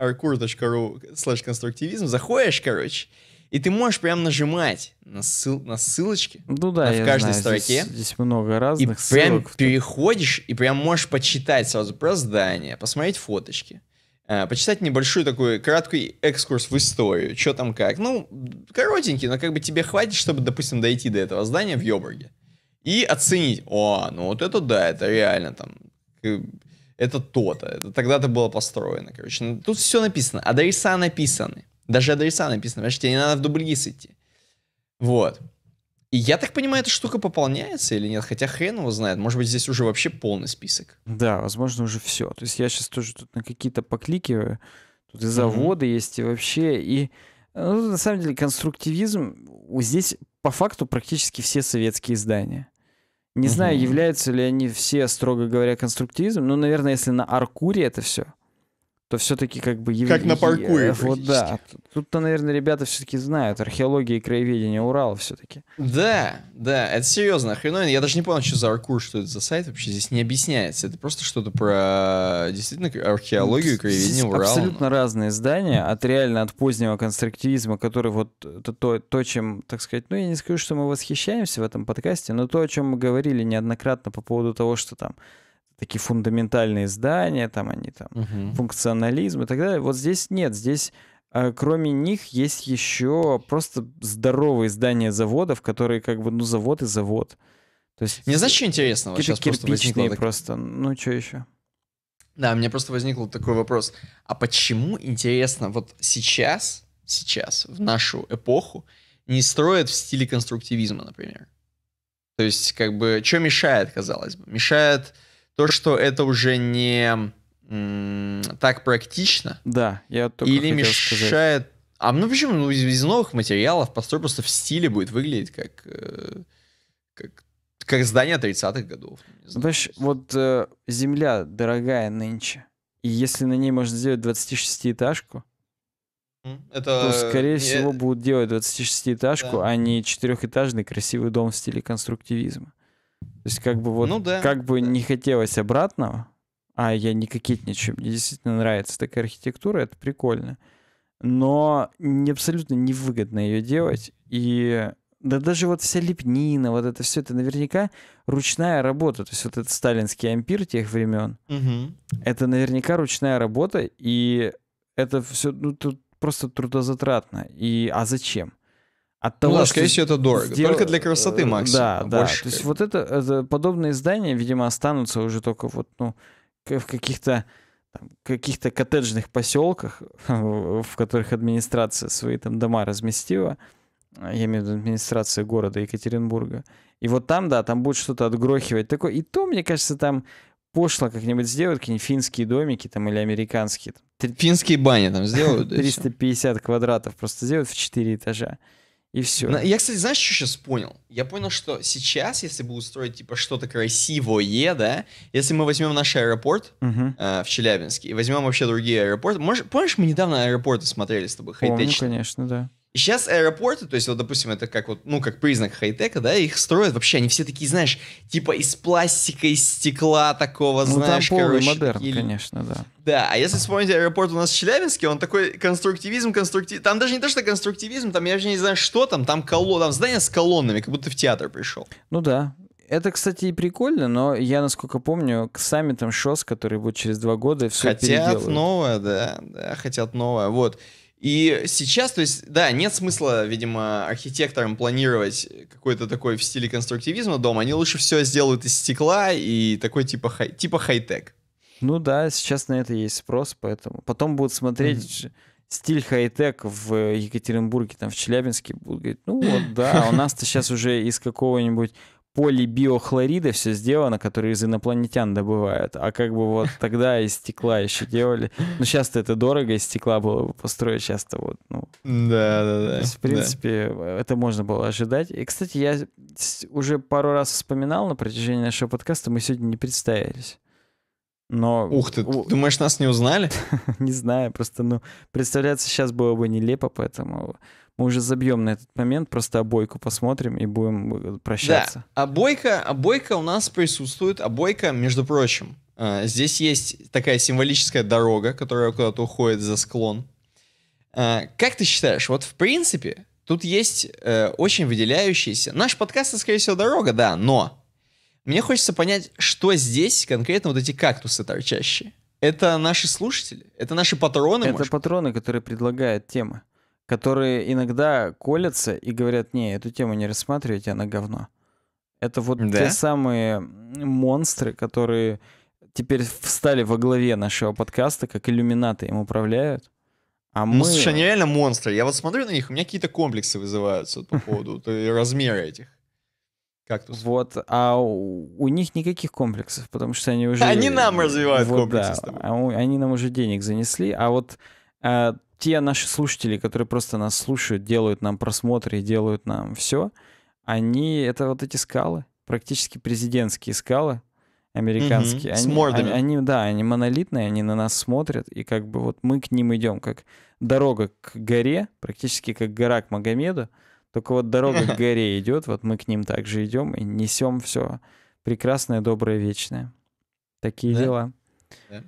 [SPEAKER 1] arcur.ru slash конструктивизм. Заходишь, короче, и ты можешь прям нажимать на, ссыл, на
[SPEAKER 2] ссылочки ну, да, на, в каждой знаю, строке. Здесь, здесь много разных и ссылок. прям
[SPEAKER 1] переходишь и прям можешь почитать сразу про здание, посмотреть фоточки. Э, почитать небольшую такую краткий экскурс в историю, что там как. Ну, коротенький, но как бы тебе хватит, чтобы, допустим, дойти до этого здания в Йобурге. И оценить, о, ну вот это да, это реально там, э, это то-то, это тогда-то было построено, короче. Ну, тут все написано, адреса написаны, даже адреса написаны, значит тебе не надо в дубльгис идти. Вот. И я так понимаю, эта штука пополняется или нет? Хотя хрен его знает. Может быть, здесь уже вообще полный список.
[SPEAKER 2] Да, возможно, уже все. То есть я сейчас тоже тут на какие-то покликиваю. Тут и заводы mm-hmm. есть, и вообще. И э, ну, на самом деле конструктивизм здесь по факту практически все советские издания. Не mm-hmm. знаю, являются ли они все, строго говоря, конструктивизмом. Ну, наверное, если на Аркуре это все, то все-таки как бы... Как на паркуре. Вот да. Тут-то, наверное, ребята все-таки знают. Археология и краеведение Урала все-таки.
[SPEAKER 1] Да, да. Это серьезно. Охреновенно. Я даже не понял, что за Аркур, что это за сайт вообще. Здесь не объясняется. Это просто что-то про действительно археологию и краеведение Урала. Абсолютно
[SPEAKER 2] разные здания. От реально от позднего конструктивизма, который вот это то, то, чем, так сказать, ну я не скажу, что мы восхищаемся в этом подкасте, но то, о чем мы говорили неоднократно по поводу того, что там такие фундаментальные здания, там они там, угу. функционализм и так далее. Вот здесь нет, здесь а, кроме них есть еще просто здоровые здания заводов, которые как бы, ну, завод и завод. То есть... Не знаешь, что интересного? Какие-то кирпичные просто, возникло... просто. Ну,
[SPEAKER 1] что еще? Да, мне просто возникл такой вопрос. А почему, интересно, вот сейчас, сейчас, в нашу эпоху, не строят в стиле конструктивизма, например? То есть, как бы, что мешает, казалось бы? Мешает то, что это уже не так практично. Да, я только Или мешает... Сказать. А ну почему? Ну, из, из новых материалов построй просто в стиле будет выглядеть как... Э, как как здание 30-х годов.
[SPEAKER 2] Ну, знаю, Знаешь, вот э, земля дорогая нынче, и если на ней можно сделать 26-этажку,
[SPEAKER 1] это... то, скорее не... всего, будут делать
[SPEAKER 2] 26-этажку, да. а не четырехэтажный красивый дом в стиле конструктивизма. То есть как бы вот, ну, да. как бы не хотелось обратного, а я не кокетничаю, мне действительно нравится такая архитектура, это прикольно. Но не абсолютно невыгодно ее делать. И да даже вот вся лепнина, вот это все, это наверняка ручная работа. То есть вот этот сталинский ампир тех времен, угу. это наверняка ручная работа, и это все, ну, тут просто трудозатратно. И, а зачем? от ну того, ну, да, скорее всего, это дорого. Сдел... Только для красоты э, максимум. Да, да. Больше то есть вот это, это подобные здания, видимо, останутся уже только вот ну в каких-то каких-то коттеджных поселках, в которых администрация свои там дома разместила, я имею в виду администрация города Екатеринбурга. И вот там, да, там будет что-то отгрохивать такое. И то, мне кажется, там пошло как-нибудь сделать какие-нибудь финские домики там или американские. Там, 3... Финские бани там сделают. 350 квадратов просто сделают в 4 этажа и все. Я,
[SPEAKER 1] кстати, знаешь, что сейчас понял? Я понял, что сейчас, если бы устроить типа что-то красивое, да, если мы возьмем наш аэропорт угу. э, в Челябинске и возьмем вообще другие аэропорты, можешь, помнишь, мы недавно аэропорты смотрели с тобой, хай Помню,
[SPEAKER 2] конечно, да
[SPEAKER 1] сейчас аэропорты, то есть вот, допустим, это как вот, ну, как признак хай-тека, да, их строят вообще, они все такие, знаешь, типа из пластика, из стекла такого, ну, знаешь, там короче. модерн,
[SPEAKER 2] или... конечно, да.
[SPEAKER 1] Да, а если вспомнить аэропорт у нас в Челябинске, он такой конструктивизм, конструктив... Там даже не то, что конструктивизм, там я даже не знаю, что там, там коло, там здание с колоннами, как будто в театр пришел.
[SPEAKER 2] Ну да, это, кстати, и прикольно, но я, насколько помню, к саммитам ШОС, который будет через два года, все Хотят переделают. новое, да, да, хотят новое, вот.
[SPEAKER 1] И сейчас, то есть, да, нет смысла, видимо, архитекторам планировать какой-то такой в стиле конструктивизма дом. Они лучше все сделают из стекла и такой типа, хай, типа
[SPEAKER 2] хай-тек. Ну да, сейчас на это есть спрос, поэтому. Потом будут смотреть mm-hmm. стиль хай-тек в Екатеринбурге, там, в Челябинске. Будут говорить, ну вот, да, а у нас-то сейчас уже из какого-нибудь полибиохлорида все сделано, которые из инопланетян добывают. А как бы вот тогда из стекла еще делали. Ну, сейчас-то это дорого, из стекла было бы построить часто вот, ну. Да, да, да. То есть, в принципе, да. это можно было ожидать. И, кстати, я уже пару раз вспоминал на протяжении нашего подкаста, мы сегодня не представились. Но... Ух ты, У... думаешь, нас не узнали? не знаю, просто, ну, представляться сейчас было бы нелепо, поэтому мы уже забьем на этот момент, просто обойку посмотрим и будем э, прощаться.
[SPEAKER 1] Да, обойка, а обойка а у нас присутствует. Обойка, а между прочим, э, здесь есть такая символическая дорога, которая куда-то уходит за склон. Э, как ты считаешь, вот в принципе, тут есть очень выделяющиеся... Наш подкаст, скорее всего, дорога, да, но мне хочется понять, что здесь конкретно вот эти
[SPEAKER 2] кактусы торчащие. Это наши слушатели? Это наши патроны? Это может? патроны, которые предлагают темы которые иногда колятся и говорят, не, эту тему не рассматривайте, она говно. Это вот да? те самые монстры, которые теперь встали во главе нашего подкаста, как иллюминаты им управляют. А ну, мы... Ну, слушай, они
[SPEAKER 1] реально монстры. Я вот смотрю на них, у меня какие-то комплексы вызываются по поводу э, размера этих.
[SPEAKER 2] Кактус. Вот, а у, у них никаких комплексов, потому что они уже... Они нам развивают вот, комплексы да, а Они нам уже денег занесли, а вот э, те наши слушатели, которые просто нас слушают, делают нам просмотры и делают нам все, они это вот эти скалы, практически президентские скалы американские. Угу, они, Они, они, да, они монолитные, они на нас смотрят, и как бы вот мы к ним идем, как дорога к горе, практически как гора к Магомеду, только вот дорога к горе идет, вот мы к ним также идем и несем все прекрасное, доброе, вечное. Такие да? дела.
[SPEAKER 1] Да.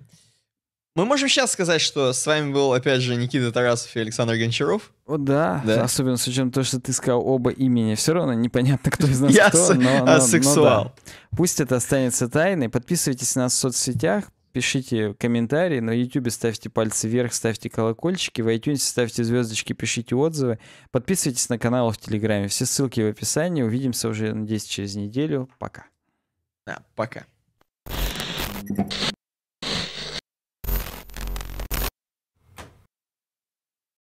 [SPEAKER 1] Мы можем сейчас сказать, что с вами был, опять же, Никита Тарасов и Александр Гончаров.
[SPEAKER 2] О, да. да. Особенно с учетом того, что ты сказал оба имени. Все равно непонятно, кто из нас Я кто. Я асексуал. Но, да. Пусть это останется тайной. Подписывайтесь на нас в соцсетях, пишите комментарии. На YouTube ставьте пальцы вверх, ставьте колокольчики. В iTunes ставьте звездочки, пишите отзывы. Подписывайтесь на канал в Телеграме. Все ссылки в описании. Увидимся уже, надеюсь, через неделю. Пока. Да,
[SPEAKER 1] пока.